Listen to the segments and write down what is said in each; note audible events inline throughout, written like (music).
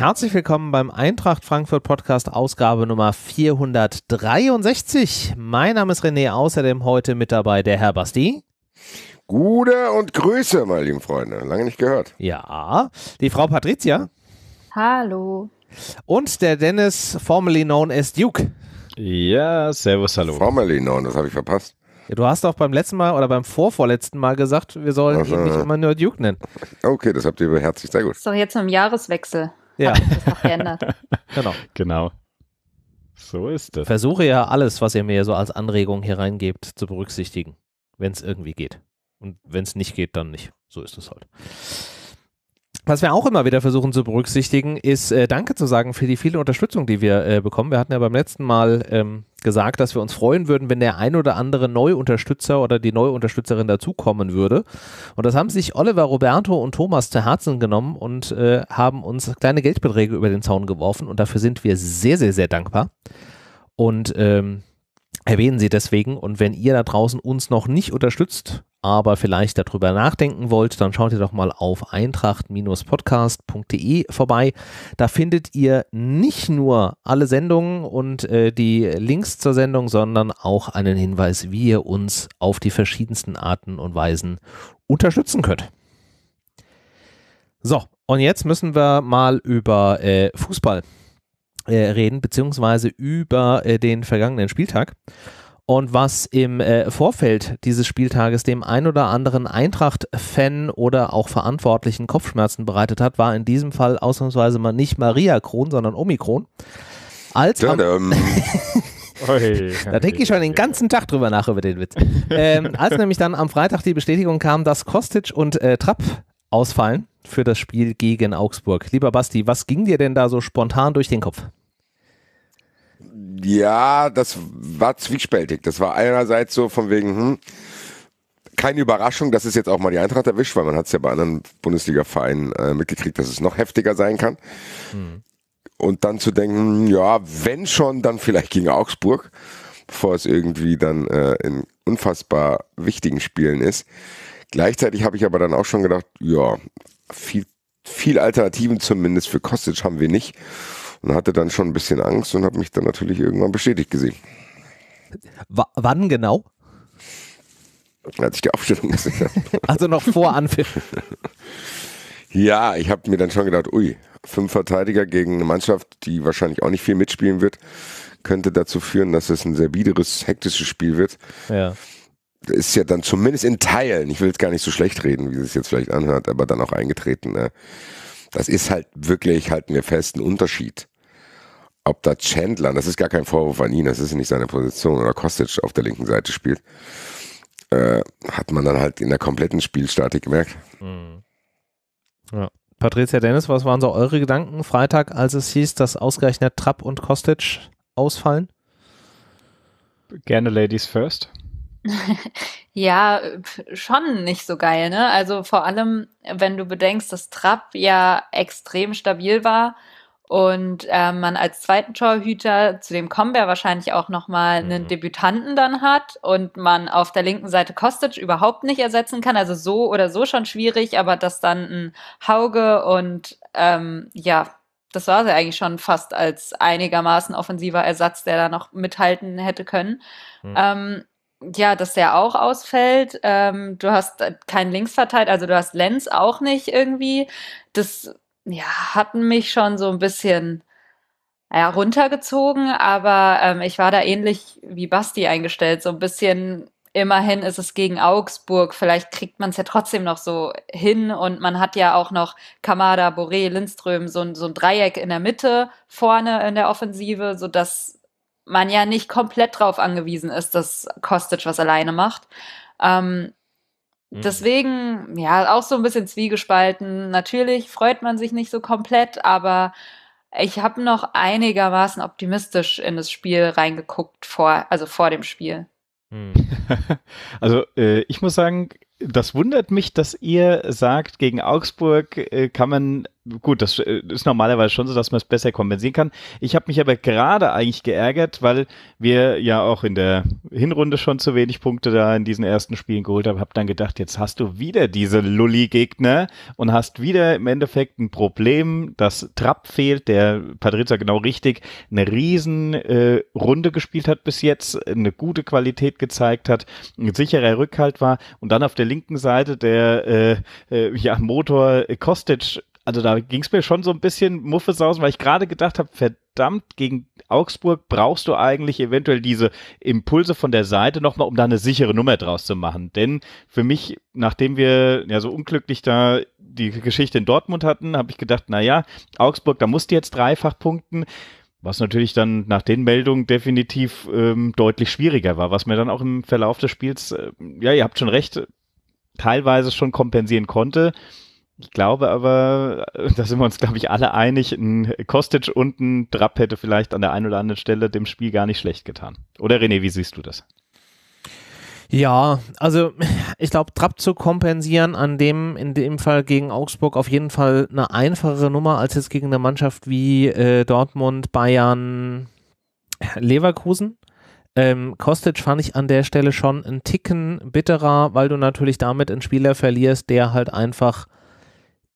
Herzlich willkommen beim Eintracht Frankfurt Podcast Ausgabe Nummer 463. Mein Name ist René, außerdem heute mit dabei der Herr Basti. Gute und Grüße, meine lieben Freunde. Lange nicht gehört. Ja, die Frau Patricia. Hallo. Und der Dennis, formerly known as Duke. Ja, servus, hallo. Formerly known, das habe ich verpasst. Ja, du hast auch beim letzten Mal oder beim vorvorletzten Mal gesagt, wir sollen also, ihn nicht äh, immer nur Duke nennen. Okay, das habt ihr beherzigt, sehr gut. ist doch jetzt im Jahreswechsel. Ja. noch geändert. (laughs) genau. Genau. So ist das. Versuche ja alles, was ihr mir so als Anregung hier reingebt, zu berücksichtigen, wenn es irgendwie geht. Und wenn es nicht geht, dann nicht. So ist es halt. Was wir auch immer wieder versuchen zu berücksichtigen, ist äh, Danke zu sagen für die viele Unterstützung, die wir äh, bekommen. Wir hatten ja beim letzten Mal ähm, gesagt, dass wir uns freuen würden, wenn der ein oder andere Neuunterstützer oder die Neuunterstützerin dazukommen würde. Und das haben sich Oliver, Roberto und Thomas zu Herzen genommen und äh, haben uns kleine Geldbeträge über den Zaun geworfen. Und dafür sind wir sehr, sehr, sehr dankbar. Und ähm, erwähnen sie deswegen. Und wenn ihr da draußen uns noch nicht unterstützt, aber vielleicht darüber nachdenken wollt, dann schaut ihr doch mal auf eintracht-podcast.de vorbei. Da findet ihr nicht nur alle Sendungen und äh, die Links zur Sendung, sondern auch einen Hinweis, wie ihr uns auf die verschiedensten Arten und Weisen unterstützen könnt. So, und jetzt müssen wir mal über äh, Fußball äh, reden, beziehungsweise über äh, den vergangenen Spieltag und was im äh, Vorfeld dieses Spieltages dem ein oder anderen Eintracht-Fan oder auch Verantwortlichen Kopfschmerzen bereitet hat, war in diesem Fall ausnahmsweise mal nicht Maria Kron, sondern Omikron. Als da, (laughs) da denke ich schon den ganzen Tag drüber nach über den Witz. Ähm, als nämlich dann am Freitag die Bestätigung kam, dass Kostic und äh, Trapp ausfallen für das Spiel gegen Augsburg. Lieber Basti, was ging dir denn da so spontan durch den Kopf? Ja, das war zwiespältig. Das war einerseits so von wegen, hm, keine Überraschung, dass es jetzt auch mal die Eintracht erwischt, weil man hat es ja bei anderen Bundesliga-Vereinen äh, mitgekriegt, dass es noch heftiger sein kann. Hm. Und dann zu denken, hm, ja, wenn schon, dann vielleicht gegen Augsburg, bevor es irgendwie dann äh, in unfassbar wichtigen Spielen ist. Gleichzeitig habe ich aber dann auch schon gedacht, ja, viel, viel Alternativen zumindest für Kostic haben wir nicht. Und hatte dann schon ein bisschen Angst und habe mich dann natürlich irgendwann bestätigt gesehen. W wann genau? Als ich die Aufstellung (laughs) gesehen habe. Also noch vor Anpfiff. Ja, ich habe mir dann schon gedacht, ui, fünf Verteidiger gegen eine Mannschaft, die wahrscheinlich auch nicht viel mitspielen wird, könnte dazu führen, dass es ein sehr biederes, hektisches Spiel wird. Ja ist ja dann zumindest in Teilen, ich will jetzt gar nicht so schlecht reden, wie es jetzt vielleicht anhört, aber dann auch eingetreten. Ne? Das ist halt wirklich, halten wir fest, ein Unterschied. Ob da Chandler, das ist gar kein Vorwurf an ihn, das ist nicht seine Position, oder Kostic auf der linken Seite spielt, äh, hat man dann halt in der kompletten Spielstatik gemerkt. Mhm. Ja. Patricia Dennis, was waren so eure Gedanken Freitag, als es hieß, dass ausgerechnet Trapp und Kostic ausfallen? Gerne Ladies first ja, schon nicht so geil, ne? Also vor allem, wenn du bedenkst, dass Trapp ja extrem stabil war und äh, man als zweiten Torhüter zu dem Comber wahrscheinlich auch nochmal mhm. einen Debütanten dann hat und man auf der linken Seite Kostic überhaupt nicht ersetzen kann, also so oder so schon schwierig, aber dass dann ein Hauge und ähm, ja, das war sie eigentlich schon fast als einigermaßen offensiver Ersatz, der da noch mithalten hätte können. Mhm. Ähm, ja, dass der auch ausfällt. Ähm, du hast äh, keinen Linksverteidiger, also du hast Lenz auch nicht irgendwie. Das ja, hatten mich schon so ein bisschen ja, runtergezogen, aber ähm, ich war da ähnlich wie Basti eingestellt, so ein bisschen immerhin ist es gegen Augsburg. Vielleicht kriegt man es ja trotzdem noch so hin. Und man hat ja auch noch Kamada, Boré, Lindström, so ein, so ein Dreieck in der Mitte, vorne in der Offensive, sodass man ja nicht komplett drauf angewiesen ist, dass Kostic was alleine macht. Ähm, mhm. Deswegen, ja, auch so ein bisschen zwiegespalten. Natürlich freut man sich nicht so komplett, aber ich habe noch einigermaßen optimistisch in das Spiel reingeguckt, vor, also vor dem Spiel. Mhm. (laughs) also äh, ich muss sagen, das wundert mich, dass ihr sagt, gegen Augsburg äh, kann man gut, das äh, ist normalerweise schon so, dass man es besser kompensieren kann. Ich habe mich aber gerade eigentlich geärgert, weil wir ja auch in der Hinrunde schon zu wenig Punkte da in diesen ersten Spielen geholt haben. Habe dann gedacht, jetzt hast du wieder diese Lulli-Gegner und hast wieder im Endeffekt ein Problem, dass Trapp fehlt, der Patrizia genau richtig eine riesen äh, Runde gespielt hat bis jetzt, eine gute Qualität gezeigt hat, ein sicherer Rückhalt war und dann auf der linken Seite der äh, äh, ja, Motor Kostic also da ging es mir schon so ein bisschen muffesausen, weil ich gerade gedacht habe, verdammt, gegen Augsburg brauchst du eigentlich eventuell diese Impulse von der Seite nochmal, um da eine sichere Nummer draus zu machen. Denn für mich, nachdem wir ja so unglücklich da die Geschichte in Dortmund hatten, habe ich gedacht, naja, Augsburg, da musst du jetzt dreifach punkten. Was natürlich dann nach den Meldungen definitiv ähm, deutlich schwieriger war, was mir dann auch im Verlauf des Spiels, äh, ja, ihr habt schon recht, teilweise schon kompensieren konnte. Ich glaube aber, äh, da sind wir uns, glaube ich, alle einig, ein Kostic und ein Trapp hätte vielleicht an der einen oder anderen Stelle dem Spiel gar nicht schlecht getan. Oder René, wie siehst du das? Ja, also ich glaube, Trapp zu kompensieren, an dem in dem Fall gegen Augsburg auf jeden Fall eine einfachere Nummer als jetzt gegen eine Mannschaft wie äh, Dortmund, Bayern, Leverkusen. Ähm, Kostic fand ich an der Stelle schon einen Ticken bitterer, weil du natürlich damit einen Spieler verlierst, der halt einfach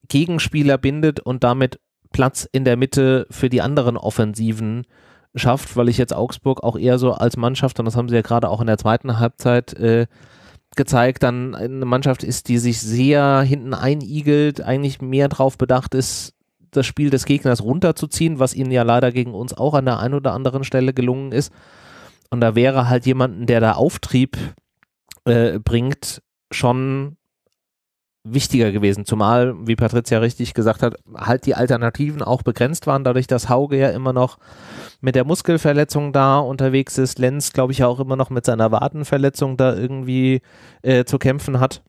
Gegenspieler bindet und damit Platz in der Mitte für die anderen Offensiven schafft, weil ich jetzt Augsburg auch eher so als Mannschaft, und das haben sie ja gerade auch in der zweiten Halbzeit äh, gezeigt, dann eine Mannschaft ist, die sich sehr hinten einigelt, eigentlich mehr darauf bedacht ist, das Spiel des Gegners runterzuziehen, was ihnen ja leider gegen uns auch an der einen oder anderen Stelle gelungen ist. Und da wäre halt jemanden, der da Auftrieb äh, bringt, schon wichtiger gewesen, zumal, wie Patricia richtig gesagt hat, halt die Alternativen auch begrenzt waren, dadurch, dass Hauge ja immer noch mit der Muskelverletzung da unterwegs ist, Lenz, glaube ich, ja auch immer noch mit seiner Wadenverletzung da irgendwie äh, zu kämpfen hat.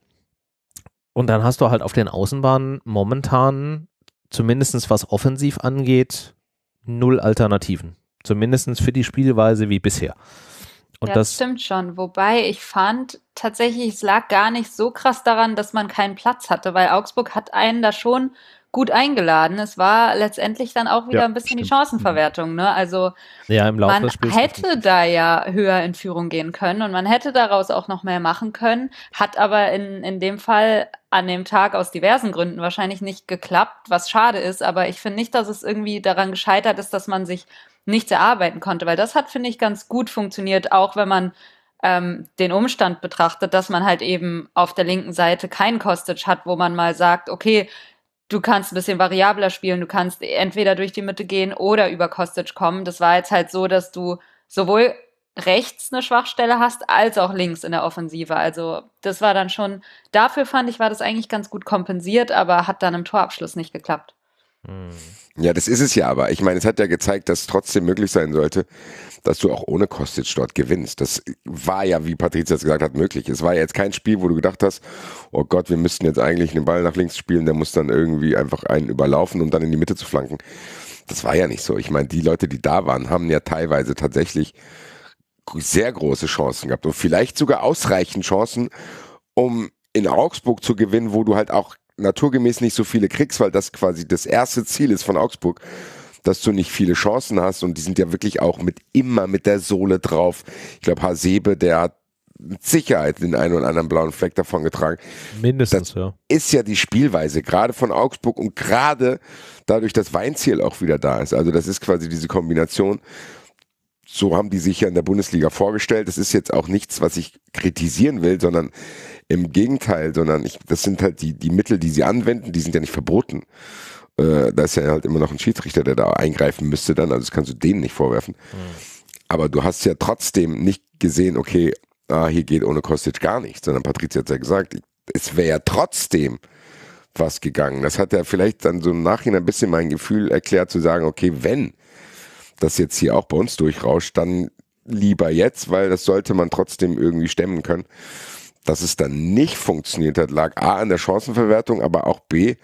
Und dann hast du halt auf den Außenbahnen momentan, zumindest was offensiv angeht, null Alternativen. Zumindest für die Spielweise wie bisher. Und ja, das, das stimmt schon. Wobei ich fand tatsächlich, es lag gar nicht so krass daran, dass man keinen Platz hatte, weil Augsburg hat einen da schon gut eingeladen. Es war letztendlich dann auch wieder ja, ein bisschen stimmt. die Chancenverwertung. Ne? Also ja, man hätte da ja höher in Führung gehen können und man hätte daraus auch noch mehr machen können, hat aber in, in dem Fall an dem Tag aus diversen Gründen wahrscheinlich nicht geklappt, was schade ist. Aber ich finde nicht, dass es irgendwie daran gescheitert ist, dass man sich nichts erarbeiten konnte, weil das hat, finde ich, ganz gut funktioniert, auch wenn man ähm, den Umstand betrachtet, dass man halt eben auf der linken Seite kein Kostic hat, wo man mal sagt, okay, du kannst ein bisschen variabler spielen, du kannst entweder durch die Mitte gehen oder über Kostic kommen. Das war jetzt halt so, dass du sowohl rechts eine Schwachstelle hast, als auch links in der Offensive. Also das war dann schon, dafür fand ich, war das eigentlich ganz gut kompensiert, aber hat dann im Torabschluss nicht geklappt. Mhm. Ja, das ist es ja aber. Ich meine, es hat ja gezeigt, dass es trotzdem möglich sein sollte, dass du auch ohne Kostic dort gewinnst. Das war ja, wie Patricia es gesagt hat, möglich. Es war ja jetzt kein Spiel, wo du gedacht hast, oh Gott, wir müssten jetzt eigentlich einen Ball nach links spielen, der muss dann irgendwie einfach einen überlaufen, um dann in die Mitte zu flanken. Das war ja nicht so. Ich meine, die Leute, die da waren, haben ja teilweise tatsächlich sehr große Chancen gehabt und vielleicht sogar ausreichend Chancen, um in Augsburg zu gewinnen, wo du halt auch naturgemäß nicht so viele kriegst, weil das quasi das erste Ziel ist von Augsburg, dass du nicht viele Chancen hast und die sind ja wirklich auch mit immer mit der Sohle drauf. Ich glaube, Hasebe, der hat mit Sicherheit den einen oder anderen blauen Fleck davon getragen. Mindestens, das ja. Ist ja die Spielweise, gerade von Augsburg und gerade dadurch, dass Weinziel auch wieder da ist. Also das ist quasi diese Kombination so haben die sich ja in der Bundesliga vorgestellt. Das ist jetzt auch nichts, was ich kritisieren will, sondern im Gegenteil, sondern ich, das sind halt die, die Mittel, die sie anwenden, die sind ja nicht verboten. Äh, da ist ja halt immer noch ein Schiedsrichter, der da eingreifen müsste dann, also das kannst du denen nicht vorwerfen. Mhm. Aber du hast ja trotzdem nicht gesehen, okay, ah, hier geht ohne Kostic gar nichts, sondern Patricia hat ja gesagt, es wäre ja trotzdem was gegangen. Das hat ja vielleicht dann so im Nachhinein ein bisschen mein Gefühl erklärt zu sagen, okay, wenn, das jetzt hier auch bei uns durchrauscht, dann lieber jetzt, weil das sollte man trotzdem irgendwie stemmen können. Dass es dann nicht funktioniert hat, lag A an der Chancenverwertung, aber auch B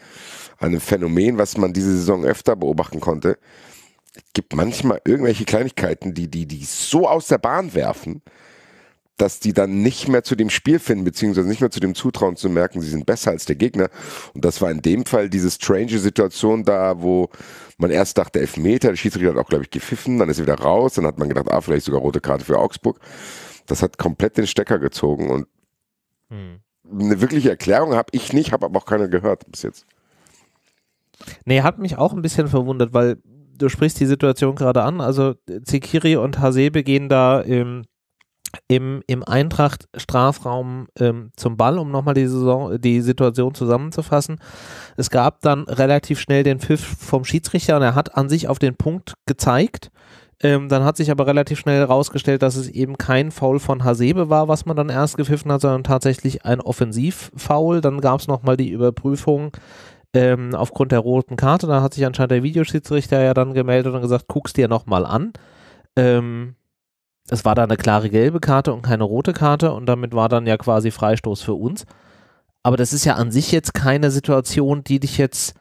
an einem Phänomen, was man diese Saison öfter beobachten konnte. Es gibt manchmal irgendwelche Kleinigkeiten, die die, die so aus der Bahn werfen, dass die dann nicht mehr zu dem Spiel finden, beziehungsweise nicht mehr zu dem Zutrauen zu merken, sie sind besser als der Gegner. Und das war in dem Fall diese strange Situation da, wo man erst dachte, Elfmeter, der Schiedsrichter hat auch, glaube ich, gepfiffen, dann ist er wieder raus, dann hat man gedacht, ah, vielleicht sogar rote Karte für Augsburg. Das hat komplett den Stecker gezogen und hm. eine wirkliche Erklärung habe ich nicht, habe aber auch keiner gehört bis jetzt. Nee, hat mich auch ein bisschen verwundert, weil du sprichst die Situation gerade an. Also Zekiri und Hasebe gehen da im im, im Eintracht-Strafraum ähm, zum Ball, um nochmal die, die Situation zusammenzufassen. Es gab dann relativ schnell den Pfiff vom Schiedsrichter und er hat an sich auf den Punkt gezeigt. Ähm, dann hat sich aber relativ schnell herausgestellt, dass es eben kein Foul von Hasebe war, was man dann erst gepfiffen hat, sondern tatsächlich ein Offensivfoul. Dann gab es nochmal die Überprüfung ähm, aufgrund der roten Karte. Da hat sich anscheinend der Videoschiedsrichter ja dann gemeldet und gesagt, guck's dir nochmal an. Ähm, es war da eine klare gelbe Karte und keine rote Karte und damit war dann ja quasi Freistoß für uns. Aber das ist ja an sich jetzt keine Situation, die dich jetzt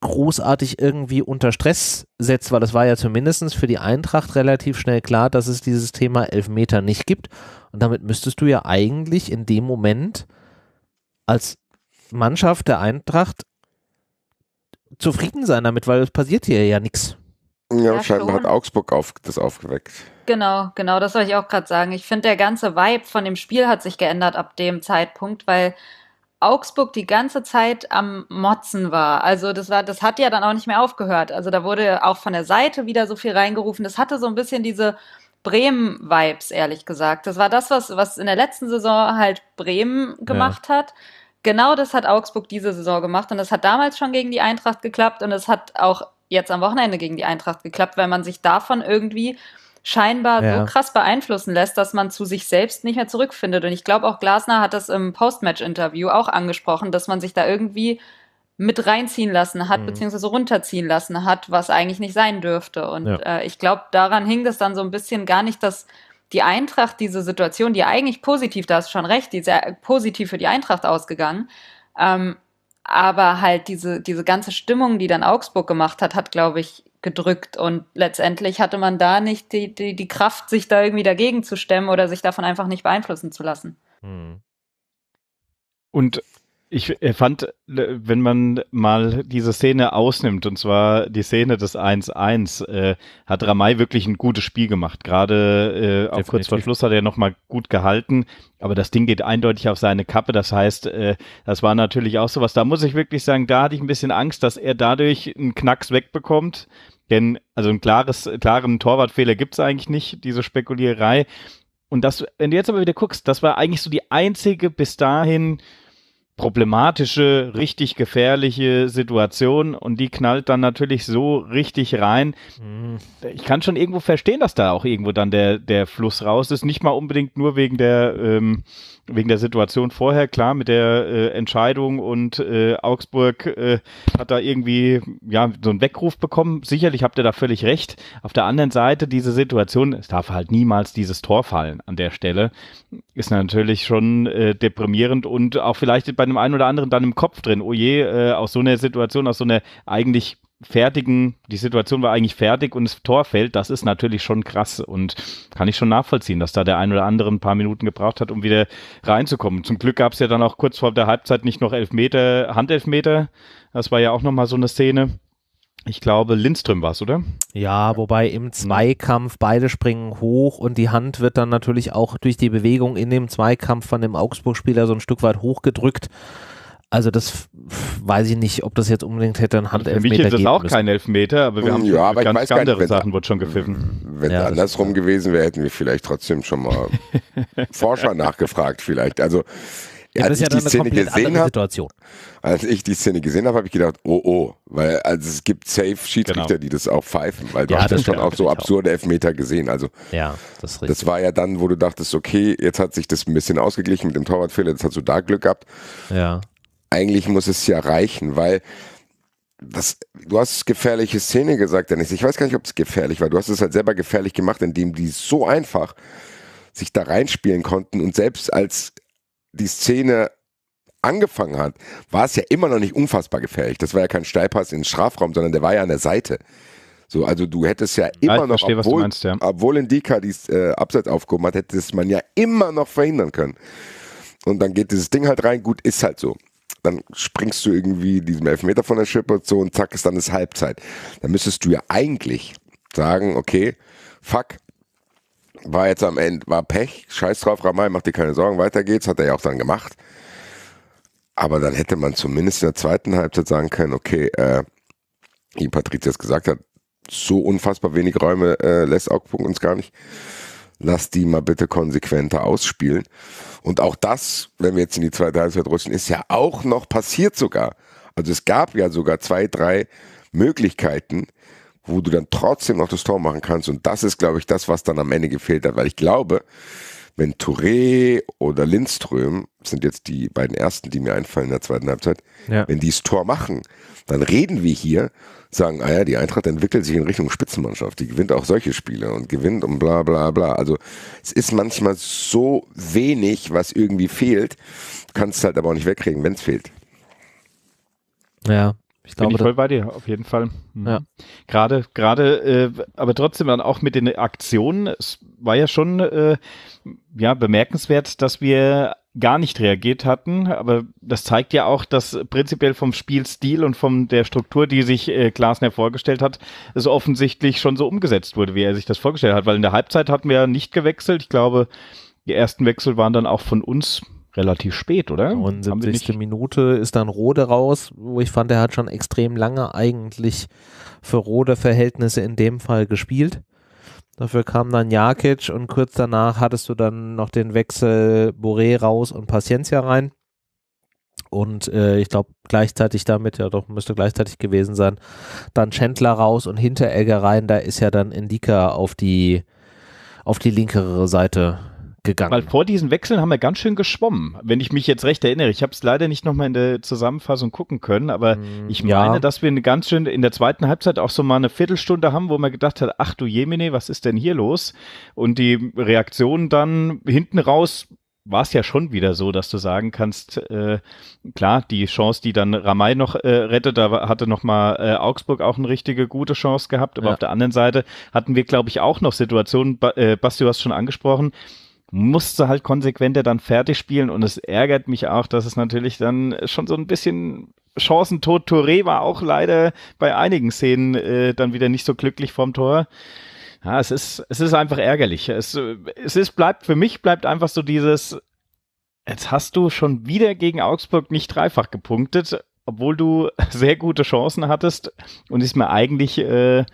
großartig irgendwie unter Stress setzt, weil es war ja zumindest für die Eintracht relativ schnell klar, dass es dieses Thema Elfmeter nicht gibt. Und damit müsstest du ja eigentlich in dem Moment als Mannschaft der Eintracht zufrieden sein damit, weil es passiert hier ja nichts. Ja, ja scheinbar hat Augsburg auf, das aufgeweckt genau, genau, das wollte ich auch gerade sagen. Ich finde, der ganze Vibe von dem Spiel hat sich geändert ab dem Zeitpunkt, weil Augsburg die ganze Zeit am Motzen war. Also das war, das hat ja dann auch nicht mehr aufgehört. Also da wurde auch von der Seite wieder so viel reingerufen. Das hatte so ein bisschen diese Bremen-Vibes, ehrlich gesagt. Das war das, was, was in der letzten Saison halt Bremen gemacht ja. hat. Genau das hat Augsburg diese Saison gemacht und das hat damals schon gegen die Eintracht geklappt und es hat auch jetzt am Wochenende gegen die Eintracht geklappt, weil man sich davon irgendwie scheinbar ja. so krass beeinflussen lässt, dass man zu sich selbst nicht mehr zurückfindet. Und ich glaube, auch Glasner hat das im Postmatch-Interview auch angesprochen, dass man sich da irgendwie mit reinziehen lassen hat, mhm. beziehungsweise runterziehen lassen hat, was eigentlich nicht sein dürfte. Und ja. äh, ich glaube, daran hing das dann so ein bisschen gar nicht, dass die Eintracht diese Situation, die eigentlich positiv, da hast du schon recht, die ist ja positiv für die Eintracht ausgegangen, ähm, aber halt diese, diese ganze Stimmung, die dann Augsburg gemacht hat, hat, glaube ich, gedrückt und letztendlich hatte man da nicht die, die, die Kraft, sich da irgendwie dagegen zu stemmen oder sich davon einfach nicht beeinflussen zu lassen. Hm. Und ich äh, fand, äh, wenn man mal diese Szene ausnimmt, und zwar die Szene des 1-1, äh, hat Ramay wirklich ein gutes Spiel gemacht. Gerade äh, auch kurz vor Schluss hat er nochmal gut gehalten, aber das Ding geht eindeutig auf seine Kappe. Das heißt, äh, das war natürlich auch sowas. Da muss ich wirklich sagen, da hatte ich ein bisschen Angst, dass er dadurch einen Knacks wegbekommt. Denn, also ein klares, klaren Torwartfehler gibt es eigentlich nicht, diese Spekuliererei. Und das, wenn du jetzt aber wieder guckst, das war eigentlich so die einzige bis dahin problematische, richtig gefährliche Situation und die knallt dann natürlich so richtig rein. Hm. Ich kann schon irgendwo verstehen, dass da auch irgendwo dann der, der Fluss raus ist. Nicht mal unbedingt nur wegen der ähm, wegen der Situation vorher, klar, mit der äh, Entscheidung und äh, Augsburg äh, hat da irgendwie ja so einen Weckruf bekommen. Sicherlich habt ihr da völlig recht. Auf der anderen Seite diese Situation, es darf halt niemals dieses Tor fallen an der Stelle, ist natürlich schon äh, deprimierend und auch vielleicht bei dem einen oder anderen dann im Kopf drin, oh je, äh, aus so einer Situation, aus so einer eigentlich fertigen, die Situation war eigentlich fertig und das Tor fällt, das ist natürlich schon krass und kann ich schon nachvollziehen, dass da der ein oder andere ein paar Minuten gebraucht hat, um wieder reinzukommen. Zum Glück gab es ja dann auch kurz vor der Halbzeit nicht noch Elfmeter, Handelfmeter. Das war ja auch nochmal so eine Szene. Ich glaube, Lindström war es, oder? Ja, wobei im Zweikampf beide springen hoch und die Hand wird dann natürlich auch durch die Bewegung in dem Zweikampf von dem Augsburg-Spieler so ein Stück weit hochgedrückt. Also das weiß ich nicht, ob das jetzt unbedingt hätte ein Handelfmeter geben Für mich ist das auch müssen. kein Elfmeter, aber wir haben ja, aber ganz andere nicht, Sachen, wurde schon gepfiffen. Wenn ja, andersrum gewesen wäre, hätten wir vielleicht trotzdem schon mal (laughs) Forscher nachgefragt vielleicht. Also ja, als, ich ja gesehen, als ich die Szene gesehen habe, habe ich gedacht, oh oh, weil also es gibt safe Schiedsrichter, genau. die das auch pfeifen, weil du ja, hast das schon auch so absurde auch. Elfmeter gesehen. Also ja, das, das, war ja dann, wo du dachtest, okay, jetzt hat sich das ein bisschen ausgeglichen mit dem Torwartfehler, jetzt hast du da Glück gehabt. Ja eigentlich muss es ja reichen, weil das, du hast gefährliche Szene gesagt, Dennis. Ich weiß gar nicht, ob es gefährlich war. Du hast es halt selber gefährlich gemacht, indem die so einfach sich da reinspielen konnten und selbst als die Szene angefangen hat, war es ja immer noch nicht unfassbar gefährlich. Das war ja kein Steilpass in den Strafraum, sondern der war ja an der Seite. So, also du hättest ja immer ja, noch, verstehe, obwohl, meinst, ja. obwohl Indika die äh, Abseits aufgehoben hat, hätte es man ja immer noch verhindern können. Und dann geht dieses Ding halt rein, gut, ist halt so dann springst du irgendwie diesen Elfmeter von der Schippe, und so und zack, ist dann das Halbzeit. Dann müsstest du ja eigentlich sagen, okay, fuck, war jetzt am Ende, war Pech, scheiß drauf, Ramay, mach dir keine Sorgen, weiter geht's, hat er ja auch dann gemacht. Aber dann hätte man zumindest in der zweiten Halbzeit sagen können, okay, äh, wie Patrizia es gesagt hat, so unfassbar wenig Räume äh, lässt Augsburg uns gar nicht lass die mal bitte konsequenter ausspielen. Und auch das, wenn wir jetzt in die zweite Halbzeit rutschen, ist ja auch noch passiert sogar. Also es gab ja sogar zwei, drei Möglichkeiten, wo du dann trotzdem noch das Tor machen kannst. Und das ist, glaube ich, das, was dann am Ende gefehlt hat, weil ich glaube, wenn Touré oder Lindström, sind jetzt die beiden ersten, die mir einfallen in der zweiten Halbzeit, ja. wenn die das Tor machen, dann reden wir hier, sagen, ah ja, die Eintracht entwickelt sich in Richtung Spitzenmannschaft, die gewinnt auch solche Spiele und gewinnt und bla bla bla. Also es ist manchmal so wenig, was irgendwie fehlt, kannst halt aber auch nicht wegkriegen, wenn es fehlt. Ja, ich glaube, Bin ich voll bei dir, auf jeden Fall. Mhm. Ja. Gerade, gerade, äh, aber trotzdem dann auch mit den Aktionen, es war ja schon äh, ja, bemerkenswert, dass wir gar nicht reagiert hatten, aber das zeigt ja auch, dass prinzipiell vom Spielstil und von der Struktur, die sich äh, Glasner vorgestellt hat, es offensichtlich schon so umgesetzt wurde, wie er sich das vorgestellt hat, weil in der Halbzeit hatten wir ja nicht gewechselt. Ich glaube, die ersten Wechsel waren dann auch von uns relativ spät, oder? 79. Minute ist dann Rode raus, wo ich fand, er hat schon extrem lange eigentlich für Rode Verhältnisse in dem Fall gespielt. Dafür kam dann Jakic und kurz danach hattest du dann noch den Wechsel Boré raus und Paciencia rein. Und äh, ich glaube, gleichzeitig damit, ja doch, müsste gleichzeitig gewesen sein, dann Schändler raus und Hinteregger rein. Da ist ja dann Indika auf die, auf die linkere Seite gegangen. Weil vor diesen Wechseln haben wir ganz schön geschwommen, wenn ich mich jetzt recht erinnere. Ich habe es leider nicht nochmal in der Zusammenfassung gucken können, aber mm, ich meine, ja. dass wir eine ganz schön in der zweiten Halbzeit auch so mal eine Viertelstunde haben, wo man gedacht hat, ach du Jemine, was ist denn hier los? Und die Reaktion dann hinten raus war es ja schon wieder so, dass du sagen kannst, äh, klar, die Chance, die dann Ramay noch äh, rettet, da hatte nochmal äh, Augsburg auch eine richtige gute Chance gehabt, aber ja. auf der anderen Seite hatten wir, glaube ich, auch noch Situationen, äh, Basti, du hast schon angesprochen, musste halt konsequenter dann fertig spielen und es ärgert mich auch, dass es natürlich dann schon so ein bisschen Chancentod Touré war auch leider bei einigen Szenen äh, dann wieder nicht so glücklich vom Tor. Ja, es ist, es ist einfach ärgerlich. Es, es ist, bleibt, für mich bleibt einfach so dieses, jetzt hast du schon wieder gegen Augsburg nicht dreifach gepunktet, obwohl du (laughs) sehr gute Chancen hattest und ist mir eigentlich, äh,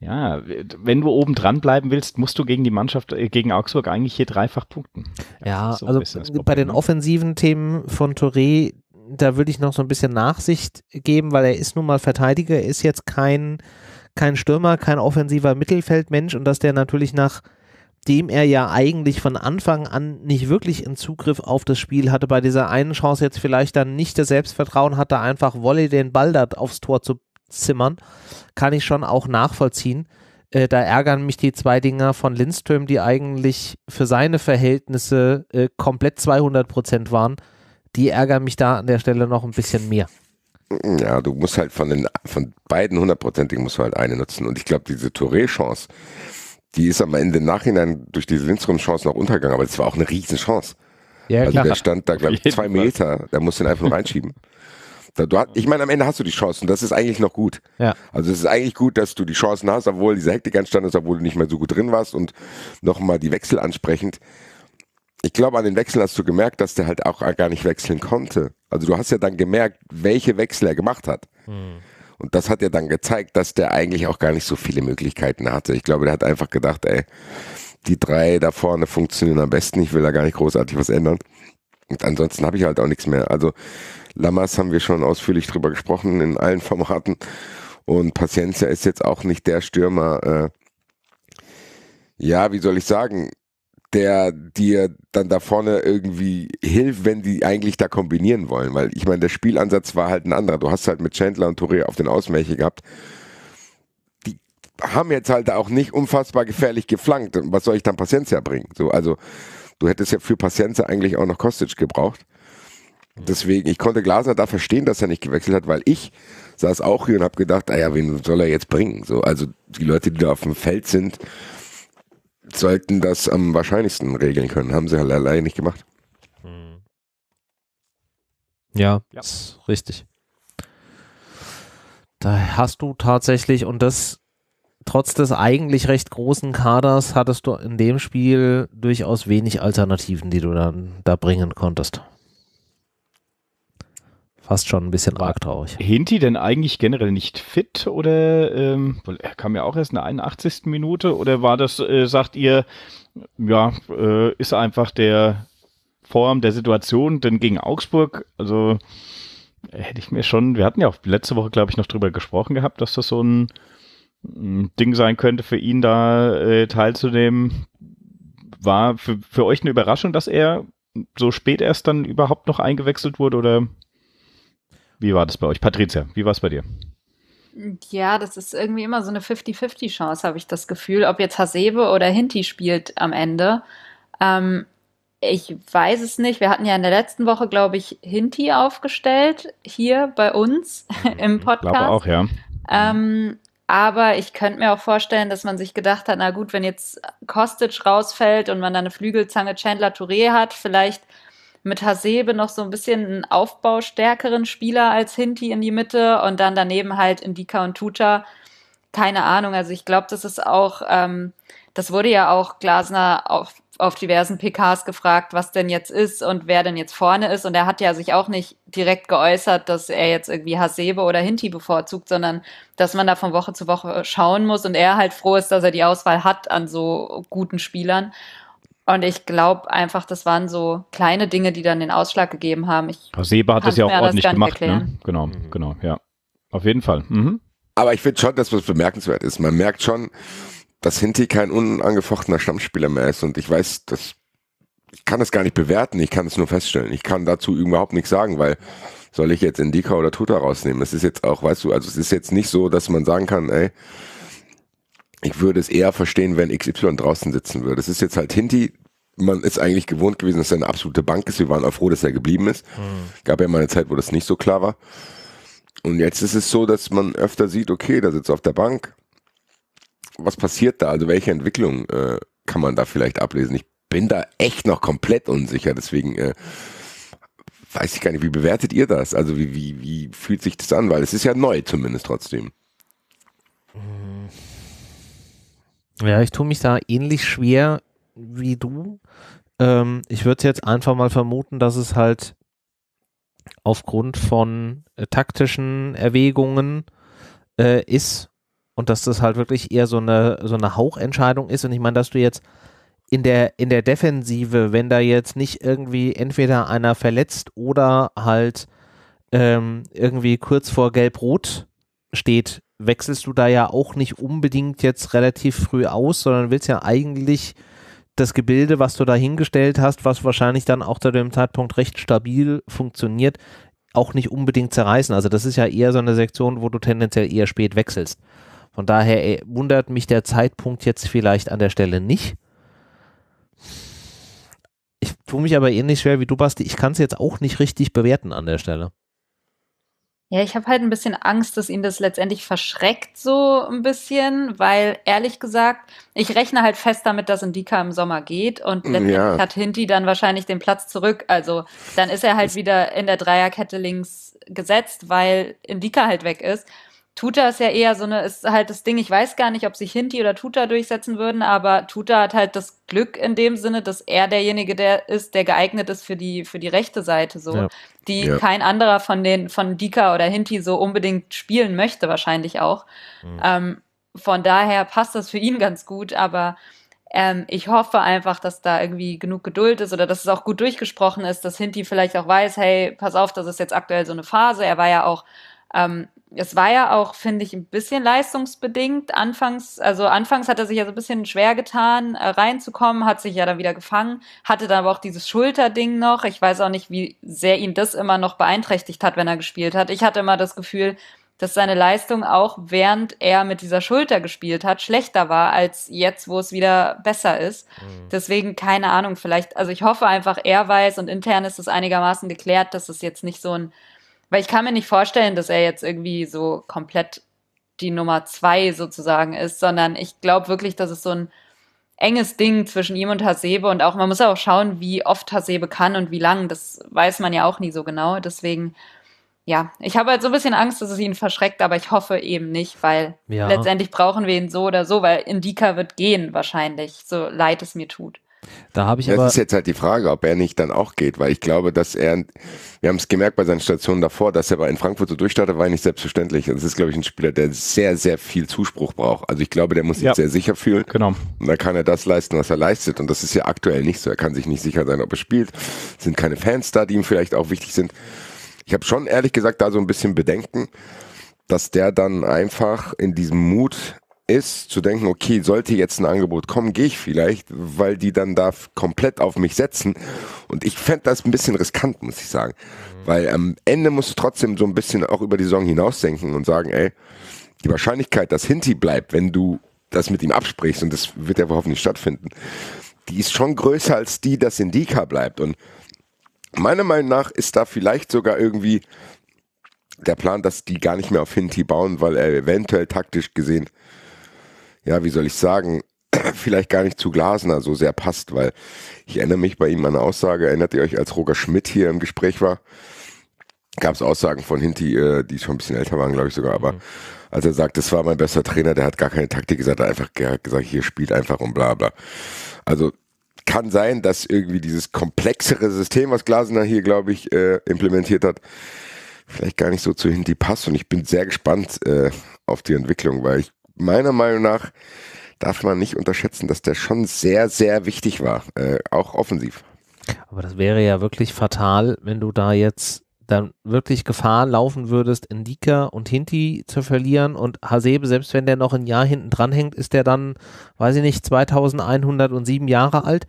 ja, wenn du oben dran bleiben willst, musst du gegen die Mannschaft, äh, gegen Augsburg eigentlich hier dreifach punkten. Ja, so also bei den ne? offensiven Themen von Touré, da würde ich noch so ein bisschen Nachsicht geben, weil er ist nun mal Verteidiger, ist jetzt kein, kein Stürmer, kein offensiver Mittelfeldmensch und dass der natürlich nach dem er ja eigentlich von Anfang an nicht wirklich einen Zugriff auf das Spiel hatte, bei dieser einen Chance jetzt vielleicht dann nicht das Selbstvertrauen hatte, einfach Wolle den Ball da aufs Tor zu zimmern, kann ich schon auch nachvollziehen. Äh, da ärgern mich die zwei Dinger von Lindström, die eigentlich für seine Verhältnisse äh, komplett 200 Prozent waren. Die ärgern mich da an der Stelle noch ein bisschen mehr. Ja, du musst halt von, den, von beiden hundertprozentig musst du halt eine nutzen. Und ich glaube, diese Touré-Chance, die ist am Ende im Nachhinein durch diese Lindström-Chance noch untergegangen, aber es war auch eine Riesenchance. Ja, also klar. der stand da, glaube ich, zwei Meter, da musst du ihn einfach nur reinschieben. (laughs) Du, ich mhm. meine, am Ende hast du die Chancen. Das ist eigentlich noch gut. Ja. Also es ist eigentlich gut, dass du die Chancen hast, obwohl diese Hektik entstanden ist, obwohl du nicht mehr so gut drin warst und nochmal die Wechsel ansprechend. Ich glaube, an den Wechsel hast du gemerkt, dass der halt auch gar nicht wechseln konnte. Also du hast ja dann gemerkt, welche Wechsel er gemacht hat. Mhm. Und das hat ja dann gezeigt, dass der eigentlich auch gar nicht so viele Möglichkeiten hatte. Ich glaube, der hat einfach gedacht, ey, die drei da vorne funktionieren am besten. Ich will da gar nicht großartig was ändern. Und ansonsten habe ich halt auch nichts mehr. Also Lammers haben wir schon ausführlich drüber gesprochen in allen Formaten. Und Paciencia ist jetzt auch nicht der Stürmer, äh, ja, wie soll ich sagen, der dir dann da vorne irgendwie hilft, wenn die eigentlich da kombinieren wollen. Weil ich meine, der Spielansatz war halt ein anderer. Du hast halt mit Chandler und Touré auf den Außenmärchen gehabt. Die haben jetzt halt auch nicht unfassbar gefährlich geflankt. Was soll ich dann Paciencia bringen? So, also du hättest ja für Paciencia eigentlich auch noch Kostic gebraucht. Deswegen, ich konnte Glasner da verstehen, dass er nicht gewechselt hat, weil ich saß auch hier und habe gedacht, naja, ah wen soll er jetzt bringen? So, also die Leute, die da auf dem Feld sind, sollten das am wahrscheinlichsten regeln können. Haben sie halt allein nicht gemacht. Hm. Ja, ja. Ist richtig. Da hast du tatsächlich, und das trotz des eigentlich recht großen Kaders, hattest du in dem Spiel durchaus wenig Alternativen, die du dann da bringen konntest fast schon ein bisschen arg traurig. Hinti denn eigentlich generell nicht fit oder ähm, er kam ja auch erst in der 81. Minute oder war das, äh, sagt ihr, ja, äh, ist einfach der Form der Situation, denn gegen Augsburg, also äh, hätte ich mir schon, wir hatten ja auch letzte Woche, glaube ich, noch drüber gesprochen gehabt, dass das so ein, ein mm, Ding sein könnte für ihn da äh, teilzunehmen. War für, für euch eine Überraschung, dass er so spät erst dann überhaupt noch eingewechselt wurde oder wie war das bei euch? Patricia, wie war es bei dir? Ja, das ist irgendwie immer so eine 50-50-Chance, habe ich das Gefühl, ob jetzt Hasebe oder Hinti spielt am Ende. Ähm, ich weiß es nicht. Wir hatten ja in der letzten Woche, glaube ich, Hinti aufgestellt, hier bei uns (laughs) im mhm, Podcast. glaube auch, ja. Ähm, aber ich könnte mir auch vorstellen, dass man sich gedacht hat, na gut, wenn jetzt Kostic rausfällt und man dann eine Flügelzange Chandler Touré hat, vielleicht mit Hasebe noch so ein bisschen einen aufbaustärkeren Spieler als Hinti in die Mitte und dann daneben halt Indika und Tuta. Keine Ahnung, also ich glaube, das ist auch, ähm, das wurde ja auch Glasner auf, auf diversen PKs gefragt, was denn jetzt ist und wer denn jetzt vorne ist. Und er hat ja sich auch nicht direkt geäußert, dass er jetzt irgendwie Hasebe oder Hinti bevorzugt, sondern dass man da von Woche zu Woche schauen muss und er halt froh ist, dass er die Auswahl hat an so guten Spielern. Und ich glaube einfach, das waren so kleine Dinge, die dann den Ausschlag gegeben haben. Ich Seba hat das ja auch ordentlich gemacht. Ne? Genau, mhm. genau, ja. Auf jeden Fall. Mhm. Aber ich finde schon, dass das bemerkenswert ist. Man merkt schon, dass Hinti kein unangefochtener Stammspieler mehr ist. Und ich weiß, dass ich kann das gar nicht bewerten, ich kann es nur feststellen. Ich kann dazu überhaupt nichts sagen, weil soll ich jetzt Indika oder Tuta rausnehmen? Es ist jetzt auch, weißt du, also es ist jetzt nicht so, dass man sagen kann, ey, ich würde es eher verstehen, wenn XY draußen sitzen würde. Es ist jetzt halt Hinti. Man ist eigentlich gewohnt gewesen, dass er eine absolute Bank ist. Wir waren auch froh, dass er geblieben ist. Mhm. Gab ja mal eine Zeit, wo das nicht so klar war. Und jetzt ist es so, dass man öfter sieht, okay, da sitzt auf der Bank. Was passiert da? Also welche Entwicklung äh, kann man da vielleicht ablesen? Ich bin da echt noch komplett unsicher. Deswegen äh, weiß ich gar nicht, wie bewertet ihr das? Also wie, wie, wie fühlt sich das an? Weil es ist ja neu zumindest trotzdem. Mhm. Ja, ich tue mich da ähnlich schwer wie du. Ähm, ich würde jetzt einfach mal vermuten, dass es halt aufgrund von äh, taktischen Erwägungen äh, ist und dass das halt wirklich eher so eine, so eine Hauchentscheidung ist. Und ich meine, dass du jetzt in der, in der Defensive, wenn da jetzt nicht irgendwie entweder einer verletzt oder halt ähm, irgendwie kurz vor Gelb-Rot steht, wechselst du da ja auch nicht unbedingt jetzt relativ früh aus, sondern willst ja eigentlich das Gebilde, was du da hingestellt hast, was wahrscheinlich dann auch zu dem Zeitpunkt recht stabil funktioniert, auch nicht unbedingt zerreißen. Also das ist ja eher so eine Sektion, wo du tendenziell eher spät wechselst. Von daher ey, wundert mich der Zeitpunkt jetzt vielleicht an der Stelle nicht. Ich tue mich aber ähnlich schwer wie du, Basti. Ich kann es jetzt auch nicht richtig bewerten an der Stelle. Ja, ich habe halt ein bisschen Angst, dass ihn das letztendlich verschreckt, so ein bisschen, weil ehrlich gesagt, ich rechne halt fest damit, dass Indika im Sommer geht und mm, letztendlich ja. hat Hinti dann wahrscheinlich den Platz zurück. Also dann ist er halt wieder in der Dreierkette links gesetzt, weil Indika halt weg ist. Tuta ist ja eher so eine, ist halt das Ding, ich weiß gar nicht, ob sich Hinti oder Tuta durchsetzen würden, aber Tuta hat halt das Glück in dem Sinne, dass er derjenige der ist, der geeignet ist für die, für die rechte Seite so, ja. die ja. kein anderer von den, von Dika oder Hinti so unbedingt spielen möchte, wahrscheinlich auch. Mhm. Ähm, von daher passt das für ihn ganz gut, aber ähm, ich hoffe einfach, dass da irgendwie genug Geduld ist oder dass es auch gut durchgesprochen ist, dass Hinti vielleicht auch weiß, hey, pass auf, das ist jetzt aktuell so eine Phase. Er war ja auch ähm, es war ja auch, finde ich, ein bisschen leistungsbedingt. Anfangs, also anfangs hat er sich ja so ein bisschen schwer getan, äh, reinzukommen, hat sich ja dann wieder gefangen, hatte dann aber auch dieses Schulterding noch. Ich weiß auch nicht, wie sehr ihn das immer noch beeinträchtigt hat, wenn er gespielt hat. Ich hatte immer das Gefühl, dass seine Leistung auch während er mit dieser Schulter gespielt hat, schlechter war als jetzt, wo es wieder besser ist. Mhm. Deswegen keine Ahnung, vielleicht, also ich hoffe einfach, er weiß und intern ist es einigermaßen geklärt, dass es jetzt nicht so ein weil ich kann mir nicht vorstellen, dass er jetzt irgendwie so komplett die Nummer zwei sozusagen ist, sondern ich glaube wirklich, dass es so ein enges Ding zwischen ihm und Hasebe und auch, man muss auch schauen, wie oft Hasebe kann und wie lang, das weiß man ja auch nie so genau. Deswegen, ja, ich habe halt so ein bisschen Angst, dass es ihn verschreckt, aber ich hoffe eben nicht, weil ja. letztendlich brauchen wir ihn so oder so, weil Indika wird gehen wahrscheinlich, so leid es mir tut. Da habe ich das aber. Das ist jetzt halt die Frage, ob er nicht dann auch geht, weil ich glaube, dass er, wir haben es gemerkt bei seinen Stationen davor, dass er bei in Frankfurt so durchstartet, war nicht selbstverständlich. das also ist, glaube ich, ein Spieler, der sehr, sehr viel Zuspruch braucht. Also ich glaube, der muss sich ja. sehr sicher fühlen. Genau. Und dann kann er das leisten, was er leistet. Und das ist ja aktuell nicht so. Er kann sich nicht sicher sein, ob er spielt. Es sind keine Fans da, die ihm vielleicht auch wichtig sind. Ich habe schon ehrlich gesagt da so ein bisschen Bedenken, dass der dann einfach in diesem Mut ist zu denken, okay, sollte jetzt ein Angebot kommen, gehe ich vielleicht, weil die dann da komplett auf mich setzen. Und ich fände das ein bisschen riskant, muss ich sagen. Mhm. Weil am Ende musst du trotzdem so ein bisschen auch über die Saison hinausdenken und sagen, ey, die Wahrscheinlichkeit, dass Hinti bleibt, wenn du das mit ihm absprichst, und das wird ja hoffentlich stattfinden, die ist schon größer als die, dass Indika bleibt. Und meiner Meinung nach ist da vielleicht sogar irgendwie der Plan, dass die gar nicht mehr auf Hinti bauen, weil er eventuell taktisch gesehen ja, wie soll ich sagen, (clears throat) vielleicht gar nicht zu Glasner so sehr passt, weil ich erinnere mich bei ihm an eine Aussage, erinnert ihr euch, als Roger Schmidt hier im Gespräch war, gab es Aussagen von Hinti, äh, die schon ein bisschen älter waren, glaube ich sogar, aber mhm. als er sagt, das war mein bester Trainer, der hat gar keine Taktik gesagt, er hat einfach gesagt, hier spielt einfach und bla bla. Also kann sein, dass irgendwie dieses komplexere System, was Glasner hier, glaube ich, äh, implementiert hat, vielleicht gar nicht so zu Hinti passt und ich bin sehr gespannt äh, auf die Entwicklung, weil ich meiner Meinung nach darf man nicht unterschätzen, dass der schon sehr, sehr wichtig war, äh, auch offensiv. Aber das wäre ja wirklich fatal, wenn du da jetzt dann wirklich Gefahr laufen würdest, Indika und Hinti zu verlieren und Hasebe, selbst wenn der noch ein Jahr hinten dran hängt, ist der dann, weiß ich nicht, 2107 Jahre alt.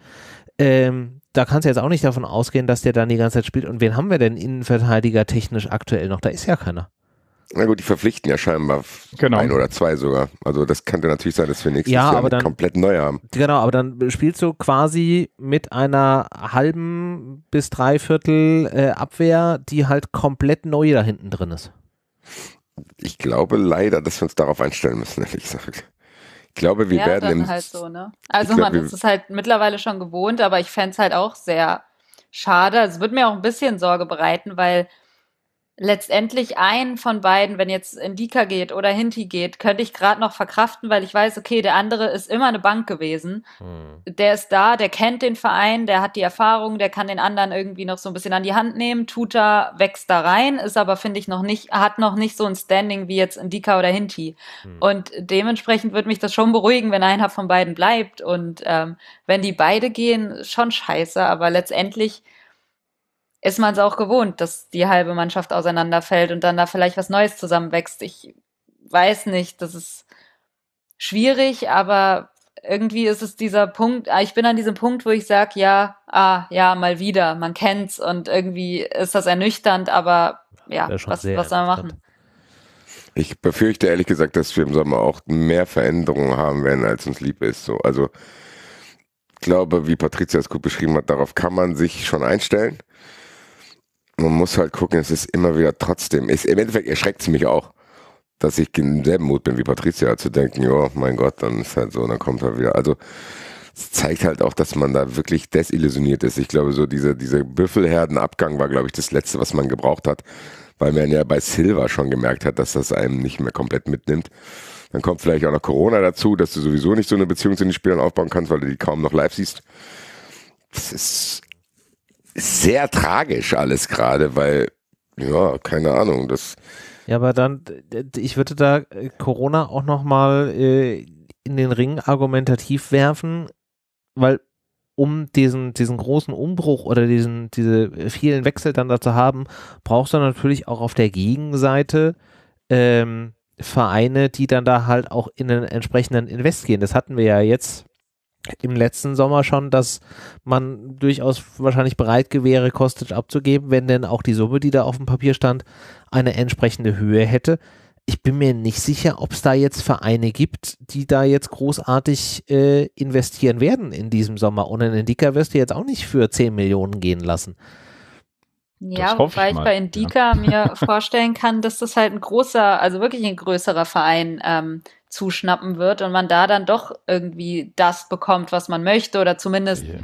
Ähm, da kannst du jetzt auch nicht davon ausgehen, dass der dann die ganze Zeit spielt. Und wen haben wir denn Innenverteidiger technisch aktuell noch? Da ist ja keiner. Na gut, die verpflichten ja scheinbar genau. ein oder zwei sogar. Also das könnte natürlich sein, dass wir nächstes ja, Jahr dann, komplett neu haben. Genau, aber dann spielst du quasi mit einer halben bis dreiviertel äh, Abwehr, die halt komplett neu da hinten drin ist. Ich glaube leider, dass wir uns darauf einstellen müssen, ehrlich gesagt. Ich glaube, wir ja, werden im halt so, ne? Also glaub, man ist es halt mittlerweile schon gewohnt, aber ich fände es halt auch sehr schade. Es würde mir auch ein bisschen Sorge bereiten, weil letztendlich einen von beiden, wenn jetzt Indika geht oder Hinti geht, könnte ich gerade noch verkraften, weil ich weiß, okay, der andere ist immer eine Bank gewesen. Hm. Der ist da, der kennt den Verein, der hat die Erfahrung, der kann den anderen irgendwie noch so ein bisschen an die Hand nehmen. Tuta wächst da rein, ist aber, finde ich, noch nicht, hat noch nicht so ein Standing wie jetzt Indika oder Hinti. Hm. Und dementsprechend würde mich das schon beruhigen, wenn einer von beiden bleibt. Und ähm, wenn die beide gehen, schon scheiße, aber letztendlich ist man es auch gewohnt, dass die halbe Mannschaft auseinanderfällt und dann da vielleicht was Neues zusammenwächst. Ich weiß nicht, das ist schwierig, aber irgendwie ist es dieser Punkt, ah, ich bin an diesem Punkt, wo ich sage, ja, ah, ja, mal wieder, man kennt's und irgendwie ist das ernüchternd, aber ja, was, was soll man machen? Ich befürchte ehrlich gesagt, dass wir im Sommer auch mehr Veränderungen haben werden, als uns lieb ist. So, also ich glaube, wie Patricia es gut beschrieben hat, darauf kann man sich schon einstellen man muss halt gucken, es ist immer wieder trotzdem. Es, Im Endeffekt erschreckt es mich auch, dass ich im selben Mut bin wie Patricia, zu denken, ja, mein Gott, dann ist halt so, dann kommt er wieder. Also es zeigt halt auch, dass man da wirklich desillusioniert ist. Ich glaube, so dieser, dieser Büffelherdenabgang war, glaube ich, das Letzte, was man gebraucht hat, weil man ja bei Silva schon gemerkt hat, dass das einem nicht mehr komplett mitnimmt. Dann kommt vielleicht auch noch Corona dazu, dass du sowieso nicht so eine Beziehung zu den Spielern aufbauen kannst, weil du die kaum noch live siehst. Das ist sehr tragisch alles gerade, weil, ja, keine Ahnung, das. Ja, aber dann, ich würde da äh, Corona auch nochmal äh, in den Ring argumentativ werfen, weil um diesen, diesen großen Umbruch oder diesen, diese vielen Wechsel dann da zu haben, brauchst du natürlich auch auf der Gegenseite ähm, Vereine, die dann da halt auch in den entsprechenden Invest gehen. Das hatten wir ja jetzt im letzten Sommer schon, dass man durchaus wahrscheinlich bereit wäre, Kostic abzugeben, wenn denn auch die Summe, die da auf dem Papier stand, eine entsprechende Höhe hätte. Ich bin mir nicht sicher, ob es da jetzt Vereine gibt, die da jetzt großartig äh, investieren werden in diesem Sommer. Und einen Indica wirst du jetzt auch nicht für 10 Millionen gehen lassen. Ja, wobei ich, ich, bei Indica ja. mir (laughs) vorstellen kann, dass das halt ein großer, also wirklich ein größerer Verein ähm, zuschnappen wird und man da dann doch irgendwie das bekommt, was man möchte oder zumindest yeah.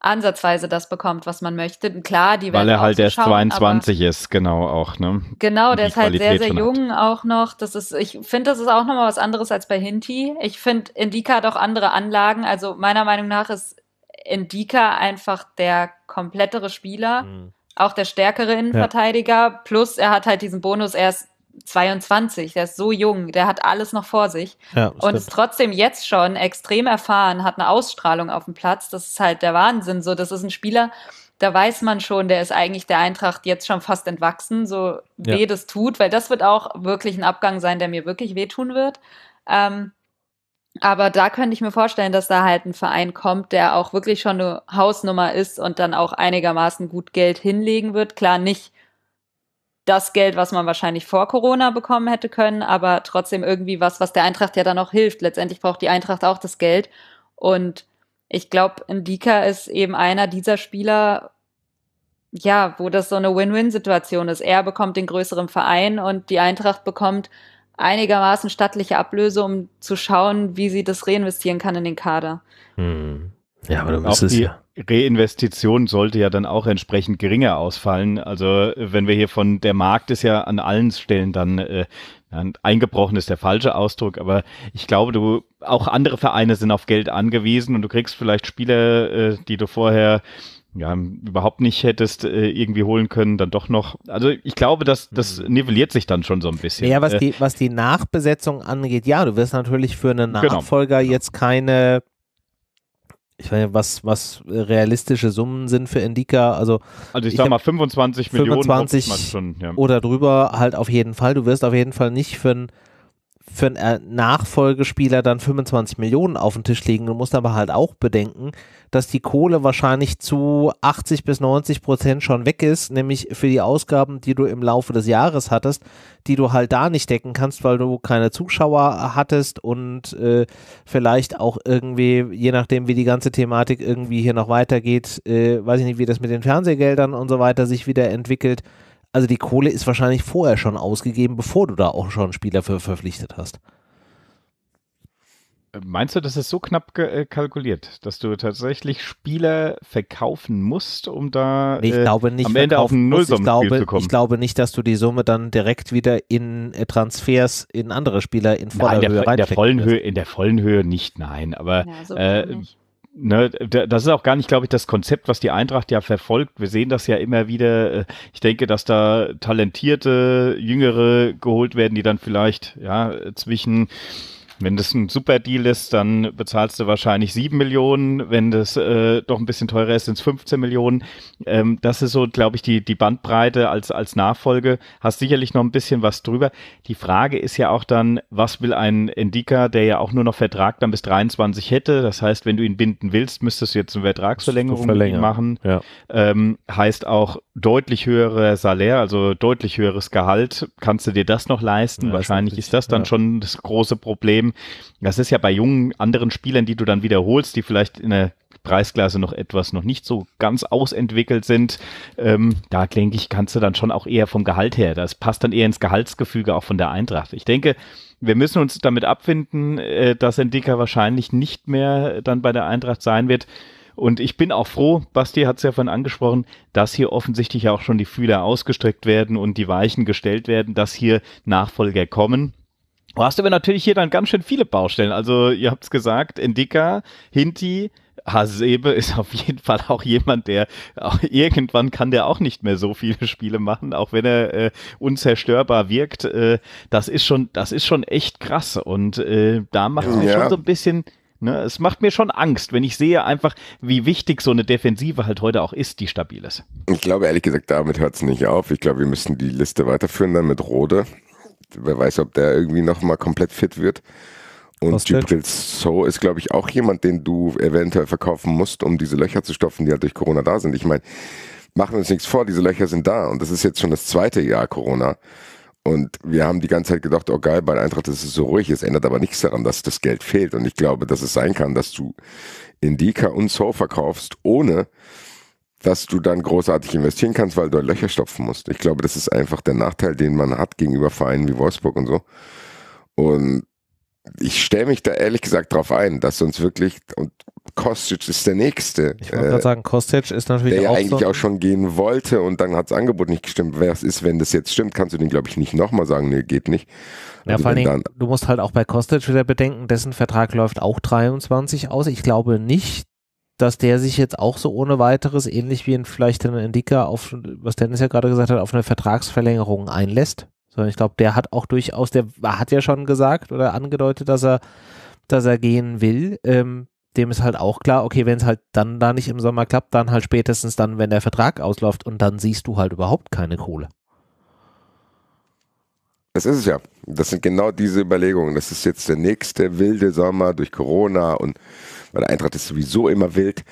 ansatzweise das bekommt, was man möchte. Und klar, die Weil er halt erst 22 ist, genau auch, ne? Genau, der ist halt Qualität sehr, sehr jung hat. auch noch. Das ist, ich finde, das ist auch nochmal was anderes als bei Hinti. Ich finde, Indica hat auch andere Anlagen. Also meiner Meinung nach ist Indica einfach der komplettere Spieler. Mhm auch der stärkere Innenverteidiger. Ja. Plus er hat halt diesen Bonus, er ist 22, der ist so jung, der hat alles noch vor sich ja, und ist trotzdem jetzt schon extrem erfahren, hat eine Ausstrahlung auf dem Platz. Das ist halt der Wahnsinn. So, das ist ein Spieler, da weiß man schon, der ist eigentlich der Eintracht jetzt schon fast entwachsen, so weh ja. das tut, weil das wird auch wirklich ein Abgang sein, der mir wirklich wehtun wird. Ähm, aber da könnte ich mir vorstellen, dass da halt ein Verein kommt, der auch wirklich schon eine Hausnummer ist und dann auch einigermaßen gut Geld hinlegen wird. Klar, nicht das Geld, was man wahrscheinlich vor Corona bekommen hätte können, aber trotzdem irgendwie was, was der Eintracht ja dann auch hilft. Letztendlich braucht die Eintracht auch das Geld. Und ich glaube, Ndika ist eben einer dieser Spieler, ja, wo das so eine Win-Win-Situation ist. Er bekommt den größeren Verein und die Eintracht bekommt einigermaßen stattliche Ablöse, um zu schauen, wie sie das reinvestieren kann in den Kader. Hm. Ja, aber du es ja. Reinvestition sollte ja dann auch entsprechend geringer ausfallen. Also wenn wir hier von der Markt ist ja an allen Stellen dann äh, eingebrochen ist der falsche Ausdruck, aber ich glaube, du auch andere Vereine sind auf Geld angewiesen und du kriegst vielleicht Spieler, äh, die du vorher ja, überhaupt nicht hättest äh, irgendwie holen können, dann doch noch. Also ich glaube, dass das mhm. nivelliert sich dann schon so ein bisschen. Ja, was äh, die, was die Nachbesetzung angeht, ja, du wirst natürlich für einen genau, Nachfolger genau. jetzt keine, ich weiß nicht, was, was realistische Summen sind für Indica. Also, also ich, ich sag mal 25 Millionen 25 schon, ja. oder drüber halt auf jeden Fall. Du wirst auf jeden Fall nicht für einen für einen äh, Nachfolgespieler dann 25 Millionen auf den Tisch liegen. Du musst aber halt auch bedenken, dass die Kohle wahrscheinlich zu 80 bis 90 Prozent schon weg ist, nämlich für die Ausgaben, die du im Laufe des Jahres hattest, die du halt da nicht decken kannst, weil du keine Zuschauer äh, hattest und äh, vielleicht auch irgendwie, je nachdem, wie die ganze Thematik irgendwie hier noch weitergeht, äh, weiß ich nicht, wie das mit den Fernsehgeldern und so weiter sich wieder entwickelt, also die Kohle ist wahrscheinlich vorher schon ausgegeben, bevor du da auch schon Spieler für verpflichtet hast. Meinst du, das ist so knapp äh, kalkuliert, dass du tatsächlich Spieler verkaufen musst, um da nee, äh, am Ende auf ein Nullsummenspiel zu kommen? Ich glaube nicht, dass du die Summe dann direkt wieder in äh, Transfers in andere Spieler in voller nein, der, Höhe in der vollen Höhe In der vollen Höhe nicht, nein. Aber ja, so äh, ne, das ist auch gar nicht, glaube ich, das Konzept, was die Eintracht ja verfolgt. Wir sehen das ja immer wieder. Äh, ich denke, dass da talentierte Jüngere geholt werden, die dann vielleicht ja zwischen wenn das ein super Deal ist, dann bezahlst du wahrscheinlich 7 Millionen. Wenn das äh, doch ein bisschen teurer ist, sind es 15 Millionen. Ähm, das ist so, glaube ich, die, die Bandbreite als, als Nachfolge. Hast sicherlich noch ein bisschen was drüber. Die Frage ist ja auch dann, was will ein Endika, der ja auch nur noch Vertrag dann bis 23 hätte? Das heißt, wenn du ihn binden willst, müsstest du jetzt eine Vertragsverlängerung machen. Ja. Ähm, heißt auch deutlich höhere Salär, also deutlich höheres Gehalt. Kannst du dir das noch leisten? Ja, wahrscheinlich ist das dann ja. schon das große Problem das ist ja bei jungen anderen Spielern, die du dann wiederholst, die vielleicht in der Preisklasse noch etwas noch nicht so ganz ausentwickelt sind, ähm, da denke ich, kannst du dann schon auch eher vom Gehalt her. Das passt dann eher ins Gehaltsgefüge auch von der Eintracht. Ich denke, wir müssen uns damit abfinden, äh, dass Dicker wahrscheinlich nicht mehr dann bei der Eintracht sein wird. Und ich bin auch froh, Basti hat es ja vorhin angesprochen, dass hier offensichtlich auch schon die Fühler ausgestreckt werden und die Weichen gestellt werden, dass hier Nachfolger kommen. Du hast aber natürlich hier dann ganz schön viele Baustellen. Also ihr habt es gesagt, Indika, Hinti, Hasebe ist auf jeden Fall auch jemand, der auch, irgendwann kann der auch nicht mehr so viele (laughs) Spiele machen, auch wenn er äh, unzerstörbar wirkt. Äh, das ist schon, das ist schon echt krass. Und äh, da macht es ja. schon so ein bisschen. Ne, es macht mir schon Angst, wenn ich sehe einfach, wie wichtig so eine Defensive halt heute auch ist, die stabil ist. Ich glaube ehrlich gesagt, damit hört es nicht auf. Ich glaube, wir müssen die Liste weiterführen dann mit Rode wer weiß, ob der irgendwie nochmal komplett fit wird. Und Jibril So ist, glaube ich, auch jemand, den du eventuell verkaufen musst, um diese Löcher zu stopfen, die halt durch Corona da sind. Ich meine, machen wir uns nichts vor, diese Löcher sind da. Und das ist jetzt schon das zweite Jahr Corona. Und wir haben die ganze Zeit gedacht, oh geil, bei Eintracht ist es so ruhig. Es ändert aber nichts daran, dass das Geld fehlt. Und ich glaube, dass es sein kann, dass du Indica und So verkaufst, ohne dass du dann großartig investieren kannst, weil du halt Löcher stopfen musst. Ich glaube, das ist einfach der Nachteil, den man hat gegenüber Vereinen wie Wolfsburg und so. Und ich stelle mich da ehrlich gesagt drauf ein, dass uns wirklich und Kostic ist der nächste. Ich wollte äh, gerade sagen, Kostic ist natürlich der auch eigentlich so auch schon gehen wollte und dann hat das Angebot nicht gestimmt. Wer es ist, wenn das jetzt stimmt, kannst du den glaube ich nicht nochmal sagen, nee, geht nicht. Ja, also vor allem, du musst halt auch bei Kostic wieder bedenken, dessen Vertrag läuft auch 23 aus. Ich glaube nicht, dass der sich jetzt auch so ohne weiteres, ähnlich wie in vielleicht ein Indika, auf, was Dennis ja gerade gesagt hat, auf eine Vertragsverlängerung einlässt. Sondern ich glaube, der hat auch durchaus, der hat ja schon gesagt oder angedeutet, dass er, dass er gehen will. Ähm, dem ist halt auch klar, okay, wenn es halt dann da nicht im Sommer klappt, dann halt spätestens dann, wenn der Vertrag ausläuft und dann siehst du halt überhaupt keine Kohle. Das ist es ja. Das sind genau diese Überlegungen. Das ist jetzt der nächste wilde Sommer durch Corona und weil der Eintracht ist sowieso immer wild.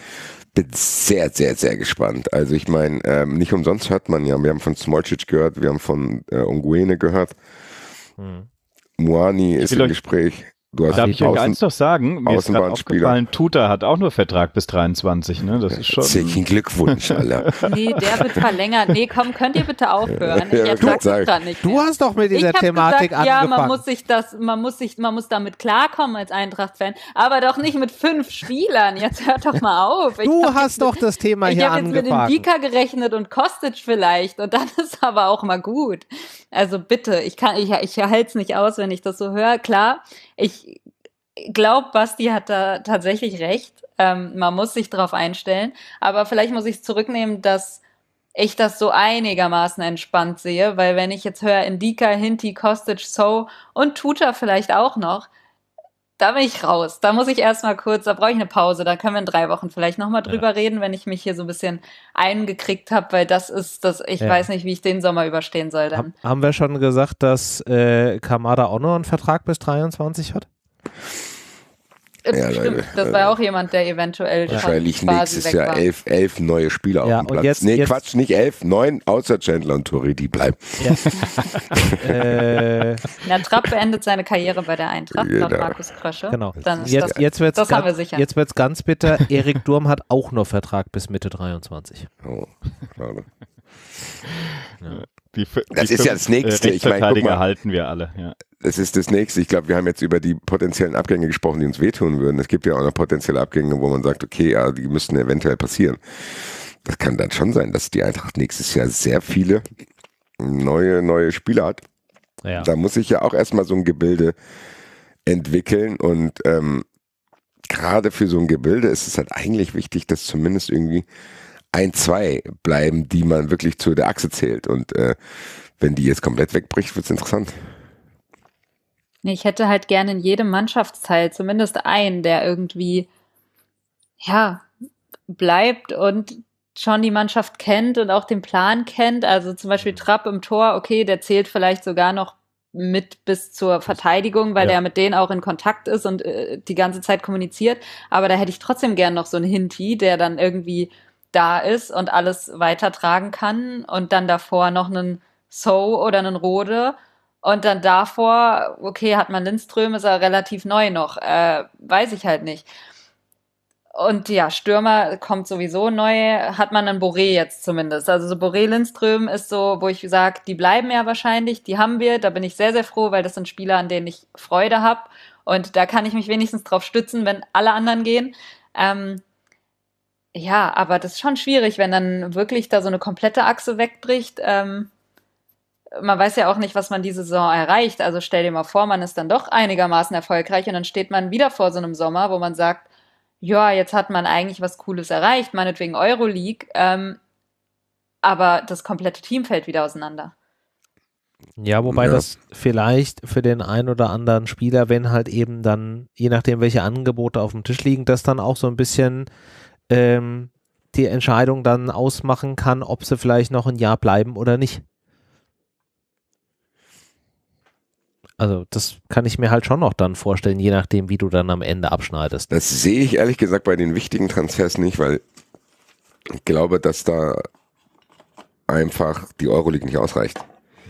Bin sehr, sehr, sehr gespannt. Also ich meine, ähm, nicht umsonst hört man ja, wir haben von Smolcic gehört, wir haben von äh, Unguene gehört. Hm. Muani ist im Gespräch. Du hast Darf ich Außen, eins noch sagen? Mir ist gerade aufgefallen, Tuta hat auch nur Vertrag bis 23, ne? Das ist schon. Herzlichen Glückwunsch, Alter. (laughs) nee, der wird verlängert. Nee, komm, könnt ihr bitte aufhören? Ich ja, sag nicht. Mehr. Du hast doch mit dieser Thematik gesagt, angefangen. Ja, man muss sich das, man muss sich, man muss damit klarkommen als Eintracht-Fan, aber doch nicht mit fünf Spielern. Jetzt hört doch mal auf. Ich du hast doch das Thema hier angefangen. Ich habe jetzt mit dem Dika gerechnet und Kostic vielleicht und dann (laughs) ist aber auch mal gut. Also bitte, ich kann, ich, ich halte es nicht aus, wenn ich das so höre. Klar, ich glaube, Basti hat da tatsächlich recht. Ähm, man muss sich darauf einstellen. Aber vielleicht muss ich zurücknehmen, dass ich das so einigermaßen entspannt sehe, weil wenn ich jetzt höre, Indica, Hinti, Costage, So und Tutor vielleicht auch noch, da bin ich raus. Da muss ich erstmal kurz, da brauche ich eine Pause. Da können wir in drei Wochen vielleicht nochmal drüber ja. reden, wenn ich mich hier so ein bisschen eingekriegt habe, weil das ist das, ich ja. weiß nicht, wie ich den Sommer überstehen soll dann. haben wir schon gesagt, dass äh, Kamada auch noch einen Vertrag bis 23 hat? ja, stimmt. Das war auch jemand, der eventuell wahrscheinlich nächstes Jahr elf, elf neue Spieler ja, auf dem Platz. Jetzt, nee, jetzt Quatsch, nicht elf, neun, außer Chandler und Tori, die bleiben. Ja. (laughs) äh. Na, Trapp beendet seine Karriere bei der Eintracht, genau. laut Markus Krösche. Genau. Dann jetzt, das, jetzt wird's das ganz, haben wir sicher. Jetzt wird es ganz bitter. Erik Durm hat auch nur Vertrag bis Mitte 23. Oh, schade. ja. Die, die das ist ja das Nächste. Äh, ich meine, guck mal, halten wir alle. Ja. Das ist das Nächste. Ich glaube, wir haben jetzt über die potenziellen Abgänge gesprochen, die uns wehtun würden. Es gibt ja auch noch potenzielle Abgänge, wo man sagt, okay, ja, die müssten eventuell passieren. Das kann dann schon sein, dass die Eintracht nächstes Jahr sehr viele neue, neue Spieler hat. Ja. Da muss ich ja auch erstmal so ein Gebilde entwickeln und ähm, gerade für so ein Gebilde ist es halt eigentlich wichtig, dass zumindest irgendwie ein, zwei bleiben, die man wirklich zu der Achse zählt. Und äh, wenn die jetzt komplett wegbricht, wird es interessant. ich hätte halt gerne in jedem Mannschaftsteil zumindest einen, der irgendwie, ja, bleibt und schon die Mannschaft kennt und auch den Plan kennt. Also zum Beispiel Trapp im Tor, okay, der zählt vielleicht sogar noch mit bis zur Verteidigung, weil ja. der mit denen auch in Kontakt ist und äh, die ganze Zeit kommuniziert. Aber da hätte ich trotzdem gern noch so einen Hinti, der dann irgendwie da ist und alles weitertragen kann und dann davor noch einen So oder einen Rode und dann davor, okay, hat man Lindström, ist er relativ neu noch, äh, weiß ich halt nicht. Und ja, Stürmer kommt sowieso neu, hat man einen Boré jetzt zumindest. Also so Boré Lindström ist so, wo ich sage, die bleiben ja wahrscheinlich, die haben wir, da bin ich sehr, sehr froh, weil das sind Spieler, an denen ich Freude habe. Und da kann ich mich wenigstens drauf stützen, wenn alle anderen gehen. Ähm, ja, aber das ist schon schwierig, wenn dann wirklich da so eine komplette Achse wegbricht. Ähm, man weiß ja auch nicht, was man diese Saison erreicht. Also stell dir mal vor, man ist dann doch einigermaßen erfolgreich und dann steht man wieder vor so einem Sommer, wo man sagt, ja, jetzt hat man eigentlich was Cooles erreicht, meinetwegen Euroleague, ähm, aber das komplette Team fällt wieder auseinander. Ja, wobei ja. das vielleicht für den einen oder anderen Spieler, wenn halt eben dann, je nachdem, welche Angebote auf dem Tisch liegen, das dann auch so ein bisschen ähm, die Entscheidung dann ausmachen kann, ob sie vielleicht noch ein Jahr bleiben oder nicht. Also das kann ich mir halt schon noch dann vorstellen, je nachdem, wie du dann am Ende abschneidest. Das sehe ich ehrlich gesagt bei den wichtigen Transfers nicht, weil ich glaube, dass da einfach die Euroleague nicht ausreicht.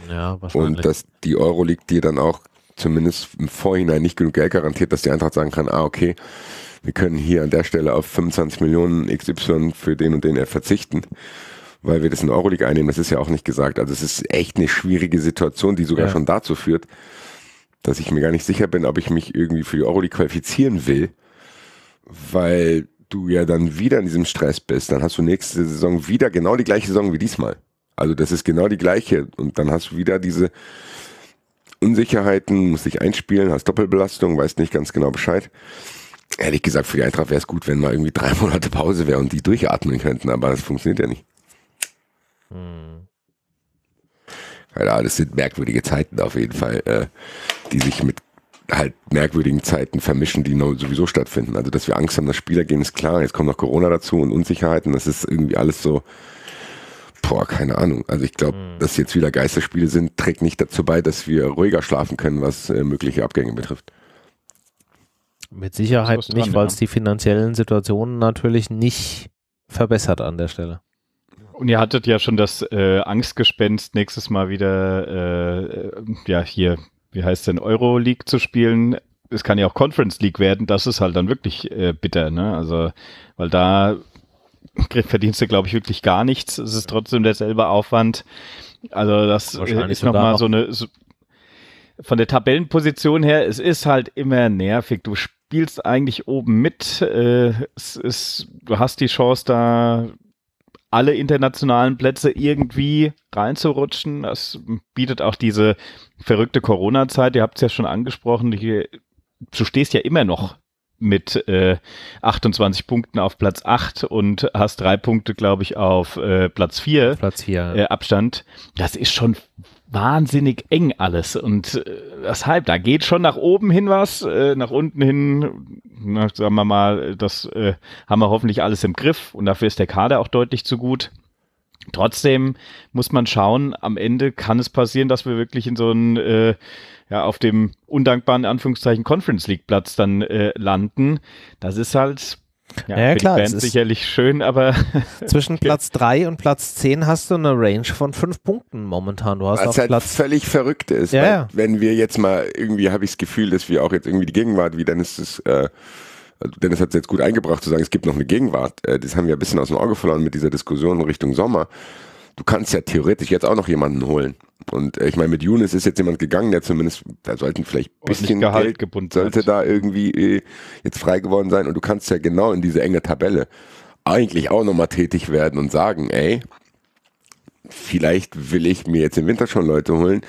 Ja, wahrscheinlich. Und dass die Euroleague dir dann auch zumindest im Vorhinein nicht genug Geld garantiert, dass die Eintracht sagen kann, ah okay, wir können hier an der Stelle auf 25 Millionen XY für den und den er verzichten, weil wir das in Euroleague einnehmen. Das ist ja auch nicht gesagt. Also es ist echt eine schwierige Situation, die sogar ja. schon dazu führt, dass ich mir gar nicht sicher bin, ob ich mich irgendwie für die Euroleague qualifizieren will, weil du ja dann wieder in diesem Stress bist. Dann hast du nächste Saison wieder genau die gleiche Saison wie diesmal. Also das ist genau die gleiche. Und dann hast du wieder diese Unsicherheiten, musst dich einspielen, hast Doppelbelastung, weißt nicht ganz genau Bescheid. Ehrlich gesagt, für die Eintracht wäre es gut, wenn mal irgendwie drei (laughs) Monate Pause wäre und die durchatmen könnten, aber das funktioniert ja nicht. Hm. Ja, das sind merkwürdige Zeiten auf jeden Fall, äh, die sich mit halt merkwürdigen Zeiten vermischen, die sowieso stattfinden. Also, dass wir Angst haben, dass Spieler gehen, ist klar. Jetzt kommt noch Corona dazu und Unsicherheiten. Das ist irgendwie alles so, boah, keine Ahnung. Also, ich glaube, mhm. dass jetzt wieder Geisterspiele sind, trägt nicht dazu bei, dass wir ruhiger schlafen können, was äh, mögliche Abgänge betrifft. Mit Sicherheit so nicht, weil es ne? die finanziellen Situationen natürlich nicht verbessert an der Stelle. Und ihr hattet ja schon das äh, Angstgespenst, nächstes Mal wieder, äh, ja, hier, wie heißt denn, Euro League zu spielen. Es kann ja auch Conference League werden, das ist halt dann wirklich äh, bitter, ne? Also, weil da (laughs) verdienst du, glaube ich, wirklich gar nichts. Es ist trotzdem derselbe Aufwand. Also, das äh, ist nochmal so eine, so, von der Tabellenposition her, es ist halt immer nervig. Du spielst spielst eigentlich oben mit. Äh, es ist, du hast die Chance, da alle internationalen Plätze irgendwie reinzurutschen. Das bietet auch diese verrückte Corona-Zeit, ihr habt es ja schon angesprochen, die, du stehst ja immer noch mit äh, 28 Punkten auf Platz 8 und hast drei Punkte, glaube ich, auf äh, Platz 4. Platz 4. Äh, Abstand. Das ist schon wahnsinnig eng alles. Und äh, deshalb, da geht schon nach oben hin was, äh, nach unten hin, na, sagen wir mal, das äh, haben wir hoffentlich alles im Griff und dafür ist der Kader auch deutlich zu gut. Trotzdem muss man schauen, am Ende kann es passieren, dass wir wirklich in so einen, äh, ja, auf dem undankbaren Anführungszeichen Conference League Platz dann äh, landen. Das ist halt ja, ja, klar. Es ist sicherlich schön, aber. (laughs) zwischen Platz 3 und Platz 10 hast du eine Range von 5 Punkten momentan. Du hast Was auf halt Platz völlig verrückt ist. Ja, ja. Wenn wir jetzt mal, irgendwie habe ich das Gefühl, dass wir auch jetzt irgendwie die Gegenwart wie dann ist es. Äh, Dennis hat es jetzt gut eingebracht, zu sagen, es gibt noch eine Gegenwart. Äh, das haben wir ein bisschen aus dem Auge verloren mit dieser Diskussion Richtung Sommer. Du kannst ja theoretisch jetzt auch noch jemanden holen. Und äh, ich meine, mit Younes ist jetzt jemand gegangen, der zumindest, da sollten vielleicht ein bisschen Gehalt Geld, gebunden sollte hat. da irgendwie äh, jetzt frei geworden sein. Und du kannst ja genau in diese enge Tabelle eigentlich auch nochmal tätig werden und sagen, ey, vielleicht will ich mir jetzt im Winter schon Leute holen,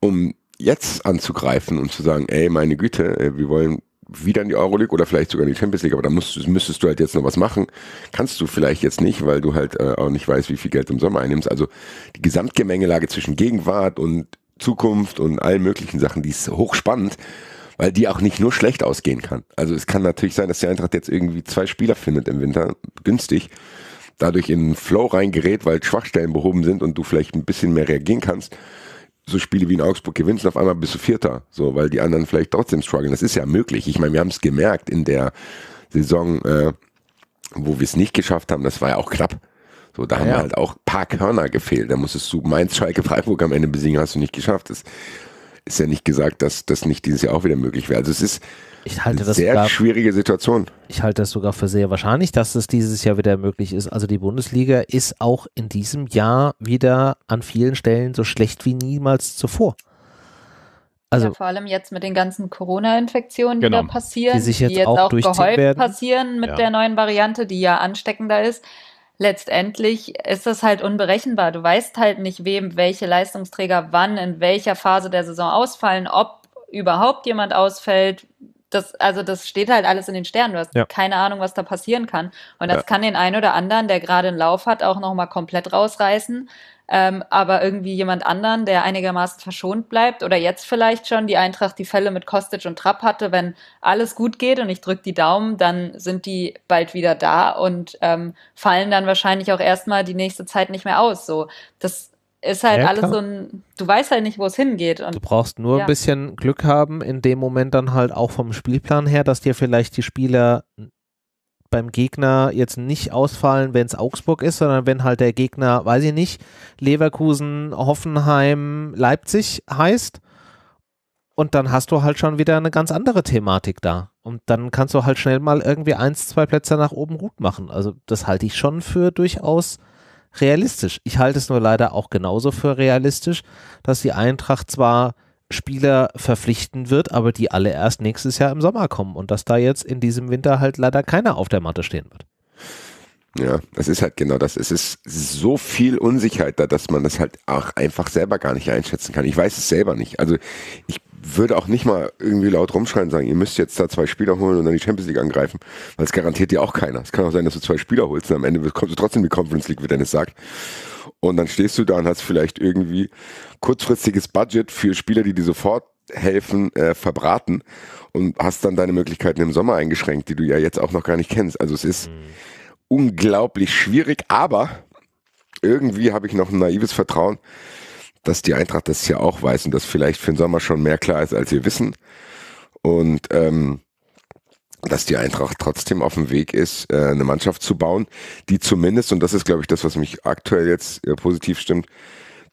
um jetzt anzugreifen und zu sagen, ey, meine Güte, wir wollen wieder in die Euroleague oder vielleicht sogar in die Champions League, aber da musst, müsstest du halt jetzt noch was machen. Kannst du vielleicht jetzt nicht, weil du halt äh, auch nicht weißt, wie viel Geld du im Sommer einnimmst. Also die Gesamtgemengelage zwischen Gegenwart und Zukunft und allen möglichen Sachen, die ist hochspannend, weil die auch nicht nur schlecht ausgehen kann. Also es kann natürlich sein, dass der Eintracht jetzt irgendwie zwei Spieler findet im Winter, günstig, dadurch in den Flow reingerät, weil Schwachstellen behoben sind und du vielleicht ein bisschen mehr reagieren kannst so Spiele wie in Augsburg gewinnst und auf einmal bist du Vierter, so, weil die anderen vielleicht trotzdem strugglen. Das ist ja möglich. Ich meine, wir haben es gemerkt in der Saison, äh, wo wir es nicht geschafft haben, das war ja auch knapp. So, da ja, haben halt auch paar Körner gefehlt. Da musstest du Mainz, Schalke, Freiburg am Ende besiegen, hast du nicht geschafft. Das ist ja nicht gesagt, dass das nicht dieses Jahr auch wieder möglich wäre. Also es ist ich halte das sehr sogar, schwierige Situation. Ich halte das sogar für sehr wahrscheinlich, dass das dieses Jahr wieder möglich ist. Also die Bundesliga ist auch in diesem Jahr wieder an vielen Stellen so schlecht wie niemals zuvor. Also ja, vor allem jetzt mit den ganzen Corona-Infektionen, die da genau. passieren, die, sich jetzt die jetzt auch, auch gehäuft passieren mit ja. der neuen Variante, die ja ansteckender ist letztendlich ist das halt unberechenbar. Du weißt halt nicht, wem welche Leistungsträger wann, in welcher Phase der Saison ausfallen, ob überhaupt jemand ausfällt. Das, also das steht halt alles in den Sternen. Du hast ja. keine Ahnung, was da passieren kann. Und das ja. kann den einen oder anderen, der gerade einen Lauf hat, auch nochmal komplett rausreißen. Ähm, aber irgendwie jemand anderen, der einigermaßen verschont bleibt oder jetzt vielleicht schon die Eintracht die Fälle mit Kostic und Trapp hatte, wenn alles gut geht und ich drücke die Daumen, dann sind die bald wieder da und ähm, fallen dann wahrscheinlich auch erstmal die nächste Zeit nicht mehr aus. So, das ist halt ja, alles so ein, du weißt halt nicht, wo es hingeht. Und, du brauchst nur ja. ein bisschen Glück haben, in dem Moment dann halt auch vom Spielplan her, dass dir vielleicht die Spieler beim Gegner jetzt nicht ausfallen, wenn es Augsburg ist, sondern wenn halt der Gegner, weiß ich nicht, Leverkusen, Hoffenheim, Leipzig heißt. Und dann hast du halt schon wieder eine ganz andere Thematik da. Und dann kannst du halt schnell mal irgendwie eins, zwei Plätze nach oben gut machen. Also das halte ich schon für durchaus realistisch. Ich halte es nur leider auch genauso für realistisch, dass die Eintracht zwar Spieler verpflichten wird, aber die alle erst nächstes Jahr im Sommer kommen und dass da jetzt in diesem Winter halt leider keiner auf der Matte stehen wird. Ja, das ist halt genau das. Es ist so viel Unsicherheit da, dass man das halt auch einfach selber gar nicht einschätzen kann. Ich weiß es selber nicht. Also ich würde auch nicht mal irgendwie laut rumschreien und sagen, ihr müsst jetzt da zwei Spieler holen und dann die Champions League angreifen, weil es garantiert dir auch keiner. Es kann auch sein, dass du zwei Spieler holst und am Ende kommst du trotzdem in die Conference League, wie Dennis sagt. Und dann stehst du da und hast vielleicht irgendwie kurzfristiges Budget für Spieler, die dir sofort helfen, äh, verbraten und hast dann deine Möglichkeiten im Sommer eingeschränkt, die du ja jetzt auch noch gar nicht kennst. Also es ist mhm. unglaublich schwierig, aber irgendwie habe ich noch ein naives Vertrauen, dass die Eintracht das ja auch weiß und dass vielleicht für den Sommer schon mehr klar ist, als wir wissen. Und ähm, dass die Eintracht trotzdem auf dem Weg ist, äh, eine Mannschaft zu bauen, die zumindest, und das ist, glaube ich, das, was mich aktuell jetzt äh, positiv stimmt,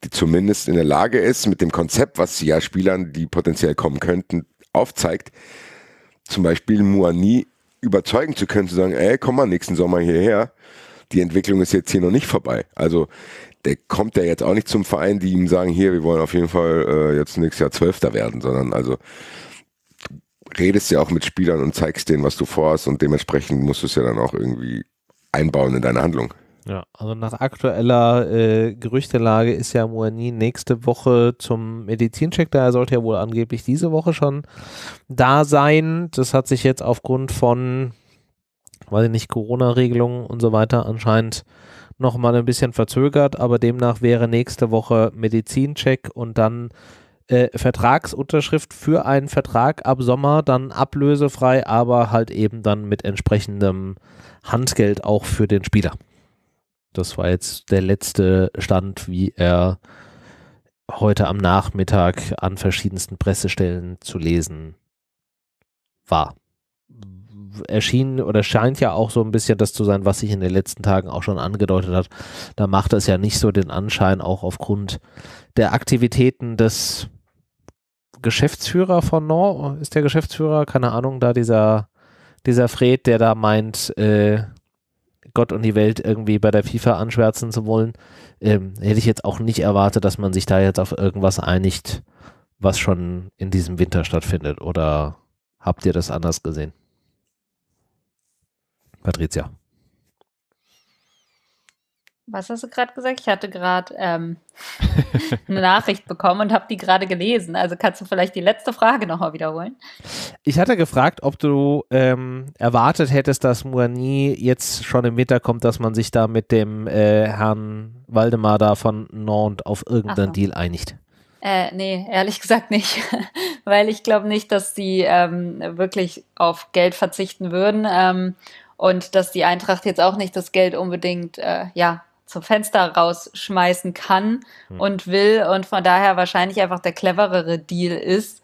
die zumindest in der Lage ist, mit dem Konzept, was sie ja Spielern, die potenziell kommen könnten, aufzeigt, zum Beispiel Muani überzeugen zu können, zu sagen, ey, komm mal nächsten Sommer hierher, die Entwicklung ist jetzt hier noch nicht vorbei. Also der kommt ja jetzt auch nicht zum Verein, die ihm sagen, hier, wir wollen auf jeden Fall äh, jetzt nächstes Jahr Zwölfter werden, sondern also redest ja auch mit Spielern und zeigst denen, was du vorhast und dementsprechend musst du es ja dann auch irgendwie einbauen in deine Handlung. Ja, also nach aktueller äh, Gerüchtelage ist ja Moani nächste Woche zum Medizincheck da. Er sollte ja wohl angeblich diese Woche schon da sein. Das hat sich jetzt aufgrund von, weiß ich nicht, Corona-Regelungen und so weiter anscheinend nochmal ein bisschen verzögert, aber demnach wäre nächste Woche Medizincheck und dann äh, Vertragsunterschrift für einen Vertrag ab Sommer dann ablösefrei, aber halt eben dann mit entsprechendem Handgeld auch für den Spieler. Das war jetzt der letzte Stand, wie er heute am Nachmittag an verschiedensten Pressestellen zu lesen war. Erschien oder scheint ja auch so ein bisschen das zu sein, was sich in den letzten Tagen auch schon angedeutet hat. Da macht es ja nicht so den Anschein, auch aufgrund der Aktivitäten des Geschäftsführer von Nord, ist der Geschäftsführer, keine Ahnung, da dieser, dieser Fred, der da meint, äh, Gott und die Welt irgendwie bei der FIFA anschwärzen zu wollen, ähm, hätte ich jetzt auch nicht erwartet, dass man sich da jetzt auf irgendwas einigt, was schon in diesem Winter stattfindet. Oder habt ihr das anders gesehen? Patricia. Was hast du gerade gesagt? Ich hatte gerade ähm, (laughs) eine Nachricht bekommen und habe die gerade gelesen. Also kannst du vielleicht die letzte Frage nochmal wiederholen? Ich hatte gefragt, ob du ähm, erwartet hättest, dass Moani jetzt schon im Winter kommt, dass man sich da mit dem äh, Herrn Waldemar da von Nantes auf irgendeinen so. Deal einigt. Äh, nee, ehrlich gesagt nicht, (laughs) weil ich glaube nicht, dass die ähm, wirklich auf Geld verzichten würden ähm, und dass die Eintracht jetzt auch nicht das Geld unbedingt äh, ja, zum Fenster rausschmeißen kann hm. und will und von daher wahrscheinlich einfach der cleverere Deal ist,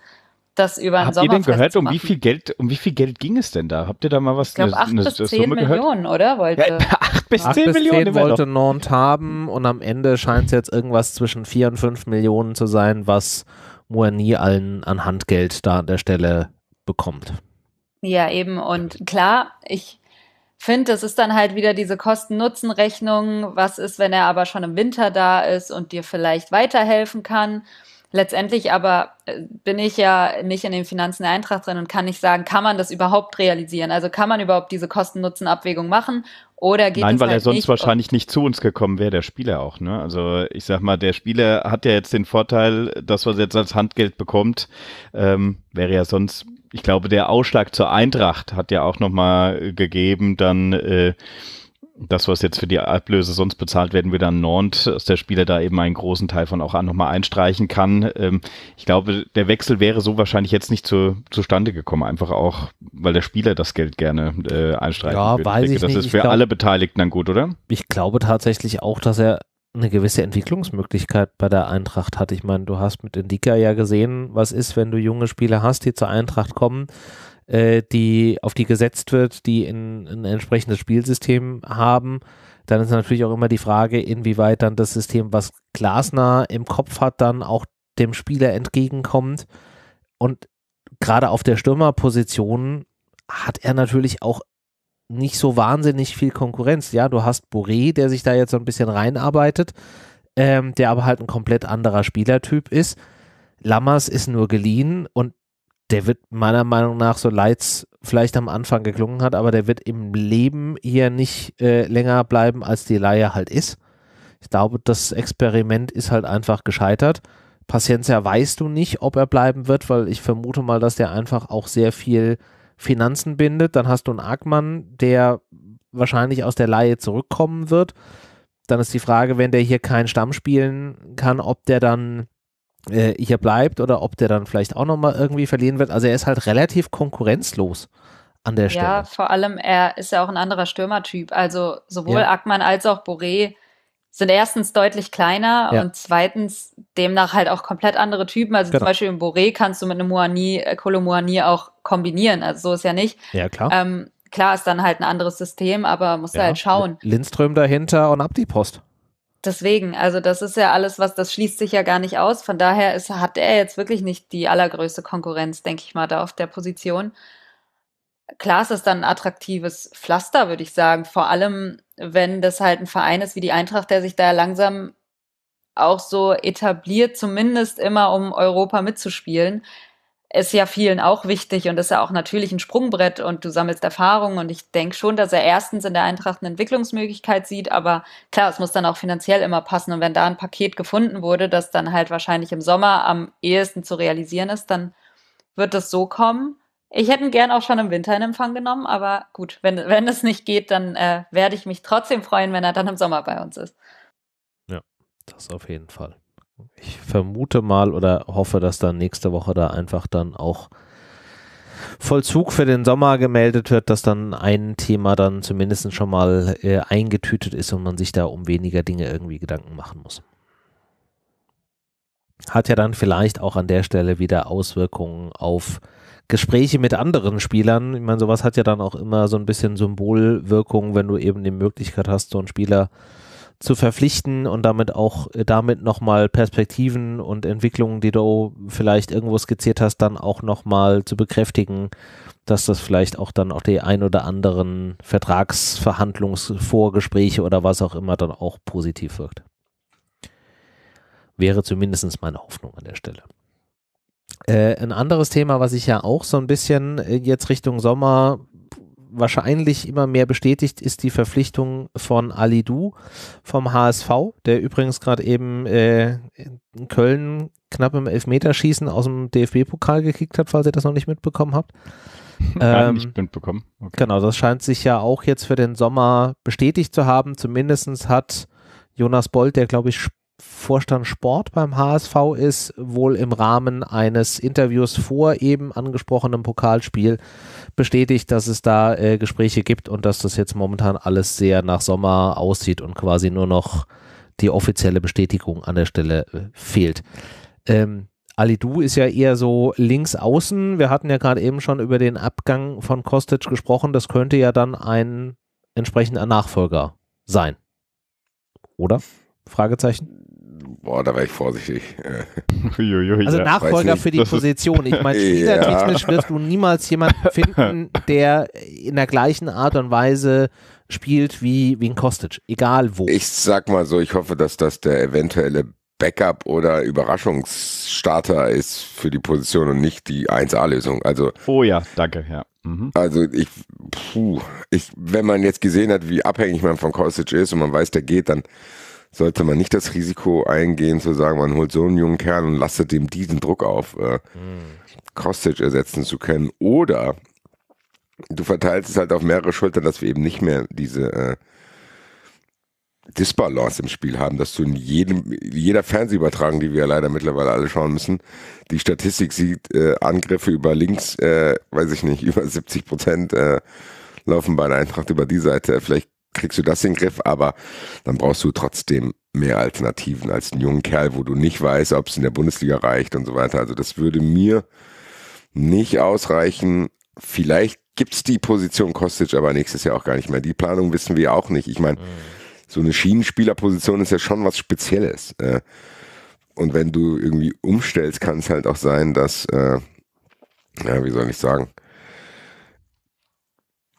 das über einen Habt Sommer ihr denn gehört, um wie viel Geld, um wie viel Geld ging es denn da? Habt ihr da mal was? Ich glaube, 8 eine, bis 10 Millionen, gehört? oder? Wollte. Ja, 8 (laughs) bis 8 10 bis Millionen 10 wollte Nantes haben und am Ende scheint es jetzt irgendwas zwischen 4 und 5 Millionen zu sein, was Moani allen an Handgeld da an der Stelle bekommt. Ja, eben. Und klar, ich finde, das ist dann halt wieder diese Kosten-Nutzen-Rechnung. Was ist, wenn er aber schon im Winter da ist und dir vielleicht weiterhelfen kann? Letztendlich aber äh, bin ich ja nicht in den Finanzen der Eintracht drin und kann nicht sagen, kann man das überhaupt realisieren? Also kann man überhaupt diese Kosten-Nutzen-Abwägung machen? Oder geht Nein, weil halt er sonst nicht wahrscheinlich nicht zu uns gekommen wäre, der Spieler auch. Ne? Also ich sag mal, der Spieler hat ja jetzt den Vorteil, das, was er jetzt als Handgeld bekommt, ähm, wäre ja sonst ich glaube, der Ausschlag zur Eintracht hat ja auch nochmal äh, gegeben, dann äh, das, was jetzt für die Ablöse sonst bezahlt werden würde an Nord, dass der Spieler da eben einen großen Teil von auch an nochmal einstreichen kann. Ähm, ich glaube, der Wechsel wäre so wahrscheinlich jetzt nicht zu, zustande gekommen, einfach auch, weil der Spieler das Geld gerne äh, einstreichen ja, würde. Weiß ich denke, ich das nicht. ist für glaub, alle Beteiligten dann gut, oder? Ich glaube tatsächlich auch, dass er eine gewisse Entwicklungsmöglichkeit bei der Eintracht hat. Ich meine, du hast mit Indika ja gesehen, was ist, wenn du junge Spieler hast, die zur Eintracht kommen, äh, die auf die gesetzt wird, die in, ein entsprechendes Spielsystem haben. Dann ist natürlich auch immer die Frage, inwieweit dann das System, was Glasner im Kopf hat, dann auch dem Spieler entgegenkommt. Und gerade auf der Stürmerposition hat er natürlich auch nicht so wahnsinnig viel Konkurrenz. Ja, du hast Bourré, der sich da jetzt so ein bisschen reinarbeitet, ähm, der aber halt ein komplett anderer Spielertyp ist. Lammers ist nur geliehen und der wird meiner Meinung nach, so leid vielleicht am Anfang geklungen hat, aber der wird im Leben hier nicht äh, länger bleiben, als die Laie halt ist. Ich glaube, das Experiment ist halt einfach gescheitert. Paciencia weißt du nicht, ob er bleiben wird, weil ich vermute mal, dass der einfach auch sehr viel Finanzen bindet. Dann hast du einen Agmann, der wahrscheinlich aus der Laie zurückkommen wird. Dann ist die Frage, wenn der hier keinen Stamm spielen kann, ob der dann äh, hier bleibt oder ob der dann vielleicht auch nochmal irgendwie verliehen wird. Also er ist halt relativ konkurrenzlos an der Stelle. Ja, vor allem er ist ja auch ein anderer Stürmertyp. Also sowohl ja. Ackmann als auch Boré sind erstens deutlich kleiner ja. und zweitens demnach halt auch komplett andere Typen. Also genau. zum Beispiel im Boré kannst du mit einem Moani, äh, Moani auch kombinieren. Also so ist ja nicht. Ja, klar. Ähm, klar ist dann halt ein anderes System, aber musst ja. du halt schauen. Lindström dahinter und ab die Post. Deswegen, also das ist ja alles, was das schließt sich ja gar nicht aus. Von daher ist, hat er jetzt wirklich nicht die allergrößte Konkurrenz, denke ich mal, da auf der Position. Klar ist es dann ein attraktives Pflaster, würde ich sagen. Vor allem wenn das halt ein Verein ist wie die Eintracht, der sich da langsam auch so etabliert, zumindest immer um Europa mitzuspielen, ist ja vielen auch wichtig und ist ja auch natürlich ein Sprungbrett und du sammelst Erfahrungen und ich denke schon, dass er erstens in der Eintracht eine Entwicklungsmöglichkeit sieht, aber klar, es muss dann auch finanziell immer passen und wenn da ein Paket gefunden wurde, das dann halt wahrscheinlich im Sommer am ehesten zu realisieren ist, dann wird das so kommen. Ich hätte ihn gern auch schon im Winter in Empfang genommen, aber gut, wenn, wenn es nicht geht, dann äh, werde ich mich trotzdem freuen, wenn er dann im Sommer bei uns ist. Ja, das auf jeden Fall. Ich vermute mal oder hoffe, dass dann nächste Woche da einfach dann auch Vollzug für den Sommer gemeldet wird, dass dann ein Thema dann zumindest schon mal äh, eingetütet ist und man sich da um weniger Dinge irgendwie Gedanken machen muss. Hat ja dann vielleicht auch an der Stelle wieder Auswirkungen auf äh, Gespräche mit anderen Spielern, ich meine, sowas hat ja dann auch immer so ein bisschen Symbolwirkung, wenn du eben die Möglichkeit hast, so einen Spieler zu verpflichten und damit auch äh, damit nochmal Perspektiven und Entwicklungen, die du vielleicht irgendwo skizziert hast, dann auch nochmal zu bekräftigen, dass das vielleicht auch dann auch die ein oder anderen Vertragsverhandlungsvorgespräche oder was auch immer dann auch positiv wirkt. Wäre zumindest meine Hoffnung an der Stelle. Äh, ein anderes Thema, was sich ja auch so ein bisschen äh, jetzt Richtung Sommer wahrscheinlich immer mehr bestätigt, ist die Verpflichtung von Ali Du vom HSV, der übrigens gerade eben äh, in Köln knapp im Elfmeterschießen aus dem DFB-Pokal gekickt hat, falls ihr das noch nicht mitbekommen habt. (laughs) Nein, ähm, nicht mitbekommen. Okay. Genau, das scheint sich ja auch jetzt für den Sommer bestätigt zu haben. Zumindest hat Jonas Bold, der glaube ich Vorstand Sport beim HSV ist, wohl im Rahmen eines Interviews vor eben angesprochenem Pokalspiel bestätigt, dass es da äh, Gespräche gibt und dass das jetzt momentan alles sehr nach Sommer aussieht und quasi nur noch die offizielle Bestätigung an der Stelle äh, fehlt. Ähm, Ali Du ist ja eher so links außen. Wir hatten ja gerade eben schon über den Abgang von Kostic gesprochen. Das könnte ja dann ein entsprechender Nachfolger sein. Oder? Fragezeichen? boah, da wäre ich vorsichtig. (laughs) also Nachfolger für die Position. Ich meine, spielertechnisch (laughs) wirst du niemals jemanden (laughs) finden, der in der gleichen Art und Weise spielt wie, wie ein Kostic, egal wo. Ich sag mal so, ich hoffe, dass das der eventuelle Backup oder Überraschungsstarter ist für die Position und nicht die 1A-Lösung. Also, oh ja, danke, ja. Mhm. Also ich, puh, ich, wenn man jetzt gesehen hat, wie abhängig man von Kostic ist und man weiß, der geht, dann sollte man nicht das Risiko eingehen, zu sagen, man holt so einen jungen Kerl und lastet dem diesen Druck auf, äh, mhm. Kostic ersetzen zu können. Oder du verteilst es halt auf mehrere Schultern, dass wir eben nicht mehr diese äh, Disbalance im Spiel haben, dass du in jedem, jeder Fernsehübertragung, die wir ja leider mittlerweile alle schauen müssen, die Statistik sieht, äh, Angriffe über links, äh, weiß ich nicht, (laughs) über 70 Prozent äh, laufen bei der Eintracht über die Seite. Vielleicht kriegst du das in den Griff, aber dann brauchst du trotzdem mehr Alternativen als einen jungen Kerl, wo du nicht weißt, ob es in der Bundesliga reicht und so weiter. Also das würde mir nicht ausreichen. Vielleicht gibt es die Position Kostic aber nächstes Jahr auch gar nicht mehr. Die Planung wissen wir auch nicht. Ich meine, so eine Schienenspielerposition ist ja schon was Spezielles. Äh. Und wenn du irgendwie umstellst, kann es halt auch sein, dass, äh, ja, wie soll ich sagen,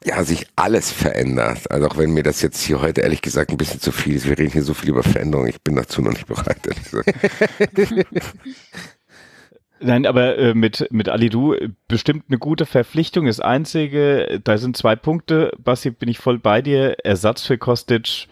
ja, sich alles verändert. Also auch wenn mir das jetzt hier heute ehrlich gesagt ein bisschen zu viel ist. Wir reden hier so viel über Veränderung. Ich bin dazu noch nicht bereit. (laughs) Nein, aber äh, mit, mit Alidu äh, bestimmt eine gute Verpflichtung. Das Einzige, da sind zwei Punkte. Basti, bin ich voll bei dir. Ersatz für Kostic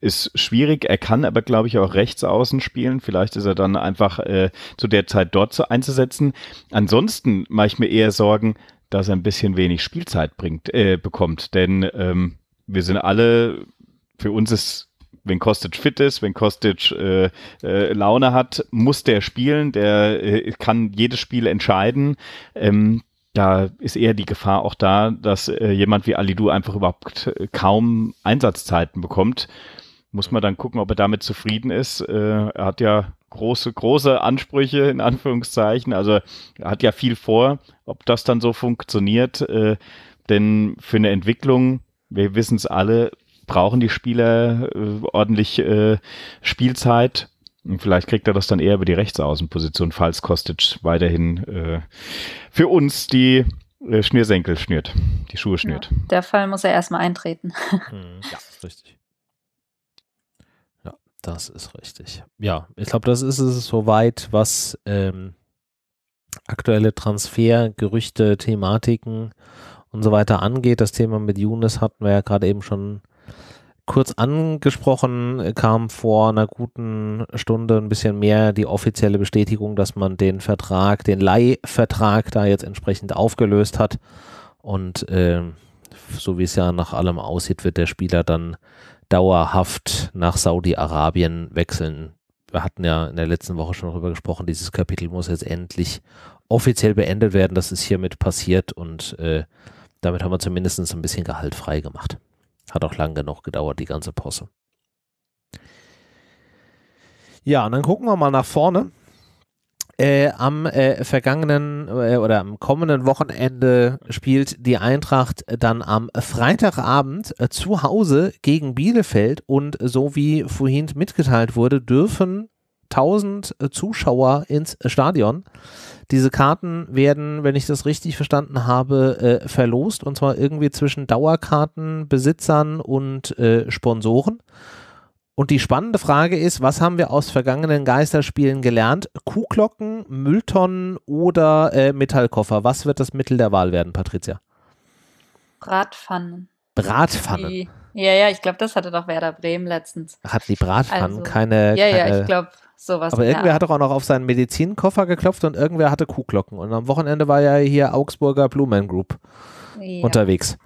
ist schwierig. Er kann aber, glaube ich, auch rechts außen spielen. Vielleicht ist er dann einfach äh, zu der Zeit dort zu, einzusetzen. Ansonsten mache ich mir eher Sorgen, dass er ein bisschen wenig Spielzeit bringt, äh, bekommt. Denn ähm, wir sind alle, für uns ist wenn Kostic fit ist, wenn Kostic äh, äh, Laune hat, muss der spielen, der äh, kann jedes Spiel entscheiden. Ähm, da ist eher die Gefahr auch da, dass äh, jemand wie Alidu einfach überhaupt äh, kaum Einsatzzeiten bekommt. Muss man dann gucken, ob er damit zufrieden ist. Äh, er hat ja große, große Ansprüche in Anführungszeichen. Also er hat ja viel vor, ob das dann so funktioniert. Äh, denn für eine Entwicklung, wir wissen es alle, brauchen die Spieler äh, ordentlich äh, Spielzeit. Und vielleicht kriegt er das dann eher über die Rechtsaußenposition, falls Kostic weiterhin äh, für uns die äh, Schnürsenkel schnürt, die Schuhe schnürt. Ja, der Fall muss er erstmal eintreten. Mhm, (laughs) ja, richtig. Ja, das ist richtig. Ja, ich glaube, das ist es soweit, was ähm, aktuelle Transfergerüchte, Thematiken und so weiter angeht. Das Thema mit Younes hatten wir ja gerade eben schon kurz angesprochen, kam vor einer guten Stunde ein bisschen mehr die offizielle Bestätigung, dass man den Vertrag, den Leihvertrag da jetzt entsprechend aufgelöst hat. Und äh, so wie es ja nach allem aussieht, wird der Spieler dann dauerhaft nach Saudi-Arabien wechseln wir hatten ja in der letzten Woche schon darüber gesprochen, dieses Kapitel muss jetzt endlich offiziell beendet werden. Das ist hiermit passiert und äh, damit haben wir zumindest ein bisschen Gehalt frei gemacht. Hat auch lang genug gedauert, die ganze Posse. Ja, und dann gucken wir mal nach vorne. Äh, am äh, vergangenen äh, oder am kommenden Wochenende spielt die Eintracht dann am Freitagabend äh, zu Hause gegen Bielefeld und so wie vorhin mitgeteilt wurde, dürfen 1000 äh, Zuschauer ins Stadion. Diese Karten werden, wenn ich das richtig verstanden habe, äh, verlost und zwar irgendwie zwischen Dauerkartenbesitzern und Sponsoren. Und die spannende Frage ist, was haben wir aus vergangenen Geisterspielen gelernt? Kuhglocken, Mülltonnen oder äh, Metallkoffer? Was wird das Mittel der Wahl werden, Patricia? Bratpfannen. Bratpfannen. Die, ja, ja, ich glaube, das hatte doch Werder Bremen letztens. Hatten die Bratpfannen also, keine. Ja, keine, ja, ich glaube, sowas. Aber irgendwer Art. hat doch auch noch auf seinen Medizinkoffer geklopft und irgendwer hatte Kuhglocken. Und am Wochenende war ja hier Augsburger Blue Man Group ja. unterwegs.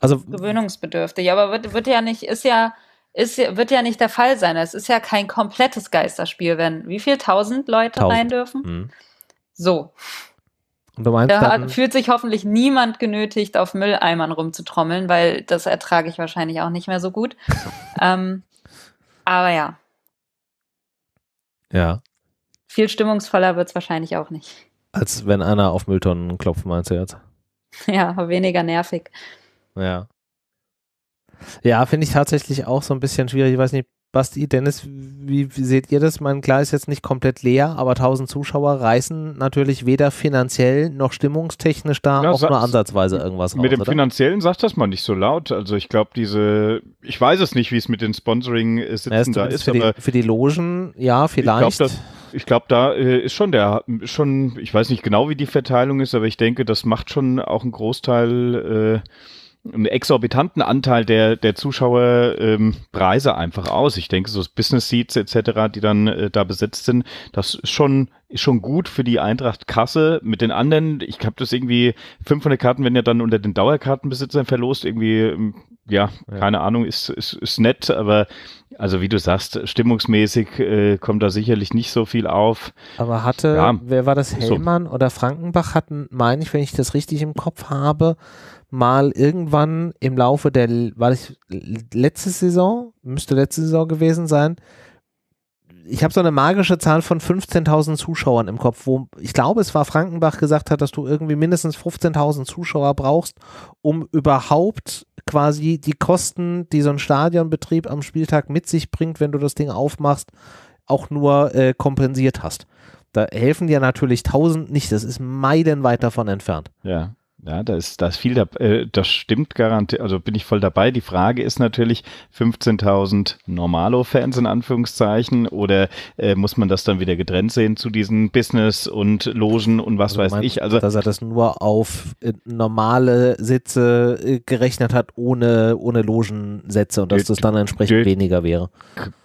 Also gewöhnungsbedürftig, aber wird, wird ja nicht, ist ja ist, wird ja nicht der Fall sein. Es ist ja kein komplettes Geisterspiel, wenn wie viel tausend Leute tausend. rein dürfen. Mhm. So. Und du meinst, da dann, fühlt sich hoffentlich niemand genötigt, auf Mülleimern rumzutrommeln, weil das ertrage ich wahrscheinlich auch nicht mehr so gut. (laughs) ähm, aber ja. Ja. Viel stimmungsvoller wird es wahrscheinlich auch nicht. Als wenn einer auf Mülltonnen klopft, meinst du jetzt? (laughs) Ja, weniger nervig. Ja. Ja, finde ich tatsächlich auch so ein bisschen schwierig. Ich weiß nicht, Basti, Dennis, wie, wie seht ihr das? Mein klar ist jetzt nicht komplett leer, aber 1000 Zuschauer reißen natürlich weder finanziell noch stimmungstechnisch da ja, auch nur ansatzweise irgendwas Mit raus, dem oder? finanziellen sagt das mal nicht so laut. Also ich glaube, diese, ich weiß es nicht, wie es mit den Sponsoring-Sitzen äh, ja, da ist. Für, aber die, für die Logen, ja, vielleicht. Ich glaube, glaub, da äh, ist schon der, schon, ich weiß nicht genau, wie die Verteilung ist, aber ich denke, das macht schon auch einen Großteil. Äh, einen exorbitanten Anteil der, der Zuschauerpreise ähm, einfach aus. Ich denke, so Business Seats etc., die dann äh, da besetzt sind, das ist schon, ist schon gut für die Eintracht-Kasse. Mit den anderen, ich habe das irgendwie, 500 Karten wenn ihr dann unter den Dauerkartenbesitzern verlost, irgendwie, ähm, ja, ja. keine Ahnung, ist, ist, ist nett, aber also wie du sagst, stimmungsmäßig äh, kommt da sicherlich nicht so viel auf. Aber hatte, ja, wer war das, Hellmann so. oder Frankenbach hatten, meine ich, wenn ich das richtig im Kopf habe, mal irgendwann im Laufe der, war ich letzte Saison, müsste letzte Saison gewesen sein, ich habe so eine magische Zahl von 15.000 Zuschauern im Kopf, wo ich glaube, es war Frankenbach gesagt hat, dass du irgendwie mindestens 15.000 Zuschauer brauchst, um überhaupt quasi die Kosten, die so ein Stadionbetrieb am Spieltag mit sich bringt, wenn du das Ding aufmachst, auch nur äh, kompensiert hast. Da helfen dir natürlich 1000 nicht, das ist meilenweit davon entfernt. Ja. Ja, da ist, da ist viel, da, äh, das stimmt garantiert, also bin ich voll dabei. Die Frage ist natürlich 15.000 Normalo-Fans in Anführungszeichen oder äh, muss man das dann wieder getrennt sehen zu diesen Business und Logen und was also weiß meinst, ich? Also, dass er das nur auf äh, normale Sitze äh, gerechnet hat, ohne, ohne Logensätze und dass das dann entsprechend weniger wäre.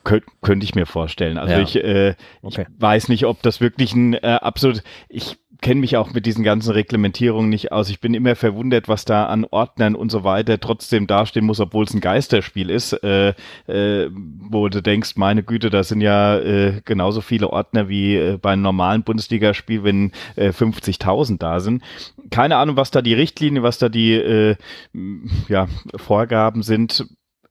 Könnte könnt ich mir vorstellen. Also ja. ich, äh, okay. ich weiß nicht, ob das wirklich ein äh, absolut, ich kenne mich auch mit diesen ganzen Reglementierungen nicht aus. Ich bin immer verwundert, was da an Ordnern und so weiter trotzdem dastehen muss, obwohl es ein Geisterspiel ist, äh, äh, wo du denkst, meine Güte, da sind ja äh, genauso viele Ordner wie äh, bei einem normalen Bundesligaspiel, wenn äh, 50.000 da sind. Keine Ahnung, was da die Richtlinie, was da die äh, ja, Vorgaben sind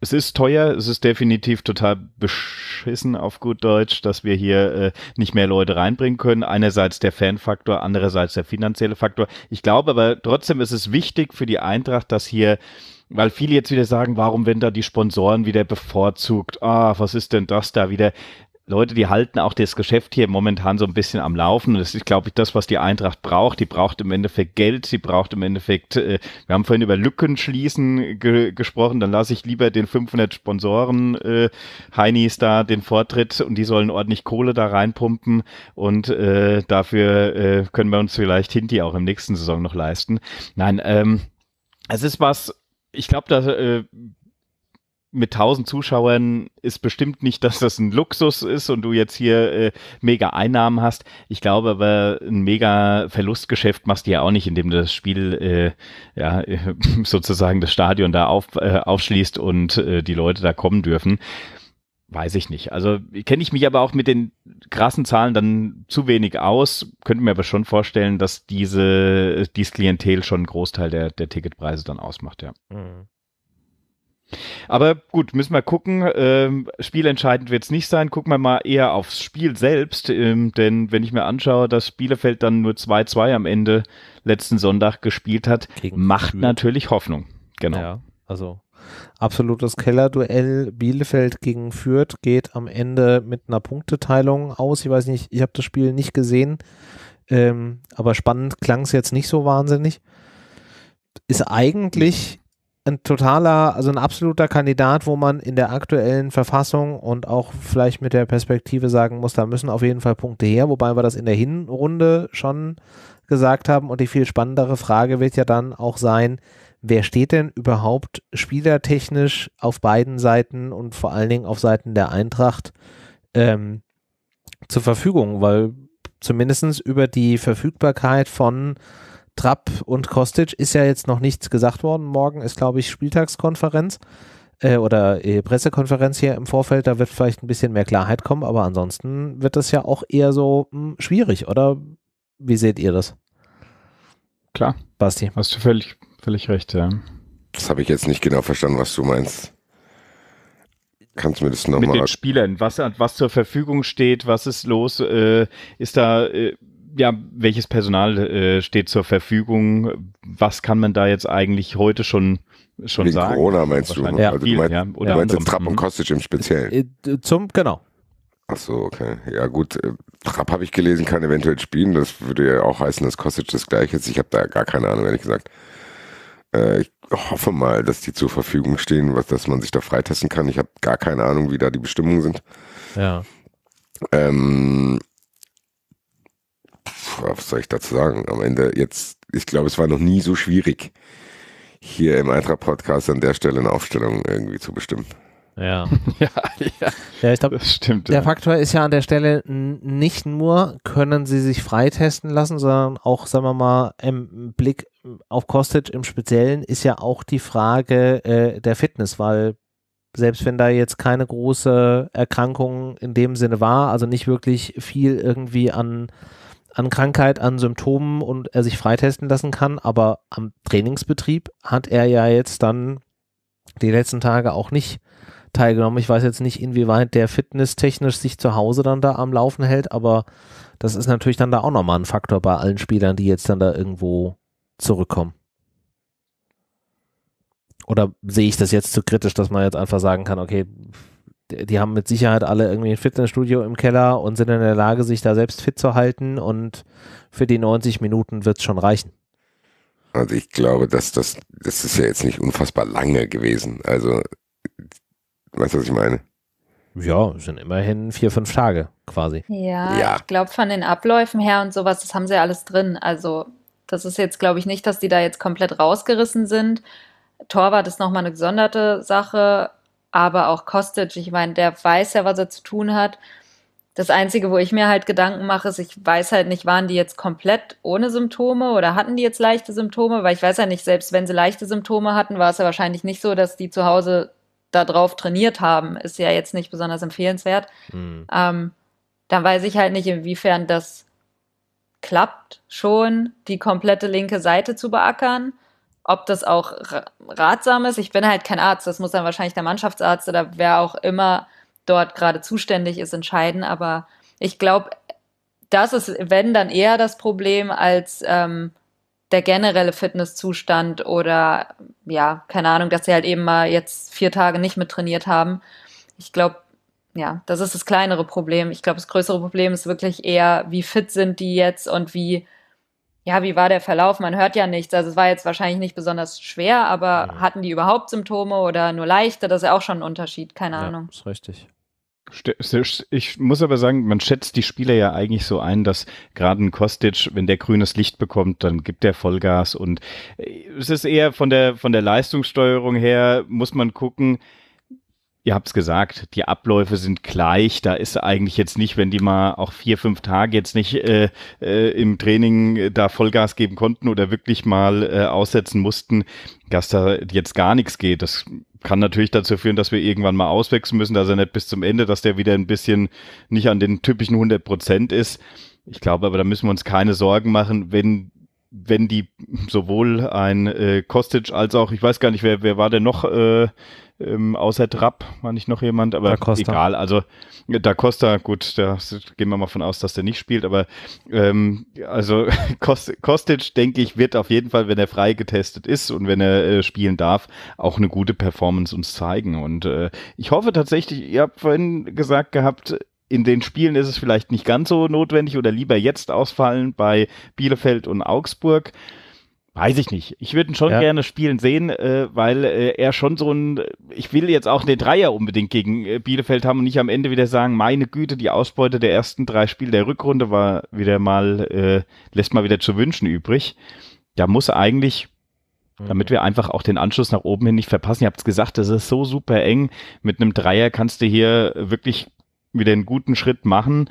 es ist teuer, es ist definitiv total beschissen auf gut Deutsch, dass wir hier äh, nicht mehr Leute reinbringen können. Einerseits der Fanfaktor, andererseits der finanzielle Faktor. Ich glaube aber trotzdem ist es wichtig für die Eintracht, dass hier weil viele jetzt wieder sagen, warum werden da die Sponsoren wieder bevorzugt? Ah, was ist denn das da wieder? Leute, die halten auch das Geschäft hier momentan so ein bisschen am Laufen. Und das ist, glaube ich, das, was die Eintracht braucht. Die braucht im Endeffekt Geld, sie braucht im Endeffekt, äh, wir haben vorhin über Lücken schließen ge gesprochen, dann lasse ich lieber den 500 Sponsoren äh, Heinis da den Vortritt und die sollen ordentlich Kohle da reinpumpen und äh, dafür äh, können wir uns vielleicht Hinti auch im nächsten Saison noch leisten. Nein, ähm, es ist was, ich glaube, da äh, mit 1000 Zuschauern ist bestimmt nicht, dass das ein Luxus ist und du jetzt hier äh, mega Einnahmen hast. Ich glaube aber, ein mega Verlustgeschäft machst du ja auch nicht, indem du das Spiel, äh, ja, äh, (laughs) sozusagen das Stadion da auf, äh, aufschließt und äh, die Leute da kommen dürfen. Weiß ich nicht. Also kenne ich mich aber auch mit den krassen Zahlen dann zu wenig aus. Könnte mir aber schon vorstellen, dass diese, äh, dieses Klientel schon einen Großteil der, der Ticketpreise dann ausmacht, ja. Mhm. Aber gut, müssen wir gucken. Ähm, spielentscheidend wird es nicht sein. Gucken wir mal eher aufs Spiel selbst. Ähm, denn wenn ich mir anschaue, dass Bielefeld dann nur 2-2 am Ende letzten Sonntag gespielt hat, Gegen macht Spiel. natürlich Hoffnung. Genau. Ja, also absolutes Kellerduell. Bielefeld gegen Fürth geht am Ende mit einer Punkteteilung aus. Ich weiß nicht, ich habe das Spiel nicht gesehen. Ähm, aber spannend klang es jetzt nicht so wahnsinnig. Ist eigentlich ein totaler, also ein absoluter Kandidat, wo man in der aktuellen Verfassung und auch vielleicht mit der Perspektive sagen muss, da müssen auf jeden Fall Punkte her, wobei wir das in der Hinrunde schon gesagt haben. Und die viel spannendere Frage wird ja dann auch sein, wer steht denn überhaupt spielertechnisch auf beiden Seiten und vor allen Dingen auf Seiten der Eintracht ähm, zur Verfügung? Weil zumindest über die Verfügbarkeit von Trapp und Kostic ist ja jetzt noch nichts gesagt worden. Morgen ist, glaube ich, Spieltagskonferenz äh, oder äh, Pressekonferenz hier im Vorfeld. Da wird vielleicht ein bisschen mehr Klarheit kommen, aber ansonsten wird das ja auch eher so mh, hm, schwierig, oder? Wie seht ihr das? Klar. Basti. Hast du völlig, völlig recht, ja. Das habe ich jetzt nicht genau verstanden, was du meinst. Kannst du mir das nochmal... Mit mal den Spielern, was, was zur Verfügung steht, was ist los, äh, ist da... Äh, ja, welches Personal äh, steht zur Verfügung? Was kann man da jetzt eigentlich heute schon schon Wegen sagen? Corona meinst du? Ne? Ja, also du meinst, ja, du meinst jetzt Trapp und Kostic im Speziellen? Äh, zum, genau. Ach so, okay. Ja gut, äh, Trapp habe ich gelesen, kann eventuell spielen. Das würde ja auch heißen, dass Kostic das gleiche ist. Ich habe da gar keine Ahnung, ehrlich gesagt. Äh, ich hoffe mal, dass die zur Verfügung stehen, was, dass man sich da freitesten kann. Ich habe gar keine Ahnung, wie da die Bestimmungen sind. Ja. Ähm, was soll ich dazu sagen? Am Ende jetzt, ich glaube, es war noch nie so schwierig, hier im Eintracht-Podcast an der Stelle eine Aufstellung irgendwie zu bestimmen. Ja. (laughs) ja, ja. ja, ich glaube, der ja. Faktor ist ja an der Stelle nicht nur, können sie sich freitesten lassen, sondern auch, sagen wir mal, im Blick auf Kostic im Speziellen ist ja auch die Frage äh, der Fitness, weil selbst wenn da jetzt keine große Erkrankung in dem Sinne war, also nicht wirklich viel irgendwie an an Krankheit, an Symptomen und er sich freitesten lassen kann. Aber am Trainingsbetrieb hat er ja jetzt dann die letzten Tage auch nicht teilgenommen. Ich weiß jetzt nicht, inwieweit der fitnesstechnisch sich zu Hause dann da am Laufen hält, aber das ist natürlich dann da auch nochmal ein Faktor bei allen Spielern, die jetzt dann da irgendwo zurückkommen. Oder sehe ich das jetzt zu kritisch, dass man jetzt einfach sagen kann, okay, die haben mit Sicherheit alle irgendwie ein Fitnessstudio im Keller und sind in der Lage, sich da selbst fit zu halten und für die 90 Minuten wird es schon reichen. Also ich glaube, dass das, das ist ja jetzt nicht unfassbar lange gewesen. Also, weißt du, was ich meine? Ja, sind immerhin vier, fünf Tage quasi. Ja, ja. ich glaube von den Abläufen her und sowas, das haben sie ja alles drin. Also das ist jetzt, glaube ich, nicht, dass die da jetzt komplett rausgerissen sind. Torwart ist nochmal eine gesonderte Sache aber auch Kostic. Ich meine, der weiß ja, was er zu tun hat. Das Einzige, wo ich mir halt Gedanken mache, ist, ich weiß halt nicht, waren die jetzt komplett ohne Symptome oder hatten die jetzt leichte Symptome? Weil ich weiß ja nicht, selbst wenn sie leichte Symptome hatten, war es ja wahrscheinlich nicht so, dass die zu Hause da drauf trainiert haben. Ist ja jetzt nicht besonders empfehlenswert. Mhm. Ähm, dann weiß ich halt nicht, inwiefern das klappt, schon die komplette linke Seite zu beackern ob das auch ratsam ist. Ich bin halt kein Arzt, das muss dann wahrscheinlich der Mannschaftsarzt oder wer auch immer dort gerade zuständig ist entscheiden. Aber ich glaube, das ist, wenn, dann eher das Problem als ähm, der generelle Fitnesszustand oder ja, keine Ahnung, dass sie halt eben mal jetzt vier Tage nicht mit trainiert haben. Ich glaube, ja, das ist das kleinere Problem. Ich glaube, das größere Problem ist wirklich eher, wie fit sind die jetzt und wie ja, wie war der Verlauf? Man hört ja nichts. Also es war jetzt wahrscheinlich nicht besonders schwer, aber ja. hatten die überhaupt Symptome oder nur leichte? Das ist ja auch schon ein Unterschied, keine ja, Ahnung. Ist richtig. Ich muss aber sagen, man schätzt die Spieler ja eigentlich so ein, dass gerade ein Kostic, wenn der grünes Licht bekommt, dann gibt der Vollgas und äh, es ist eher von der, von der Leistungssteuerung her, muss man gucken, Ihr habt es gesagt, die Abläufe sind gleich. Da ist eigentlich jetzt nicht, wenn die mal auch vier, fünf Tage jetzt nicht äh, äh, im Training äh, da Vollgas geben konnten oder wirklich mal äh, aussetzen mussten, dass da jetzt gar nichts geht. Das kann natürlich dazu führen, dass wir irgendwann mal auswechseln müssen, dass er nicht bis zum Ende, dass der wieder ein bisschen nicht an den typischen 100 Prozent ist. Ich glaube aber, da müssen wir uns keine Sorgen machen, wenn wenn die sowohl ein äh, Kostic als auch, ich weiß gar nicht, wer, wer war denn noch äh, ähm, außer Trapp war nicht noch jemand, aber egal. Also Da Costa, gut, da gehen wir mal von aus, dass der nicht spielt, aber ähm, also (laughs) Kostic, denke ich, wird auf jeden Fall, wenn er frei getestet ist und wenn er äh, spielen darf, auch eine gute Performance uns zeigen. Und äh, ich hoffe tatsächlich, ihr habt vorhin gesagt gehabt, in den Spielen ist es vielleicht nicht ganz so notwendig oder lieber jetzt ausfallen bei Bielefeld und Augsburg. Weiß ich nicht. Ich würde ihn schon ja. gerne spielen sehen, äh, weil äh, er schon so ein. Ich will jetzt auch den Dreier unbedingt gegen äh, Bielefeld haben und nicht am Ende wieder sagen, meine Güte, die Ausbeute der ersten drei Spiele der Rückrunde war wieder mal, äh, lässt mal wieder zu wünschen übrig. Da muss eigentlich, mhm. damit wir einfach auch den Anschluss nach oben hin nicht verpassen, ihr habt es gesagt, das ist so super eng. Mit einem Dreier kannst du hier wirklich wieder einen guten Schritt machen.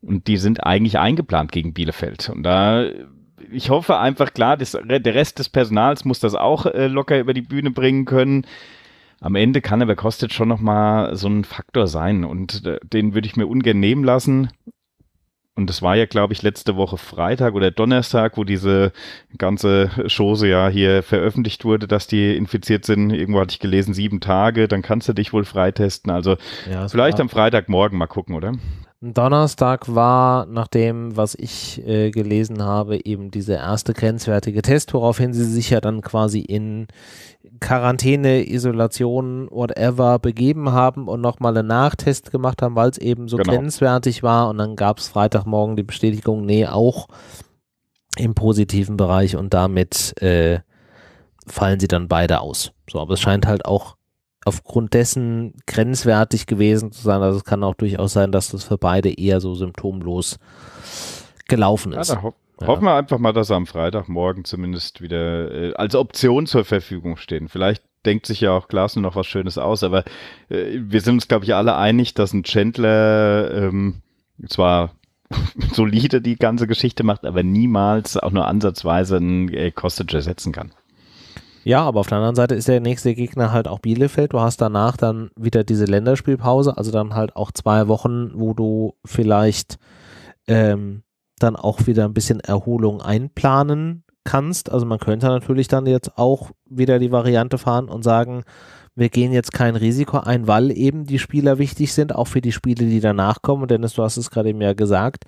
Und die sind eigentlich eingeplant gegen Bielefeld. Und da ich hoffe einfach, klar, das, der Rest des Personals muss das auch äh, locker über die Bühne bringen können. Am Ende kann aber Kostet schon nochmal so ein Faktor sein und äh, den würde ich mir ungern nehmen lassen. Und das war ja, glaube ich, letzte Woche Freitag oder Donnerstag, wo diese ganze Chose ja hier veröffentlicht wurde, dass die infiziert sind. Irgendwo hatte ich gelesen, sieben Tage, dann kannst du dich wohl freitesten. Also ja, vielleicht klar. am Freitagmorgen mal gucken, oder? Donnerstag war, nach dem, was ich äh, gelesen habe, eben dieser erste grenzwertige Test, woraufhin sie sich ja dann quasi in Quarantäne, Isolation, whatever begeben haben und nochmal einen Nachtest gemacht haben, weil es eben so genau. grenzwertig war. Und dann gab es Freitagmorgen die Bestätigung, nee, auch im positiven Bereich und damit äh, fallen sie dann beide aus. So, aber es scheint halt auch aufgrund dessen grenzwertig gewesen zu sein. Also es kann auch durchaus sein, dass das für beide eher so symptomlos gelaufen ist. Ja, ja. Hoffen wir einfach mal, dass er am Freitagmorgen zumindest wieder äh, als Option zur Verfügung stehen. Vielleicht denkt sich ja auch Glasner noch was Schönes aus, aber äh, wir sind uns, glaube ich, alle einig, dass ein Chandler ähm, zwar (laughs) solide die ganze Geschichte macht, aber niemals auch nur ansatzweise einen äh, Kostic ersetzen kann. Ja, aber auf der anderen Seite ist der nächste Gegner halt auch Bielefeld. Du hast danach dann wieder diese Länderspielpause, also dann halt auch zwei Wochen, wo du vielleicht ähm, dann auch wieder ein bisschen Erholung einplanen kannst. Also man könnte natürlich dann jetzt auch wieder die Variante fahren und sagen, wir gehen jetzt kein Risiko ein, weil eben die Spieler wichtig sind, auch für die Spiele, die danach kommen. Dennis, du hast es gerade eben ja gesagt,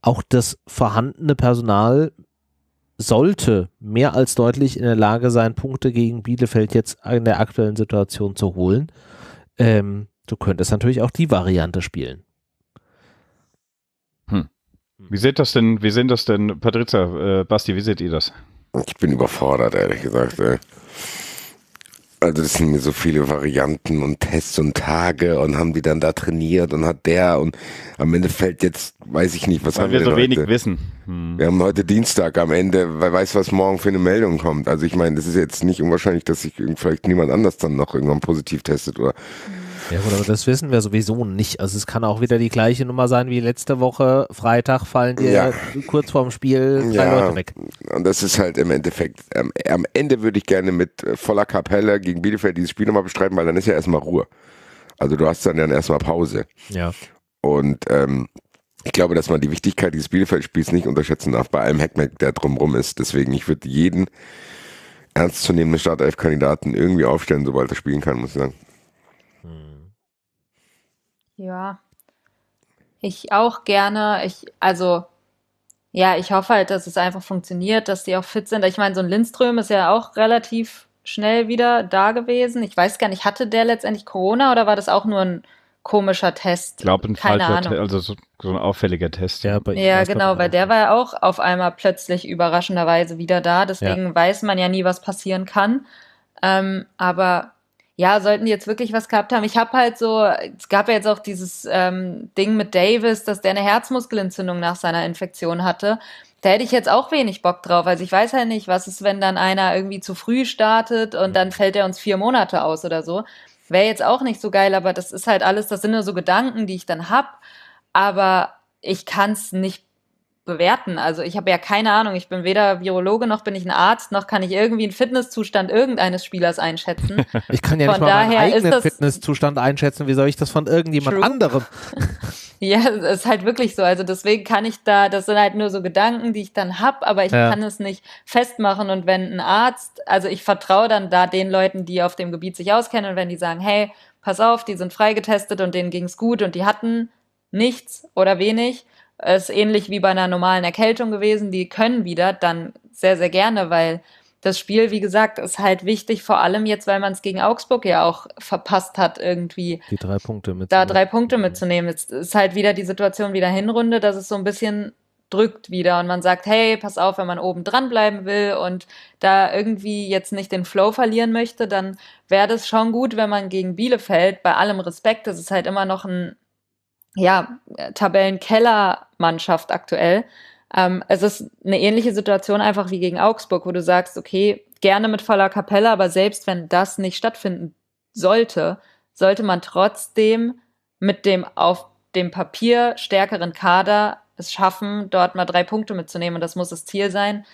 auch das vorhandene Personal sollte mehr als deutlich in der Lage sein, Punkte gegen Bielefeld jetzt in der aktuellen Situation zu holen. Ähm, du könntest natürlich auch die Variante spielen. Hm. hm. Wie seht das denn, wie sehen das denn, Patrizia, äh, Basti, wie seht ihr das? Ich bin überfordert, ehrlich gesagt. Ey. Äh also das sind mir so viele Varianten und Tests und Tage und haben die dann da trainiert und hat der und am Ende fällt jetzt, weiß ich nicht, was weil haben wir so heute? wenig wissen. Hm. Wir haben heute Dienstag am Ende, wer weiß, was morgen für eine Meldung kommt. Also ich meine, das ist jetzt nicht unwahrscheinlich, dass sich vielleicht niemand anders dann noch irgendwann positiv testet oder mhm ja gut, aber das wissen wir sowieso nicht. Also es kann auch wieder die gleiche Nummer sein wie letzte Woche. Freitag fallen dir ja. kurz vorm Spiel drei ja. Leute weg. Und das ist halt im Endeffekt, am, ähm, am Ende würde ich gerne mit voller Kapelle gegen Bielefeld dieses Spiel nochmal bestreiten, weil dann ist ja erstmal Ruhe. Also du hast dann, dann erstmal Pause. Ja. Und ähm, ich glaube, dass man die Wichtigkeit dieses Bielefeld-Spiels nicht unterschätzen darf bei allem Hackmack, der drumrum ist. Deswegen, ich würde jeden ernstzunehmenden Startelf-Kandidaten irgendwie aufstellen, sobald er spielen kann, muss ich sagen. Ja, ich auch gerne. Ich, also, ja, ich hoffe halt, dass es einfach funktioniert, dass die auch fit sind. Ich meine, so ein Lindström ist ja auch relativ schnell wieder da gewesen. Ich weiß gar nicht, hatte der letztendlich Corona oder war das auch nur ein komischer Test? Ich glaube, ein Keine falscher Test, also so, so, ein auffälliger Test. Ja, ja genau, weil der war ja auch auf einmal plötzlich überraschenderweise wieder da. Deswegen ja. weiß man ja nie, was passieren kann. Ähm, aber ja, sollten die jetzt wirklich was gehabt haben? Ich habe halt so, es gab ja jetzt auch dieses ähm, Ding mit Davis, dass der eine Herzmuskelentzündung nach seiner Infektion hatte. Da hätte ich jetzt auch wenig Bock drauf. Also ich weiß halt nicht, was ist, wenn dann einer irgendwie zu früh startet und mhm. dann fällt er uns vier Monate aus oder so. Wäre jetzt auch nicht so geil, aber das ist halt alles, das sind nur so Gedanken, die ich dann habe. Aber ich kann es nicht bewerten. Also ich habe ja keine Ahnung, ich bin weder Virologe noch bin ich ein Arzt, noch kann ich irgendwie einen Fitnesszustand irgendeines Spielers einschätzen. (laughs) Ich kann ja von nicht mal meinen eigenen Fitnesszustand einschätzen, wie soll ich das von irgendjemand true. anderem? (laughs) ja, es ist halt wirklich so. Also deswegen kann ich da, das sind halt nur so Gedanken, die ich dann habe, aber ich ja. kann es nicht festmachen. Und wenn ein Arzt, also ich vertraue dann da den Leuten, die auf dem Gebiet sich auskennen und wenn die sagen, hey, pass auf, die sind freigetestet und denen ging's gut und die hatten nichts oder wenig, ist ähnlich wie bei einer normalen Erkältung gewesen. Die können wieder dann sehr, sehr gerne, weil das Spiel, wie gesagt, ist halt wichtig, vor allem jetzt, weil man es gegen Augsburg ja auch verpasst hat, irgendwie. Die drei Punkte mitzunehmen. Da drei Punkte mitzunehmen. Es ist halt wieder die Situation wieder Hinrunde, dass es so ein bisschen drückt wieder und man sagt, hey, pass auf, wenn man oben dran bleiben will und da irgendwie jetzt nicht den Flow verlieren möchte, dann wäre das schon gut, wenn man gegen Bielefeld, bei allem Respekt, das ist halt immer noch ein ja, äh, Tabellenkellermannschaft aktuell. Ähm, es ist eine ähnliche Situation einfach wie gegen Augsburg, wo du sagst, okay, gerne mit voller Kapelle, aber selbst wenn das nicht stattfinden sollte, sollte man trotzdem mit dem auf dem Papier stärkeren Kader es schaffen, dort mal drei Punkte mitzunehmen. Und das muss das Ziel sein.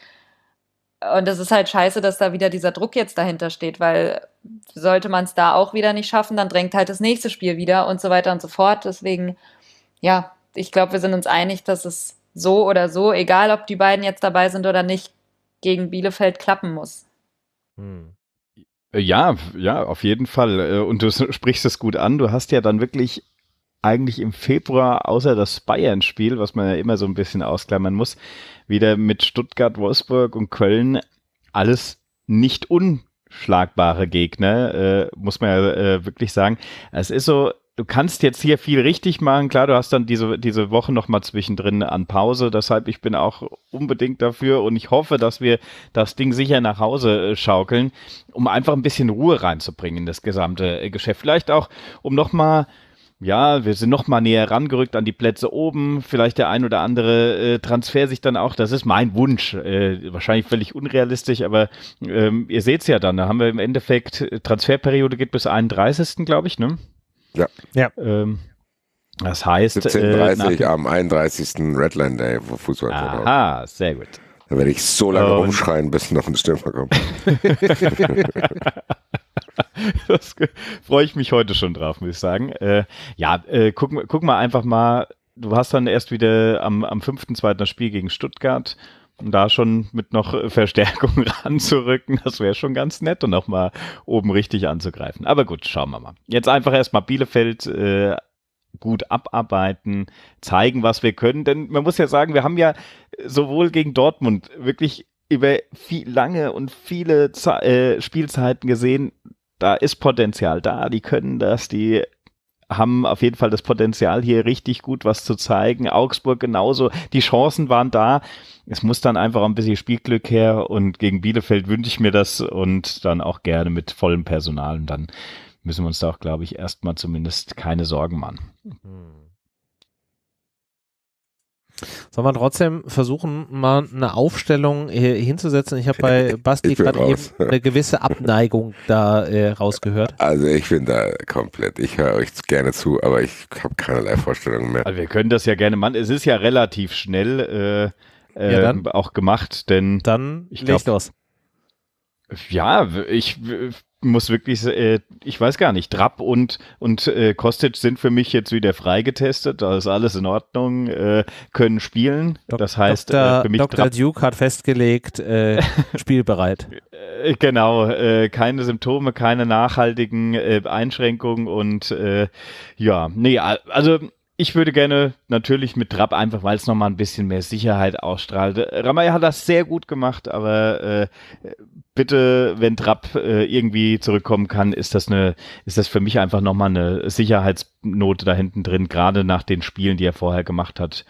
Und es ist halt scheiße, dass da wieder dieser Druck jetzt dahinter steht, weil sollte man es da auch wieder nicht schaffen, dann drängt halt das nächste Spiel wieder und so weiter und so fort. Deswegen, ja, ich glaube, wir sind uns einig, dass es so oder so, egal ob die beiden jetzt dabei sind oder nicht, gegen Bielefeld klappen muss. Hm. Ja, ja, auf jeden Fall. Äh, und du sprichst es gut an. Du hast ja dann wirklich eigentlich im Februar, außer das Bayern-Spiel, was man ja immer so ein bisschen ausklammern muss, wieder mit Stuttgart, Wolfsburg und Köln alles nicht unschlagbare Gegner, äh, muss man ja äh, wirklich sagen. Es ist so, du kannst jetzt hier viel richtig machen. Klar, du hast dann diese, diese Woche nochmal zwischendrin an Pause. Deshalb, ich bin auch unbedingt dafür und ich hoffe, dass wir das Ding sicher nach Hause äh, schaukeln, um einfach ein bisschen Ruhe reinzubringen in das gesamte äh, Geschäft. Vielleicht auch, um nochmal ja, wir sind noch mal näher rangerückt an die Plätze oben. Vielleicht der ein oder andere äh, Transfer sich dann auch. Das ist mein Wunsch. Äh, wahrscheinlich völlig unrealistisch, aber ähm, ihr seht es ja dann. Da haben wir im Endeffekt äh, Transferperiode geht bis 31. glaube ich, ne? Ja. ja. Ähm, das heißt. 17.30 äh, am 31. Redland Day, wo Fußball Aha, sehr gut. Da werde ich so lange Und rumschreien, bis noch ein Stürmer kommt. (laughs) (laughs) (laughs) das freue ich mich heute schon drauf, muss ich sagen. Äh, ja, äh, gucken guck mal einfach mal. Du hast dann erst wieder am, am 5.2. das Spiel gegen Stuttgart um da schon mit noch äh, Verstärkung (laughs) ranzurücken, das wäre schon ganz nett und auch mal oben richtig anzugreifen. Aber gut, schauen wir mal. Jetzt einfach erstmal Bielefeld äh, gut abarbeiten, zeigen, was wir können. Denn man muss ja sagen, wir haben ja sowohl gegen Dortmund wirklich über viel lange und viele Ze äh, Spielzeiten gesehen, da ist Potenzial da, die können das, die haben auf jeden Fall das Potenzial, hier richtig gut was zu zeigen. Augsburg genauso. Die Chancen waren da. Es muss dann einfach ein bisschen Spielglück her und gegen Bielefeld wünsche ich mir das und dann auch gerne mit vollem Personal. Und dann müssen wir uns da auch, glaube ich, erstmal zumindest keine Sorgen machen. Mhm. Soll man trotzdem versuchen, mal eine Aufstellung hinzusetzen? Ich habe bei (laughs) Basti gerade eben eine gewisse Abneigung da äh, rausgehört. Also ich bin da komplett. Ich höre euch gerne zu, aber ich habe keinerlei Vorstellungen mehr. Also wir können das ja gerne machen. Es ist ja relativ schnell äh, äh, ja, ähm, auch gemacht, denn dann ich glaube, ja, ich muss wirklich, äh, ich weiß gar nicht, Trapp und, und äh, Kostic sind für mich jetzt wieder freigetestet, da ist alles in Ordnung, äh, können spielen. Dok das heißt, Dr. Äh, für mich Dr. Drapp Duke hat festgelegt, äh, (laughs) spielbereit. Äh, genau, äh, keine Symptome, keine nachhaltigen Einschränkungen und ja, nee, also ich würde gerne natürlich mit Trapp einfach, weil es nochmal ein bisschen mehr Sicherheit ausstrahlt. Ramay hat das sehr gut gemacht, aber äh, bitte, wenn Trapp äh, irgendwie zurückkommen kann, ist das eine, ist das für mich einfach nochmal eine Sicherheitsnote da hinten drin, gerade nach den Spielen, die er vorher gemacht hat.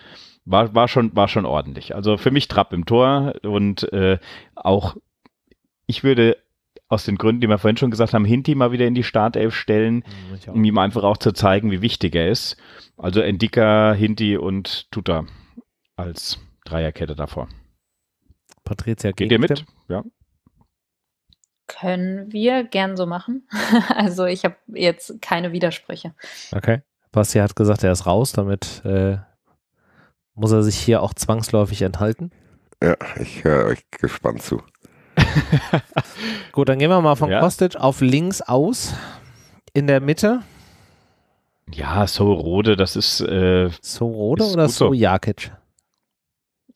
War, war schon, war schon ordentlich. Also für mich Trapp im Tor und äh, auch, ich würde aus den Gründen, die wir vorhin schon gesagt haben, Hinti mal wieder in die Startelf stellen, mhm, um ihm einfach auch zu zeigen, wie wichtig er ist. Also Endika, Hinti und Tuta als Dreierkette davor. Patricia Geht ihr mit? Ja, können wir gern so machen. (laughs) also ich habe jetzt keine Widersprüche. Okay. Basti hat gesagt, er ist raus, damit äh, muss er sich hier auch zwangsläufig enthalten. Ja, ich höre euch gespannt zu. (laughs) Gut, dann gehen wir mal von ja. Kostic auf links aus. In der Mitte. Ja, So Rode, das ist. Äh, so Rode ist oder So Jakic?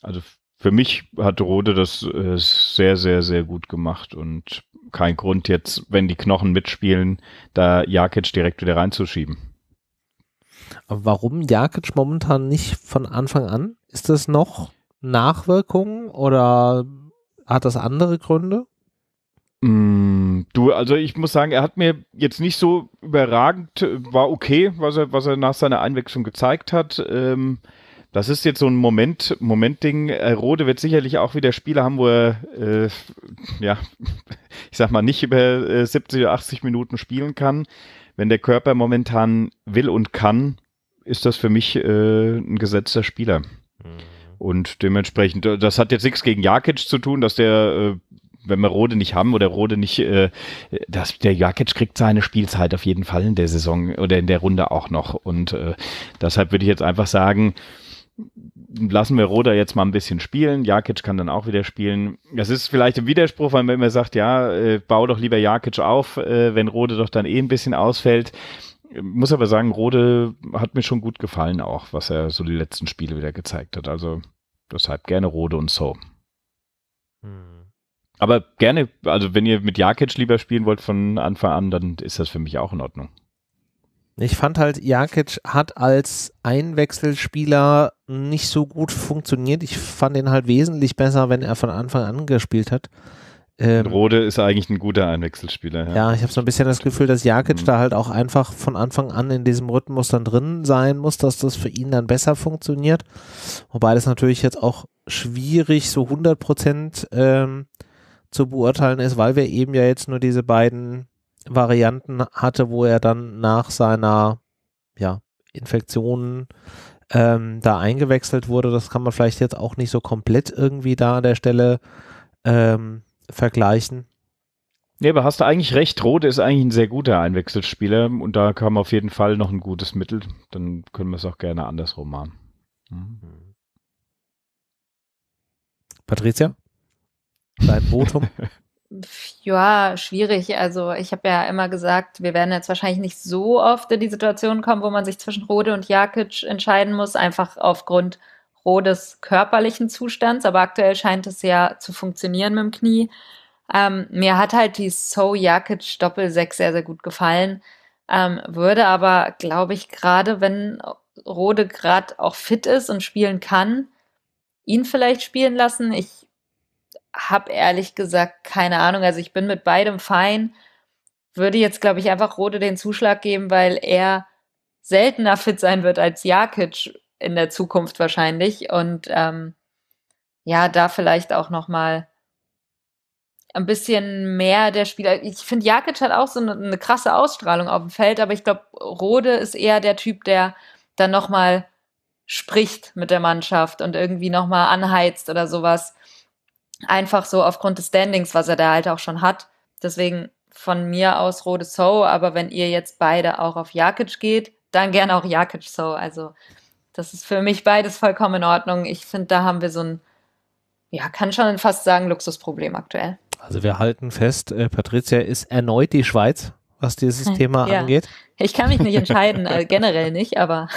Also für mich hat Rode das äh, sehr, sehr, sehr gut gemacht und kein Grund jetzt, wenn die Knochen mitspielen, da Jakic direkt wieder reinzuschieben. warum Jakic momentan nicht von Anfang an? Ist das noch Nachwirkungen oder hat das andere Gründe? Mm, du, also ich muss sagen, er hat mir jetzt nicht so überragend, war okay, was er, was er nach seiner Einwechslung gezeigt hat. Ähm, das ist jetzt so ein Moment, Momentding. Äh, Rode wird sicherlich auch wieder Spiele haben, wo er, äh, ja, (laughs) ich sag mal, nicht über 70 äh, oder 80 Minuten spielen kann. Wenn der Körper momentan will und kann, ist das für mich äh, ein gesetzter Spieler. Mhm. Und dementsprechend, äh, das hat jetzt nichts gegen Jakic zu tun, dass der, äh, wenn wir Rode nicht haben oder Rode nicht, äh, dass der Jakic kriegt seine Spielzeit auf jeden Fall in der Saison oder in der Runde auch noch. Und äh, deshalb würde ich jetzt einfach sagen, lassen wir Roda jetzt mal ein bisschen spielen. Jakic kann dann auch wieder spielen. Das ist vielleicht ein Widerspruch, weil man immer sagt, ja, äh, bau doch lieber Jakic auf, äh, wenn Rode doch dann eh ein bisschen ausfällt. Muss aber sagen, Rode hat mir schon gut gefallen auch, was er so die letzten Spiele wieder gezeigt hat. Also deshalb gerne Rode und so. Hm. Aber gerne, also wenn ihr mit Jakic lieber spielen wollt von Anfang an, dann ist das für mich auch in Ordnung. Ich fand halt, Jakic hat als Einwechselspieler nicht so gut funktioniert. Ich fand ihn halt wesentlich besser, wenn er von Anfang an gespielt hat. Ähm, Rode ist eigentlich ein guter Einwechselspieler. Ja, ja ich habe so ein bisschen das Gefühl, dass Jakic mhm. da halt auch einfach von Anfang an in diesem Rhythmus dann drin sein muss, dass das für ihn dann besser funktioniert. Wobei das natürlich jetzt auch schwierig so 100 Prozent ähm, zu beurteilen ist, weil wir eben ja jetzt nur diese beiden Varianten hatte, wo er dann nach seiner ja, Infektion ähm, da eingewechselt wurde. Das kann man vielleicht jetzt auch nicht so komplett irgendwie da an der Stelle ähm, vergleichen. Nee, aber hast du eigentlich recht. Rode ist eigentlich ein sehr guter Einwechselspieler und da kam auf jeden Fall noch ein gutes Mittel. Dann können wir es auch gerne andersrum machen. Mhm. Patricia? Dein Votum? (laughs) Ja, schwierig. Also ich habe ja immer gesagt, wir werden jetzt wahrscheinlich nicht so oft in die Situation kommen, wo man sich zwischen Rode und Jakic entscheiden muss, einfach aufgrund Rodes körperlichen Zustands. Aber aktuell scheint es ja zu funktionieren mit dem Knie. Ähm, mir hat halt die So Jakic Doppel 6 sehr, sehr gut gefallen. Ähm, würde aber, glaube ich, gerade wenn Rode gerade auch fit ist und spielen kann, ihn vielleicht spielen lassen. Ich habe ehrlich gesagt keine Ahnung. Also ich bin mit beidem fein. Würde jetzt, glaube ich, einfach Rode den Zuschlag geben, weil er seltener fit sein wird als Jakic in der Zukunft wahrscheinlich. Und ähm, ja, da vielleicht auch noch mal ein bisschen mehr der Spieler. Ich finde, Jakic hat auch so eine, eine, krasse Ausstrahlung auf dem Feld, aber ich glaube, Rode ist eher der Typ, der dann noch mal spricht mit der Mannschaft und irgendwie noch mal anheizt oder sowas. Einfach so aufgrund des Standings, was er da halt auch schon hat. Deswegen von mir aus Rode So, aber wenn ihr jetzt beide auch auf Jakic geht, dann gerne auch Jakic So. Also das ist für mich beides vollkommen in Ordnung. Ich finde, da haben wir so ein, ja, kann schon fast sagen, Luxusproblem aktuell. Also wir halten fest, äh, Patricia ist erneut die Schweiz, was dieses hm, Thema ja. angeht. Ich kann mich nicht entscheiden, äh, (laughs) generell nicht, aber.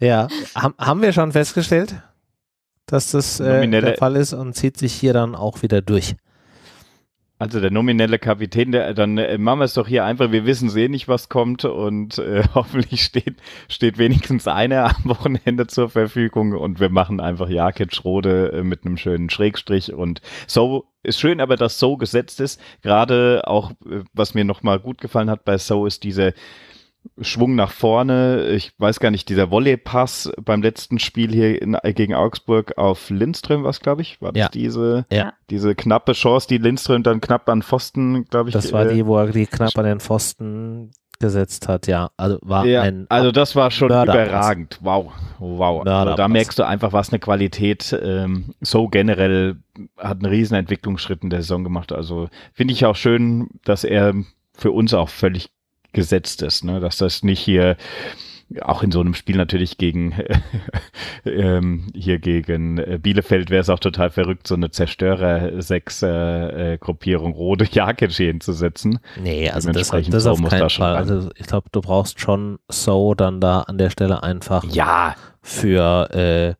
ja, Ham, haben wir schon festgestellt? dass das äh, der Fall ist und zieht sich hier dann auch wieder durch. Also der nominelle Kapitän, der, dann äh, machen wir es doch hier einfach, wir wissen eh nicht, was kommt und äh, (laughs) hoffentlich steht, steht wenigstens einer am Wochenende zur Verfügung und wir machen einfach Jakic Schrode äh, mit einem schönen Schrägstrich und so ist schön, aber dass so gesetzt ist, gerade auch, äh, was mir nochmal gut gefallen hat bei so ist diese Schwung nach vorne. Ich weiß gar nicht, dieser Volley-Pass beim letzten Spiel hier in, gegen Augsburg auf Lindström war es, glaube ich. War das ja. diese, ja. diese knappe Chance, die Lindström dann knapp an Pfosten, glaube ich. Das war die, äh, wo er die knapp an den Pfosten gesetzt hat, ja. Also war ja, ein Also das war schon überragend. Wow. Wow. Also da merkst du einfach, was eine Qualität ähm, so generell hat einen riesen Entwicklungsschritt in der Saison gemacht. Also finde ich auch schön, dass er für uns auch völlig gesetzt ist, ne? dass das nicht hier auch in so einem Spiel natürlich gegen (laughs) äh, hier gegen äh, Bielefeld wäre es auch total verrückt, so eine Zerstörer-Sechs-Gruppierung äh, rote Jakic hinzusetzen. Nee, also das, das auf keinen Fall. Also ich glaube, du brauchst schon So dann da an der Stelle einfach ja. für äh,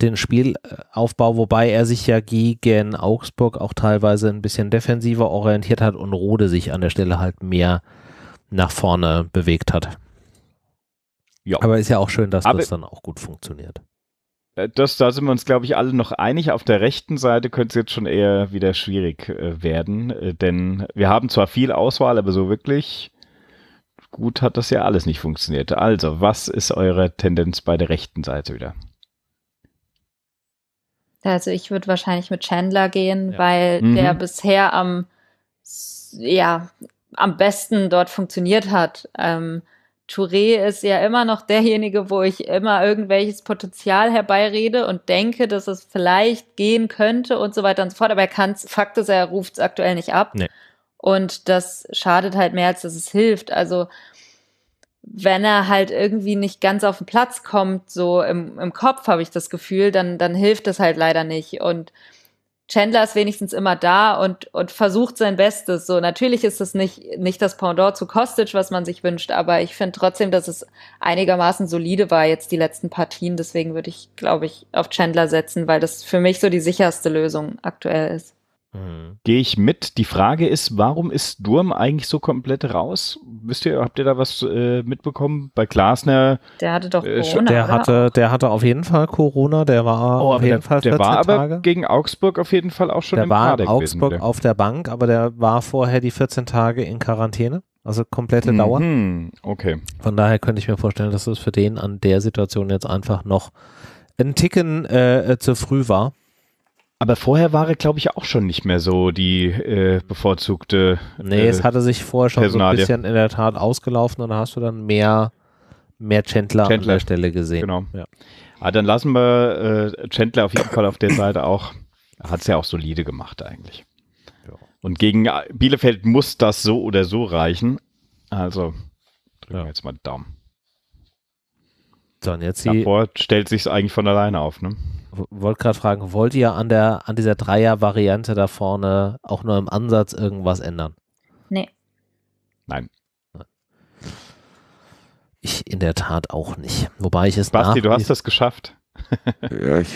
den Spielaufbau, wobei er sich ja gegen Augsburg auch teilweise ein bisschen defensiver orientiert hat und Rode sich an der Stelle halt mehr äh, nach vorne bewegt hat. Jo. Aber ist ja auch schön, dass Aber das dann auch gut funktioniert. Äh, das, da sind wir uns, glaube ich, alle noch einig. Auf der rechten Seite könnte es jetzt schon eher wieder schwierig äh, werden, äh, denn wir haben zwar viel Auswahl, aber so wirklich gut hat das ja alles nicht funktioniert. Also, was ist eure Tendenz bei der rechten Seite wieder? Also, ich würde wahrscheinlich mit Chandler gehen, ja. weil mhm. der bisher am ja, am besten dort funktioniert hat. Ähm, Touré ist ja immer noch derjenige, wo ich immer irgendwelches Potenzial herbeirede und denke, dass es vielleicht gehen könnte und so weiter und so fort. Aber er kann es, Fakt ist, er ruft es aktuell nicht ab. Nee. Und das schadet halt mehr, als dass es hilft. Also, wenn er halt irgendwie nicht ganz auf den Platz kommt, so im, im Kopf habe ich das Gefühl, dann, dann hilft das halt leider nicht. Und Chandler ist wenigstens immer da und, und versucht sein Bestes. So, natürlich ist es nicht, nicht das Pendant zu Kostic, was man sich wünscht, aber ich finde trotzdem, dass es einigermaßen solide war jetzt die letzten Partien. Deswegen würde ich, glaube ich, auf Chandler setzen, weil das für mich so die sicherste Lösung aktuell ist. Mhm. Gehe ich mit. Die Frage ist, warum ist Durm eigentlich so komplett raus? Wisst ihr, habt ihr da was äh, mitbekommen? Bei Glasner. Der hatte doch äh, Corona. Äh, der, hatte, der hatte auf jeden Fall Corona. Der war oh, auf jeden der, Fall 14 Der war Tage. aber gegen Augsburg auf jeden Fall auch schon der im war Augsburg gewesen, auf der Bank, aber der war vorher die 14 Tage in Quarantäne. Also komplette mhm. Dauer. Okay. Von daher könnte ich mir vorstellen, dass es das für den an der Situation jetzt einfach noch ein Ticken äh, äh zu früh war. Aber vorher war er, glaube ich, auch schon nicht mehr so die äh, bevorzugte. Nee, äh, es hatte sich vorher schon Personalie. so ein bisschen in der Tat ausgelaufen und da hast du dann mehr, mehr Chandler, Chandler. an der Stelle gesehen. Genau. Ja. Ah, dann lassen wir äh, Chandler auf jeden Fall auf der Seite auch. Hat es ja auch solide gemacht eigentlich. Ja. Und gegen äh, Bielefeld muss das so oder so reichen. Also drücken ja. wir jetzt mal Daumen. So, und jetzt die. Davor stellt sich es eigentlich von alleine auf, ne? wollte gerade fragen, wollt ihr an, der, an dieser Dreier-Variante da vorne auch nur im Ansatz irgendwas ändern? Nee. Nein. Ich in der Tat auch nicht. Wobei ich es Basti, nach du hast das geschafft. ja, ich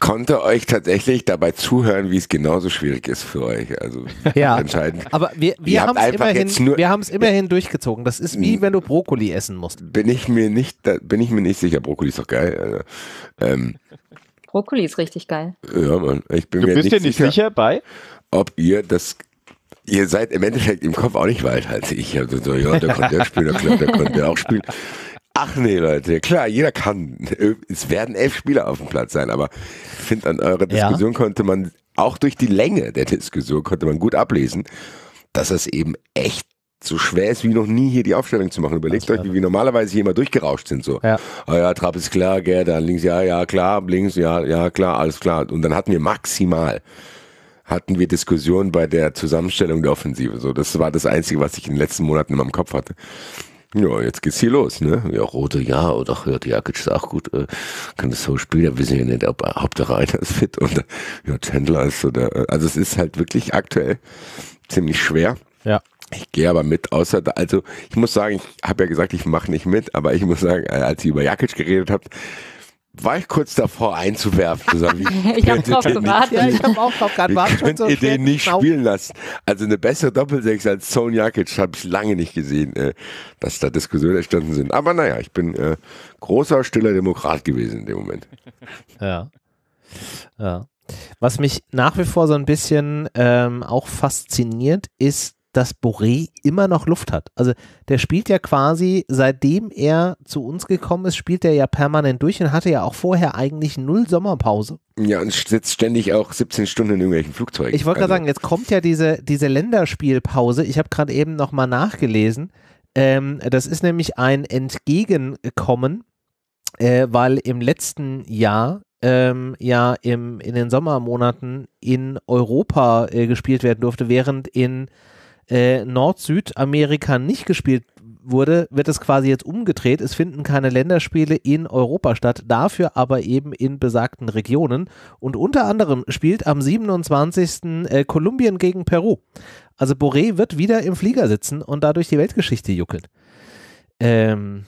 konnte euch tatsächlich dabei zuhören, wie es genauso schwierig ist für euch. Also (laughs) ja. entscheidend. Aber wir, wir haben es immerhin, wir äh, immerhin durchgezogen. Das ist wie hm. wenn du Brokkoli essen musst. Bin ich mir nicht, bin ich mir nicht sicher. Brokkoli ist doch geil. Ähm, Brokkoli ist richtig geil. Ja, Mann. Ich bin du mir bist nicht dir nicht sicher, sicher bei, ob ihr das ihr seid im Endeffekt im Kopf auch nicht weit als ich. Also so, ja, der konnte der spielen, der, konnte der auch spielen. Ach nee, Leute, klar, jeder kann. Es werden elf Spieler auf dem Platz sein, aber ich finde, an eurer Diskussion ja. konnte man, auch durch die Länge der Diskussion, konnte man gut ablesen, dass das eben echt so schwer ist wie noch nie hier die Aufstellung zu machen. Überlegt euch, wie wir normalerweise hier immer durchgerauscht sind. So, ja, oh ja Trapp ist klar, Gerd, dann links, ja, ja, klar, links, ja, ja, klar, alles klar. Und dann hatten wir maximal hatten wir Diskussionen bei der Zusammenstellung der Offensive. So, das war das Einzige, was ich in den letzten Monaten in meinem Kopf hatte. Ja, jetzt geht's hier los, ne? Ja, rote ja, oder ja, Jakic ist auch gut, äh, kann das so spielen, wissen ja nicht, ob Hauptsache einer ist fit und äh, ja, Chandler ist oder, äh, also es ist halt wirklich aktuell ziemlich schwer. Ja. Ich gehe aber mit, außer, da, also ich muss sagen, ich habe ja gesagt, ich mache nicht mit, aber ich muss sagen, äh, als ihr über Jakic geredet habt, war ich kurz davor einzuwerfen. Sagen, (laughs) (laughs) ich ich habe drauf gewartet. ja, ich habe auch drauf gewartet. Könnt so ihr den nicht genau. spielen lassen? Also eine bessere Doppelsechs als Zone Jakic habe ich lange nicht gesehen, äh, dass da Diskussionen entstanden sind. Aber naja, ich bin äh, großer, stiller Demokrat gewesen in dem Moment. (laughs) Ja. Ja. Was mich nach wie vor so ein bisschen ähm, auch fasziniert, ist dass Boré immer noch Luft hat. Also der spielt ja quasi, seitdem er zu uns gekommen ist, spielt er ja permanent durch und hatte ja auch vorher eigentlich null Sommerpause. Ja, und sitzt ständig auch 17 Stunden in irgendwelchen Flugzeugen. Ich wollte gerade also. sagen, jetzt kommt ja diese, diese Länderspielpause. Ich habe gerade eben nochmal nachgelesen. Ähm, das ist nämlich ein Entgegenkommen, äh, weil im letzten Jahr ähm, ja im, in den Sommermonaten in Europa äh, gespielt werden durfte, während in äh, Nord-Südamerika nicht gespielt wurde, wird es quasi jetzt umgedreht. Es finden keine Länderspiele in Europa statt, dafür aber eben in besagten Regionen. Und unter anderem spielt am 27. Äh, Kolumbien gegen Peru. Also Boré wird wieder im Flieger sitzen und dadurch die Weltgeschichte juckeln. Ähm,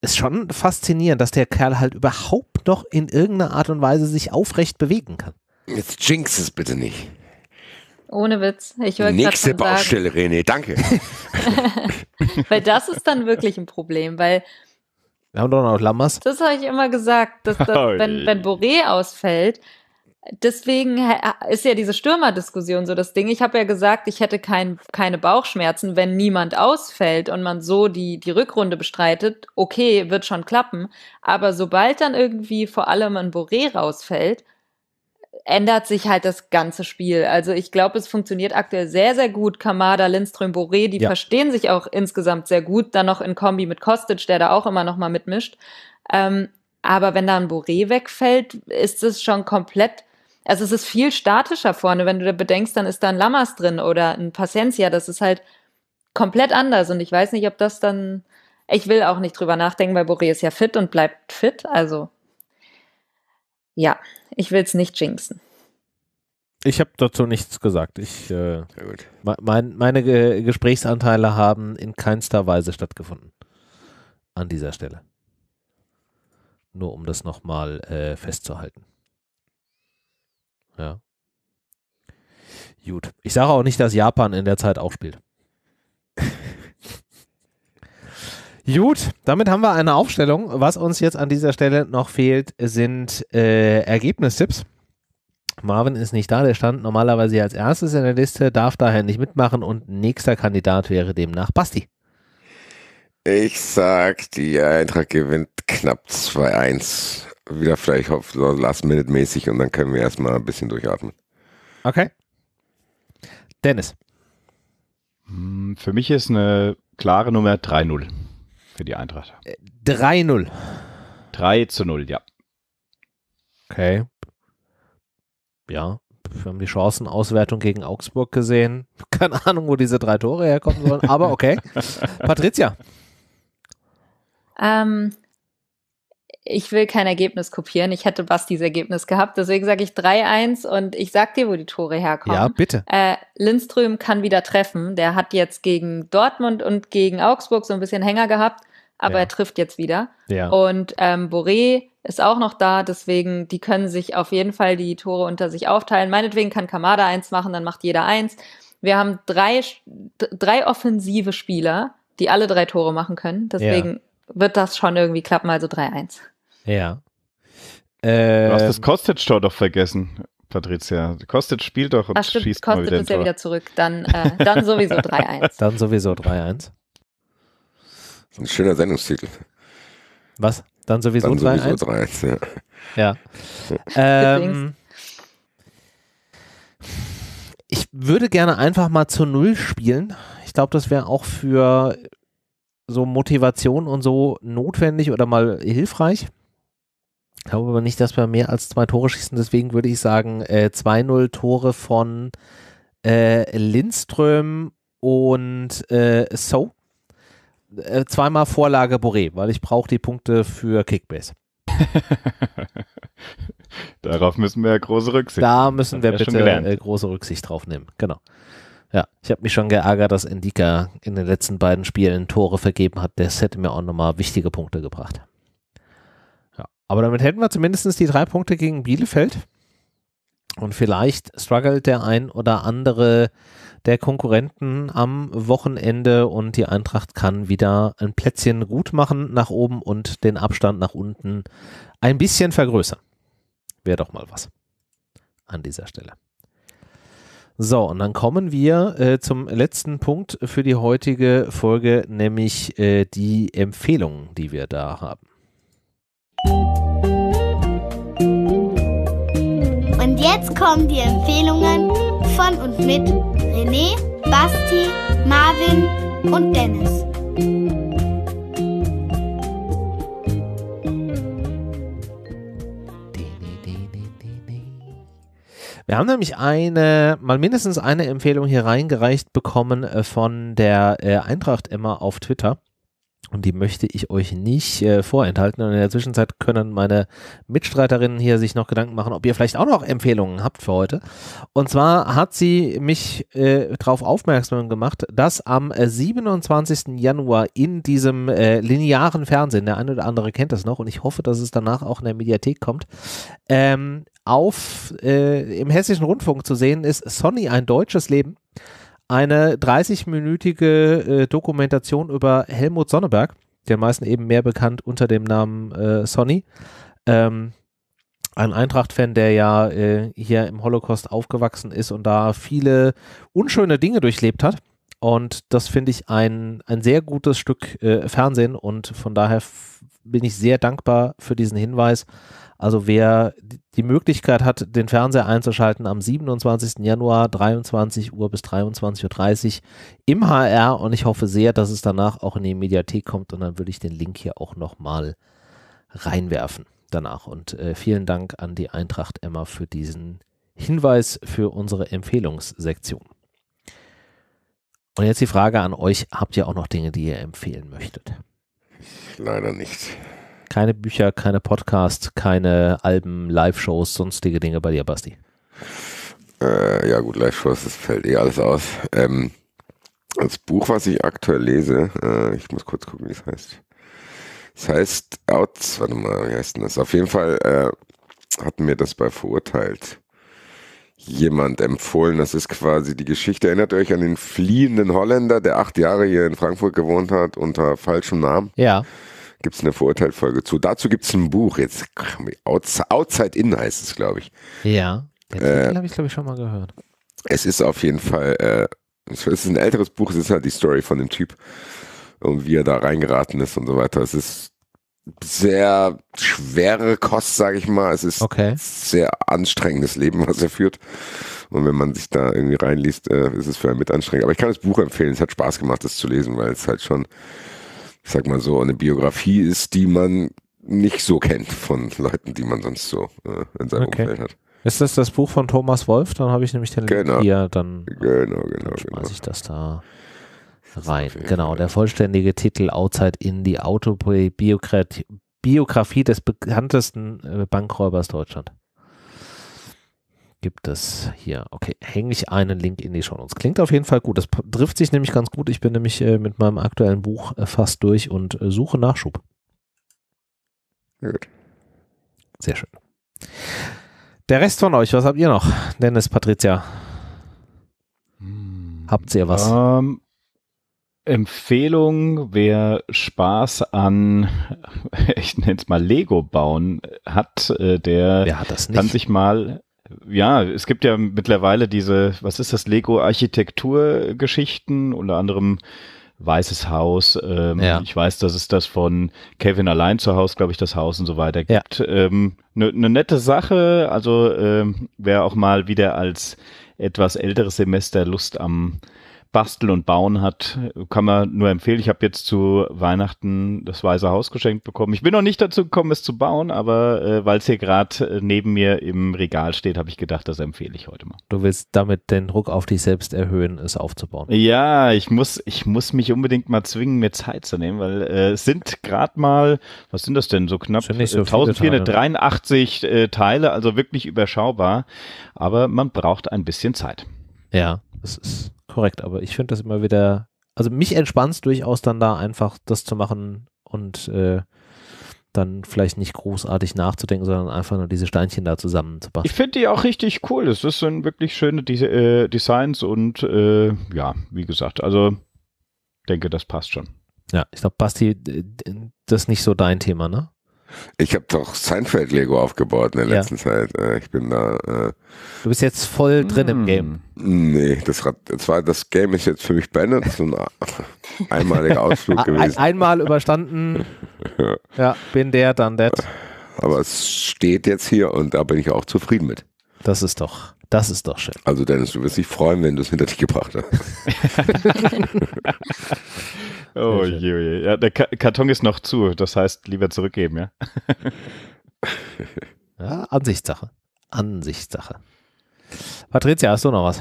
ist schon faszinierend, dass der Kerl halt überhaupt noch in irgendeiner Art und Weise sich aufrecht bewegen kann. Jetzt jinx es bitte nicht. Ohne Witz. Ich Nächste Baustelle, sagen. René, danke. (laughs) weil das ist dann wirklich ein Problem, weil. Wir haben doch noch Lammers. Das habe ich immer gesagt, dass das, (laughs) wenn, wenn Boré ausfällt, deswegen ist ja diese Stürmerdiskussion so das Ding. Ich habe ja gesagt, ich hätte kein, keine Bauchschmerzen, wenn niemand ausfällt und man so die, die Rückrunde bestreitet. Okay, wird schon klappen. Aber sobald dann irgendwie vor allem ein Boré rausfällt, ändert sich halt das ganze Spiel. Also ich glaube, es funktioniert aktuell sehr, sehr gut. Kamada, Lindström, Boré, die ja. verstehen sich auch insgesamt sehr gut. Dann noch in Kombi mit Kostic, der da auch immer noch mal mitmischt. Ähm, aber wenn da ein Boré wegfällt, ist es schon komplett also es ist viel statischer vorne. Wenn du da bedenkst, dann ist da ein Lammers drin oder ein Paciencia. Das ist halt komplett anders. Und ich weiß nicht, ob das dann. Ich will auch nicht drüber nachdenken, weil Boré ist ja fit und bleibt fit. Also ja, ich will es nicht jinxen. Ich habe dazu nichts gesagt. Ich, äh, mein, meine Ge Gesprächsanteile haben in keinster Weise stattgefunden. An dieser Stelle. Nur um das nochmal äh, festzuhalten. Ja. Gut. Ich sage auch nicht, dass Japan in der Zeit auch spielt. Gut, damit haben wir eine Aufstellung. Was uns jetzt an dieser Stelle noch fehlt, sind äh, Ergebnistipps. Marvin ist nicht da, der stand normalerweise als erstes in der Liste, darf daher nicht mitmachen und nächster Kandidat wäre demnach Basti. Ich sag, die Eintracht gewinnt knapp 2-1. Wieder vielleicht last-minute-mäßig und dann können wir erstmal ein bisschen durchatmen. Okay. Dennis. Hm, für mich ist eine klare Nummer 3-0 für die Eintracht. 3-0. Äh, 3 zu 0, ja. Okay. Ja, wir haben die Chancenauswertung gegen Augsburg gesehen. (laughs) Keine Ahnung, wo diese drei Tore herkommen sollen, aber okay. (laughs) Patricia. Ähm, ich will kein Ergebnis kopieren. Ich hätte Bastis Ergebnis gehabt. Deswegen sage ich 3-1 und ich sag dir, wo die Tore herkommen. Ja, bitte. Äh, Lindström kann wieder treffen. Der hat jetzt gegen Dortmund und gegen Augsburg so ein bisschen Hänger gehabt, aber ja. er trifft jetzt wieder. Ja. Und ähm, Boré ist auch noch da, deswegen, die können sich auf jeden Fall die Tore unter sich aufteilen. Meinetwegen kann Kamada eins machen, dann macht jeder eins. Wir haben drei, drei offensive Spieler, die alle drei Tore machen können. Deswegen ja. wird das schon irgendwie klappen, also 3-1. Ja. Äh, du hast das costage tor doch vergessen, Patricia. Costage spielt doch und Ach, stimmt, schießt Kostic mal wieder ist ja wieder zurück. Dann, äh, dann sowieso 3-1. (laughs) Dann sowieso 3-1. Ein schöner Sendungstitel. Was? Dann sowieso 3-1? Dann sowieso 3-1, ja. Ja. (laughs) ähm, ich würde gerne einfach mal zu Null spielen. Ich glaube, das wäre auch für so Motivation und so notwendig oder mal hilfreich. Ich glaube aber nicht, dass wir mehr als zwei Tore schießen. Deswegen würde ich sagen, äh, 2-0 Tore von äh, Lindström und äh, So. Äh, zweimal Vorlage Boré, weil ich brauche die Punkte für Kickbase. (laughs) Darauf müssen wir große Rücksicht. Da müssen wir bitte äh, große Rücksicht drauf nehmen. Genau. Ja, ich habe mich schon geärgert, dass Endika in den letzten beiden Spielen Tore vergeben hat. Das hätte mir auch nochmal wichtige Punkte gebracht. Aber damit hätten wir zumindest die drei Punkte gegen Bielefeld. Und vielleicht struggelt der ein oder andere der Konkurrenten am Wochenende und die Eintracht kann wieder ein Plätzchen gut machen nach oben und den Abstand nach unten ein bisschen vergrößern. Wäre doch mal was an dieser Stelle. So, und dann kommen wir äh, zum letzten Punkt für die heutige Folge, nämlich äh, die Empfehlungen, die wir da haben. Und jetzt kommen die Empfehlungen von und mit René, Basti, Marvin und Dennis. Wir haben nämlich eine, mal mindestens eine Empfehlung hier reingereicht bekommen äh, von der äh, Eintracht immer auf Twitter. Und die möchte ich euch nicht äh, vorenthalten. Und in der Zwischenzeit können meine Mitstreiterinnen hier sich noch Gedanken machen, ob ihr vielleicht auch noch Empfehlungen habt für heute. Und zwar hat sie mich äh, darauf aufmerksam gemacht, dass am 27. Äh, Januar in diesem äh, linearen Fernsehen, der eine oder andere kennt das noch, und ich hoffe, dass es danach auch in der Mediathek kommt, ähm, auf äh, im hessischen Rundfunk zu sehen ist Sonny ein deutsches Leben eine 30-minütige äh, Dokumentation über Helmut Sonneberg, den meisten eben mehr bekannt unter dem Namen äh, Sonny. Ähm, ein Eintracht-Fan, der ja äh, hier im Holocaust aufgewachsen ist und da viele unschöne Dinge durchlebt hat. Und das finde ich ein, ein sehr gutes Stück äh, Fernsehen und von daher bin ich sehr dankbar für diesen Hinweis also wer die Möglichkeit hat, den Fernseher einzuschalten am 27. Januar 23 Uhr bis 23.30 Uhr im HR und ich hoffe sehr, dass es danach auch in die Mediathek kommt und dann würde ich den Link hier auch nochmal reinwerfen danach. Und äh, vielen Dank an die Eintracht Emma für diesen Hinweis für unsere Empfehlungssektion. Und jetzt die Frage an euch, habt ihr auch noch Dinge, die ihr empfehlen möchtet? Leider nicht. Keine Bücher, keine Podcasts, keine Alben, Live-Shows, sonstige Dinge bei dir, Basti. Äh, ja gut, Live-Shows, das fällt eh alles aus. Ähm, das Buch, was ich aktuell lese, äh, ich muss kurz gucken, wie es heißt. Es heißt Outs, warte mal, wie heißt denn das? Auf jeden Fall äh, hat mir das bei verurteilt jemand empfohlen. Das ist quasi die Geschichte. Erinnert ihr euch an den fliehenden Holländer, der acht Jahre hier in Frankfurt gewohnt hat unter falschem Namen? Ja. Gibt es eine Vorurteilfolge zu. Dazu gibt es ein Buch, jetzt Outside In heißt es, glaube ich. Ja, den äh, habe ich, glaube ich, schon mal gehört. Es ist auf jeden Fall, äh, es ist ein älteres Buch, es ist halt die Story von dem Typ und wie er da reingeraten ist und so weiter. Es ist sehr schwere Kost, sage ich mal. Es ist okay. sehr anstrengendes Leben, was er führt. Und wenn man sich da irgendwie reinliest, äh, ist es für einen mit anstrengend. Aber ich kann das Buch empfehlen. Es hat Spaß gemacht, das zu lesen, weil es halt schon ich sag mal so, eine Biografie ist, die man nicht so kennt von Leuten, die man sonst so äh, in seinem okay. Umfeld hat. Ist das das Buch von Thomas Wolf? Dann habe ich nämlich den genau. Link hier. Dann, genau, genau, dann genau. schmeiße ich das da rein. Das genau, der vollständige Titel Outside in die Autobiografie des bekanntesten äh, Bankräubers Deutschland gibt es hier, okay, hänge ich einen Link in die Show Notes. Klingt auf jeden Fall gut. Das trifft sich nämlich ganz gut. Ich bin nämlich äh, mit meinem aktuellen Buch äh, fast durch und äh, suche Nachschub. Gut. Sehr schön. Der Rest von euch, was habt ihr noch? Dennis, Patricia. Hm. Habt ihr was? Ähm, Empfehlung, wer Spaß an, (laughs) ich nenne es mal Lego bauen hat, äh, der hat kann sich mal ja, es gibt ja mittlerweile diese, was ist das, Lego-Architektur-Geschichten, unter anderem Weißes Haus. Ähm, ja. Ich weiß, dass es das von Kevin allein zu Hause, glaube ich, das Haus und so weiter gibt. Eine ja. ähm, ne, ne nette Sache. Also ähm, wer auch mal wieder als etwas älteres Semester Lust am Basteln und Bauen hat, kann man nur empfehlen. Ich habe jetzt zu Weihnachten das Weiße Haus geschenkt bekommen. Ich bin noch nicht dazu gekommen, es zu bauen, aber äh, weil es hier gerade äh, neben mir im Regal steht, habe ich gedacht, das empfehle ich heute mal. Du willst damit den Druck auf dich selbst erhöhen, es aufzubauen. Ja, ich muss, ich muss mich unbedingt mal zwingen, mir Zeit zu nehmen, weil äh, es sind gerade mal, was sind das denn, so knapp so 1483 äh, Teile. Äh, Teile, also wirklich überschaubar, aber man braucht ein bisschen Zeit. Ja, das ist korrekt, aber ich finde das immer wieder, also mich entspannt es durchaus dann da einfach das zu machen und äh, dann vielleicht nicht großartig nachzudenken, sondern einfach nur diese Steinchen da zusammenzubasteln. Ich finde die auch richtig cool. Es sind wirklich schöne Dese äh, Designs und äh, ja, wie gesagt, also denke, das passt schon. Ja, ich glaube, Basti, das ist nicht so dein Thema, ne? Ich habe doch Seinfeld-Lego aufgebaut in der ja. letzten Zeit. Äh, ich bin da. Äh, du bist jetzt voll drin im mm. Game. Nee, das, das, war, das Game ist jetzt für mich beendet. Das ein äh, einmaliger Ausflug (laughs) gewesen. Einmal überstanden. ja, bin der, dann der. Aber es steht jetzt hier und da bin ich auch zufrieden mit. Das ist doch. Das ist doch schön. Also Dennis, du wirst dich freuen, wenn du es hinter dich gebracht hast. (laughs) oh je, oh je. Ja, der Karton ist noch zu, das heißt lieber zurückgeben, ja? (laughs) ja Ansichtssache. Ansichtssache. Patricia, hast du noch was?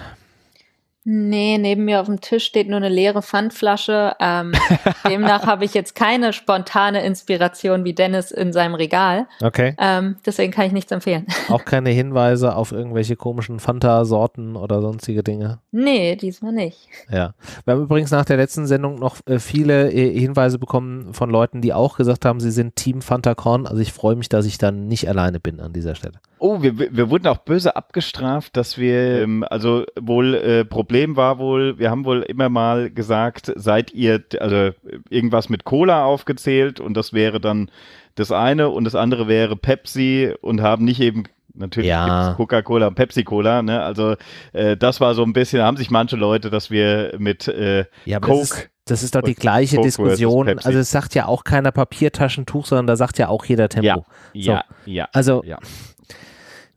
Nee, neben mir auf dem Tisch steht nur eine leere Pfandflasche. Ähm, (laughs) demnach habe ich jetzt keine spontane Inspiration wie Dennis in seinem Regal. Okay. Ähm, deswegen kann ich nichts empfehlen. (laughs) Auch keine Hinweise auf irgendwelche komischen Fanta-Sorten oder sonstige Dinge? Nee, diesmal nicht. Ja. Wir haben übrigens nach der letzten Sendung noch äh, viele äh, Hinweise bekommen von Leuten, die auch gesagt haben, sie sind Team Fanta Korn. Also ich freue mich, dass ich dann nicht alleine bin an dieser Stelle. Oh, wir, wir wurden auch böse abgestraft, dass wir ähm, also wohl äh, Probleme Problem war wohl, wir haben wohl immer mal gesagt, seid ihr, also irgendwas mit Cola aufgezählt und das wäre dann das eine und das andere wäre Pepsi und haben nicht eben Natürlich ja. Coca-Cola und Pepsi-Cola. Ne? Also äh, das war so ein bisschen, haben sich manche Leute, dass wir mit äh, ja, Coke das ist doch die gleiche Coke Diskussion. Also es sagt ja auch keiner Papiertaschentuch, sondern da sagt ja auch jeder Tempo. Ja, so. ja, ja. Also ja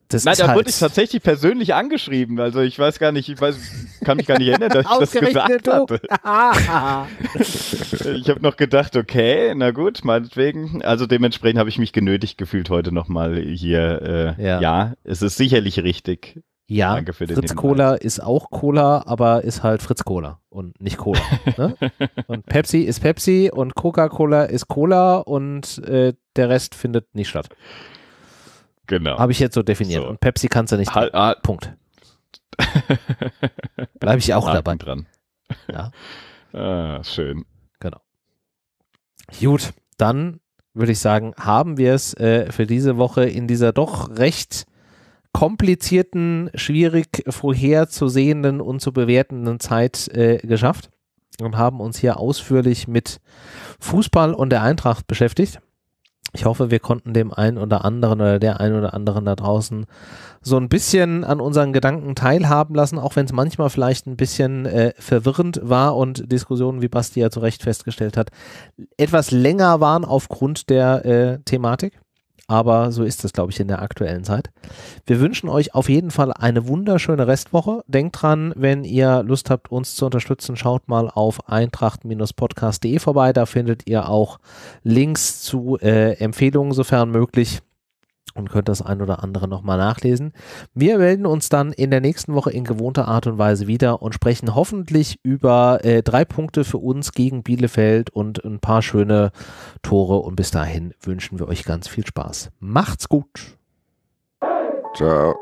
das Nein, da halt wurde ich tatsächlich persönlich angeschrieben. Also ich weiß gar nicht, ich weiß, kann mich gar nicht erinnern, dass ich das gesagt habe. (laughs) ich habe noch gedacht, okay, na gut, meinetwegen. Also dementsprechend habe ich mich genötigt gefühlt heute nochmal hier. Äh, ja. ja, es ist sicherlich richtig. Ja, Fritz Cola ist auch Cola, aber ist halt Fritz Cola und nicht Cola. Ne? (laughs) und Pepsi ist Pepsi und Coca-Cola ist Cola und äh, der Rest findet nicht statt. Genau. Habe ich jetzt so definiert. So. Und Pepsi kannst du nicht. Halt, halt. Punkt. (laughs) Bleibe ich auch Haken dabei. dran. Ja. (laughs) Ah, schön. Genau. Gut, dann würde ich sagen, haben wir es äh, für diese Woche in dieser doch recht komplizierten, schwierig vorherzusehenden und zu bewertenden Zeit äh, geschafft und haben uns hier ausführlich mit Fußball und der Eintracht beschäftigt. Ich hoffe, wir konnten dem einen oder anderen oder der einen oder anderen da draußen so ein bisschen an unseren Gedanken teilhaben lassen, auch wenn es manchmal vielleicht ein bisschen äh, verwirrend war und Diskussionen, wie Basti ja zu Recht festgestellt hat, etwas länger waren aufgrund der äh, Thematik aber so ist es, glaube ich, in der aktuellen Zeit. Wir wünschen euch auf jeden Fall eine wunderschöne Restwoche. Denkt dran, wenn ihr Lust habt, uns zu unterstützen, schaut mal auf eintracht-podcast.de vorbei. Da findet ihr auch Links zu äh, Empfehlungen, sofern möglich und könnt das ein oder andere nochmal nachlesen. Wir melden uns dann in der nächsten Woche in gewohnter Art und Weise wieder und sprechen hoffentlich über äh, drei Punkte für uns gegen Bielefeld und ein paar schöne Tore. Und bis dahin wünschen wir euch ganz viel Spaß. Macht's gut. Ciao.